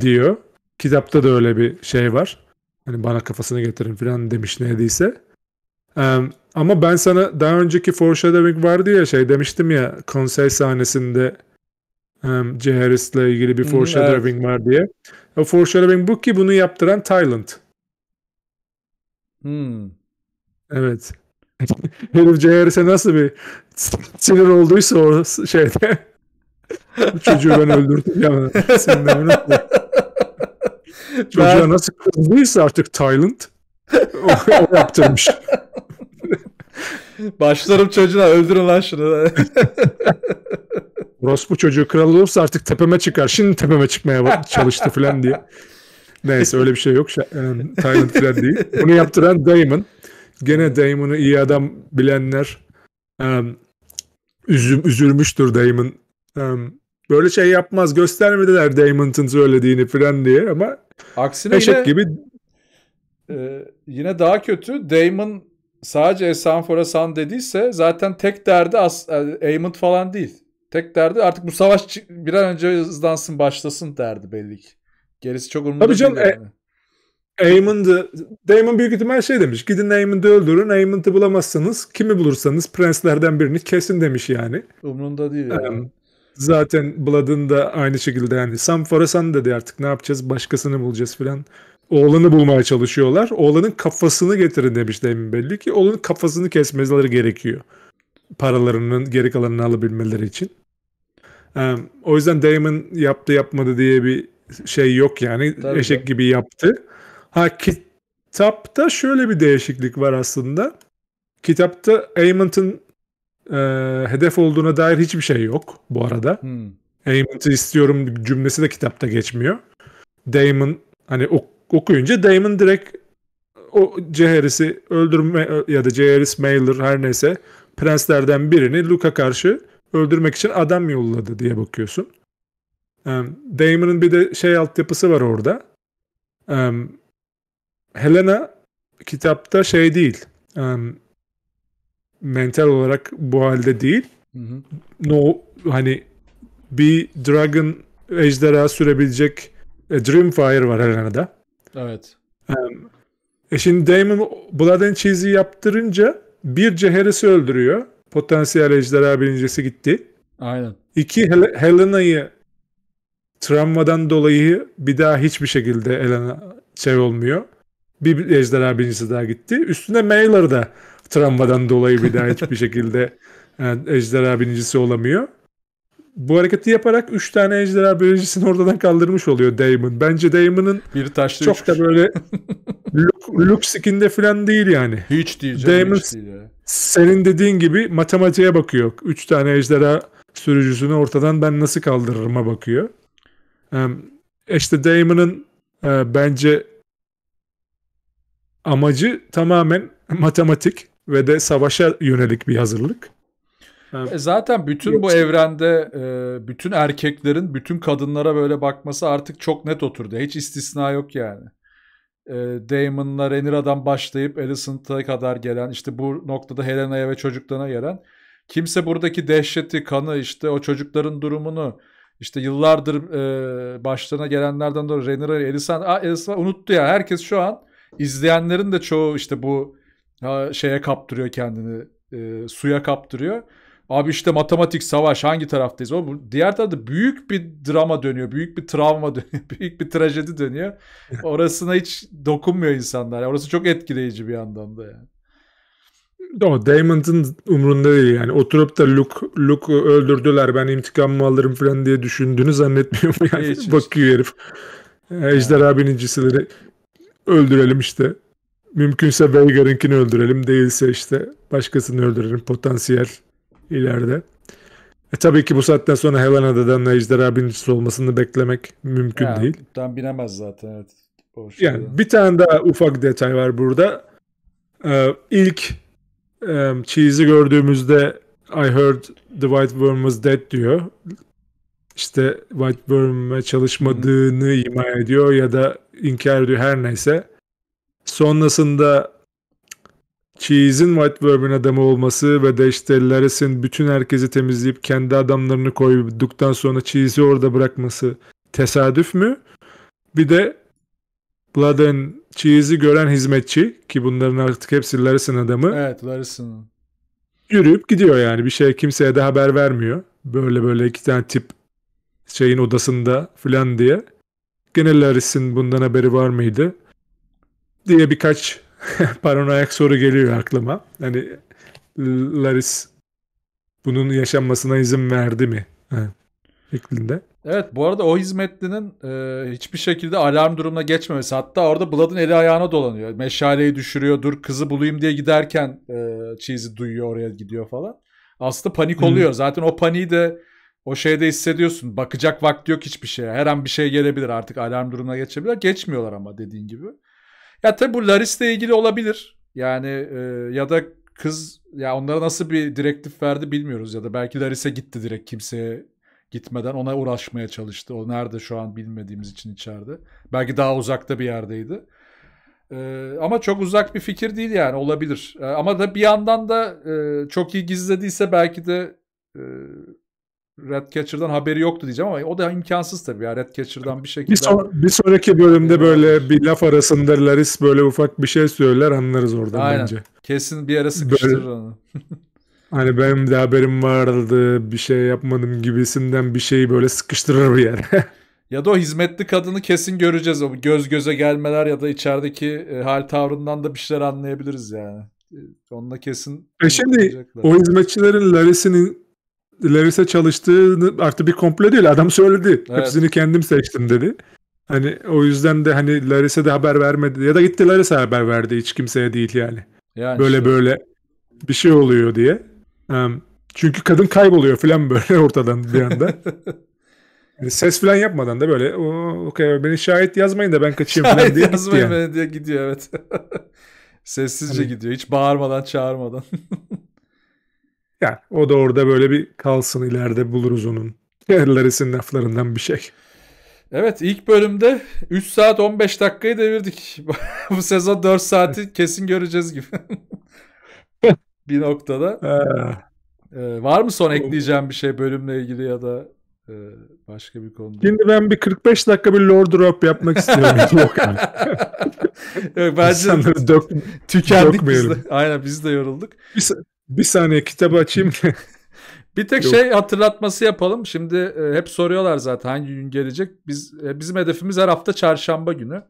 Diyor. Kitapta da öyle bir şey var. Hani bana kafasını getirin falan demiş neydiyse. Ama ben sana daha önceki foreshadowing vardı ya şey demiştim ya konser sahnesinde um, Jairus'la ilgili bir foreshadowing evet. var diye. O foreshadowing bu ki bunu yaptıran Thailand. Hmm. Evet. Herif Jairus'e nasıl bir sinir olduysa o şeyde çocuğu ben öldürdüm ya. Senden Çocuğa ben... nasıl kızdıysa artık Thailand o, o yaptırmış. Başlarım çocuğuna öldürün lan şunu. Ross bu çocuğu kral olursa artık tepeme çıkar. Şimdi tepeme çıkmaya çalıştı falan diye. Neyse öyle bir şey yok. Yani, e, Tayland falan değil. Bunu yaptıran Damon. Gene Damon'u iyi adam bilenler um, üzüm, üzülmüştür Damon. Um, böyle şey yapmaz göstermediler Damon'ın söylediğini falan diye ama Aksine eşek yine, gibi e, yine daha kötü Damon sadece Sanfora San dediyse zaten tek derdi as Aemond falan değil. Tek derdi artık bu savaş bir an önce hızlansın başlasın derdi belli ki. Gerisi çok umurumda Tabii canım, değil e, yani. E Damon büyük ihtimal şey demiş. Gidin Aemond'ı öldürün. Aemond'ı bulamazsanız kimi bulursanız prenslerden birini kesin demiş yani. Umrunda değil yani. Um, zaten Blood'ın da aynı şekilde yani. Sam Forasan dedi artık ne yapacağız başkasını bulacağız filan oğlanı bulmaya çalışıyorlar. Oğlanın kafasını getirin demişti emin belli ki. Oğlanın kafasını kesmeleri gerekiyor. Paralarının geri kalanını alabilmeleri için. Um, o yüzden Damon yaptı yapmadı diye bir şey yok yani. Tabii Eşek de. gibi yaptı. Ha kitapta şöyle bir değişiklik var aslında. Kitapta Amont'un e, hedef olduğuna dair hiçbir şey yok bu arada. Hmm. Amont'ı istiyorum cümlesi de kitapta geçmiyor. Damon hani o okuyunca Damon direkt o Jaehaerys'i öldürme ya da Jaehaerys Mailer her neyse prenslerden birini Luke'a karşı öldürmek için adam yolladı diye bakıyorsun. Damon'ın bir de şey altyapısı var orada. Helena kitapta şey değil. mental olarak bu halde değil. No hani bir dragon ejderha sürebilecek e, Dreamfire var Helena'da. Evet. e şimdi Damon Blood and Cheese'i yaptırınca bir Ceheres'i öldürüyor. Potansiyel ejderha birincisi gitti. Aynen. İki Hel Helena'yı travmadan dolayı bir daha hiçbir şekilde Helena şey olmuyor. Bir ejderha birincisi daha gitti. Üstüne Mailer da travmadan dolayı bir daha hiçbir şekilde yani e, ejderha birincisi olamıyor bu hareketi yaparak 3 tane ejderha biyolojisini oradan kaldırmış oluyor Damon. Bence Damon'ın bir taşlı çok da böyle lux Luke skin'de falan değil yani. Hiç değil canım. Damon hiç değil ya. senin dediğin gibi matematiğe bakıyor. 3 tane ejderha sürücüsünü ortadan ben nasıl kaldırırıma bakıyor. İşte Damon'ın e, bence amacı tamamen matematik ve de savaşa yönelik bir hazırlık. Evet. E zaten bütün bu evrende e, bütün erkeklerin bütün kadınlara böyle bakması artık çok net oturdu. Hiç istisna yok yani. E, Damon'la Renira'dan başlayıp Alicent'a kadar gelen işte bu noktada Helena'ya ve çocuklarına gelen kimse buradaki dehşeti, kanı işte o çocukların durumunu işte yıllardır e, başlarına gelenlerden dolayı Rhaenyra, Alicent unuttu ya. Herkes şu an izleyenlerin de çoğu işte bu şeye kaptırıyor kendini e, suya kaptırıyor. Abi işte matematik, savaş hangi taraftayız? O diğer tarafta büyük bir drama dönüyor. Büyük bir travma dönüyor. büyük bir trajedi dönüyor. Orasına hiç dokunmuyor insanlar. Yani orası çok etkileyici bir yandan da yani. Ama Damon'ın umrunda değil yani. Oturup da Luke, Luke öldürdüler ben intikam mı alırım falan diye düşündüğünü zannetmiyorum yani. Hiç, Bakıyor hiç. herif. Ejderha binicisileri öldürelim işte. Mümkünse Veigar'ınkini öldürelim. Değilse işte başkasını öldürelim. Potansiyel ileride. E tabii ki bu saatten sonra Helena'dan ejderha binicisi olmasını beklemek mümkün ya, değil. Tam binemez zaten. Evet. O şeyden. yani bir tane daha ufak detay var burada. Ee, ilk e, Cheese'i gördüğümüzde I heard the White Worm was dead diyor. İşte White Worm'e çalışmadığını Hı. ima ediyor ya da inkar ediyor her neyse. Sonrasında Cheese'in White Worm'ün adamı olması ve de işte Laris'in bütün herkesi temizleyip kendi adamlarını koyduktan sonra Cheese'i orada bırakması tesadüf mü? Bir de Blood and Cheese'i gören hizmetçi ki bunların artık hepsi Laris'in adamı. Evet Laris'in. Yürüyüp gidiyor yani bir şey kimseye de haber vermiyor. Böyle böyle iki tane tip şeyin odasında falan diye. Gene Laris'in bundan haberi var mıydı? diye birkaç paranoyak soru geliyor aklıma. Hani Laris bunun yaşanmasına izin verdi mi? Ha, şeklinde. Evet bu arada o hizmetlinin e, hiçbir şekilde alarm durumuna geçmemesi. Hatta orada Blood'ın eli ayağına dolanıyor. Meşaleyi düşürüyor. Dur kızı bulayım diye giderken e, Cheese'i duyuyor oraya gidiyor falan. Aslında panik oluyor. Hı. Zaten o paniği de o şeyde hissediyorsun. Bakacak vakti yok hiçbir şeye. Her an bir şey gelebilir artık alarm durumuna geçebilir. Geçmiyorlar ama dediğin gibi. Ya tabi bu Laris'le ilgili olabilir. Yani e, ya da kız ya onlara nasıl bir direktif verdi bilmiyoruz ya da belki Laris'e gitti direkt kimseye gitmeden ona uğraşmaya çalıştı. O nerede şu an bilmediğimiz için içeride. Belki daha uzakta bir yerdeydi. Ee, ama çok uzak bir fikir değil yani olabilir. Ee, ama da bir yandan da e, çok iyi gizlediyse belki de e, Red Catcher'dan haberi yoktu diyeceğim ama o da imkansız tabii ya Catcher'dan bir şekilde. Bir, son, bir sonraki bölümde böyle bir laf arasında Laris böyle ufak bir şey söyler anlarız oradan Aynen. bence. Kesin bir ara sıkıştırır böyle... onu. hani benim de haberim vardı bir şey yapmadım gibisinden bir şeyi böyle sıkıştırır bir yere. ya da o hizmetli kadını kesin göreceğiz. O göz göze gelmeler ya da içerideki e, hal tavrından da bir şeyler anlayabiliriz yani. E, onunla kesin... E şimdi o hizmetçilerin Laris'in Laris'e çalıştığını artık bir komple değil adam söyledi. Evet. Hepsini kendim seçtim dedi. Hani o yüzden de hani Laris'e de haber vermedi ya da gitti Laris'e haber verdi hiç kimseye değil yani. yani böyle işte. böyle bir şey oluyor diye. çünkü kadın kayboluyor falan böyle ortadan bir anda. Ses falan yapmadan da böyle okey beni şahit yazmayın da ben kaçayım şahit falan diye yazmayın yani. beni diye gidiyor evet. Sessizce hani... gidiyor hiç bağırmadan çağırmadan. Yani o da orada böyle bir kalsın ileride buluruz onun. Yerlerisin laflarından bir şey. Evet ilk bölümde 3 saat 15 dakikayı devirdik. Bu sezon 4 saati kesin göreceğiz gibi. bir noktada. ee, var mı son ekleyeceğim bir şey bölümle ilgili ya da e, başka bir konuda? Şimdi ben bir 45 dakika bir Lord Drop yapmak istiyorum. Yok Yok bence dök, tükendik biz de. Aynen biz de yorulduk. Bir, bir saniye kitabı açayım. bir tek Yok. şey hatırlatması yapalım. Şimdi e, hep soruyorlar zaten hangi gün gelecek. Biz e, bizim hedefimiz her hafta çarşamba günü.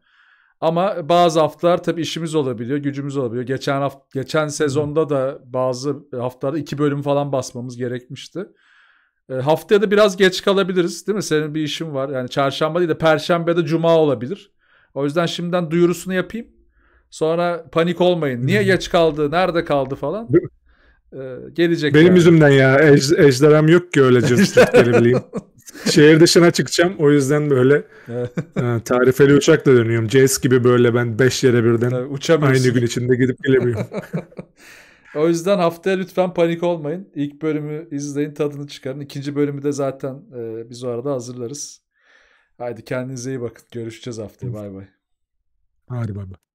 Ama bazı haftalar tabii işimiz olabiliyor, gücümüz olabiliyor. Geçen hafta geçen sezonda da bazı haftalarda iki bölüm falan basmamız gerekmişti. E, haftaya da biraz geç kalabiliriz değil mi? Senin bir işin var. Yani çarşamba değil de perşembe de cuma olabilir. O yüzden şimdiden duyurusunu yapayım. Sonra panik olmayın. Niye geç kaldı? Nerede kaldı falan. Ee, gelecek. Benim yani. yüzümden ya. Ej, ejderham yok ki öyle cırslıkları bileyim. Şehir dışına çıkacağım. O yüzden böyle e, tarifeli uçakla dönüyorum. Jazz gibi böyle ben 5 yere birden Tabii, aynı gün içinde gidip gelemiyorum. o yüzden haftaya lütfen panik olmayın. İlk bölümü izleyin tadını çıkarın. İkinci bölümü de zaten e, biz o arada hazırlarız. Haydi kendinize iyi bakın. Görüşeceğiz haftaya. Bay bay. Hadi bay bay.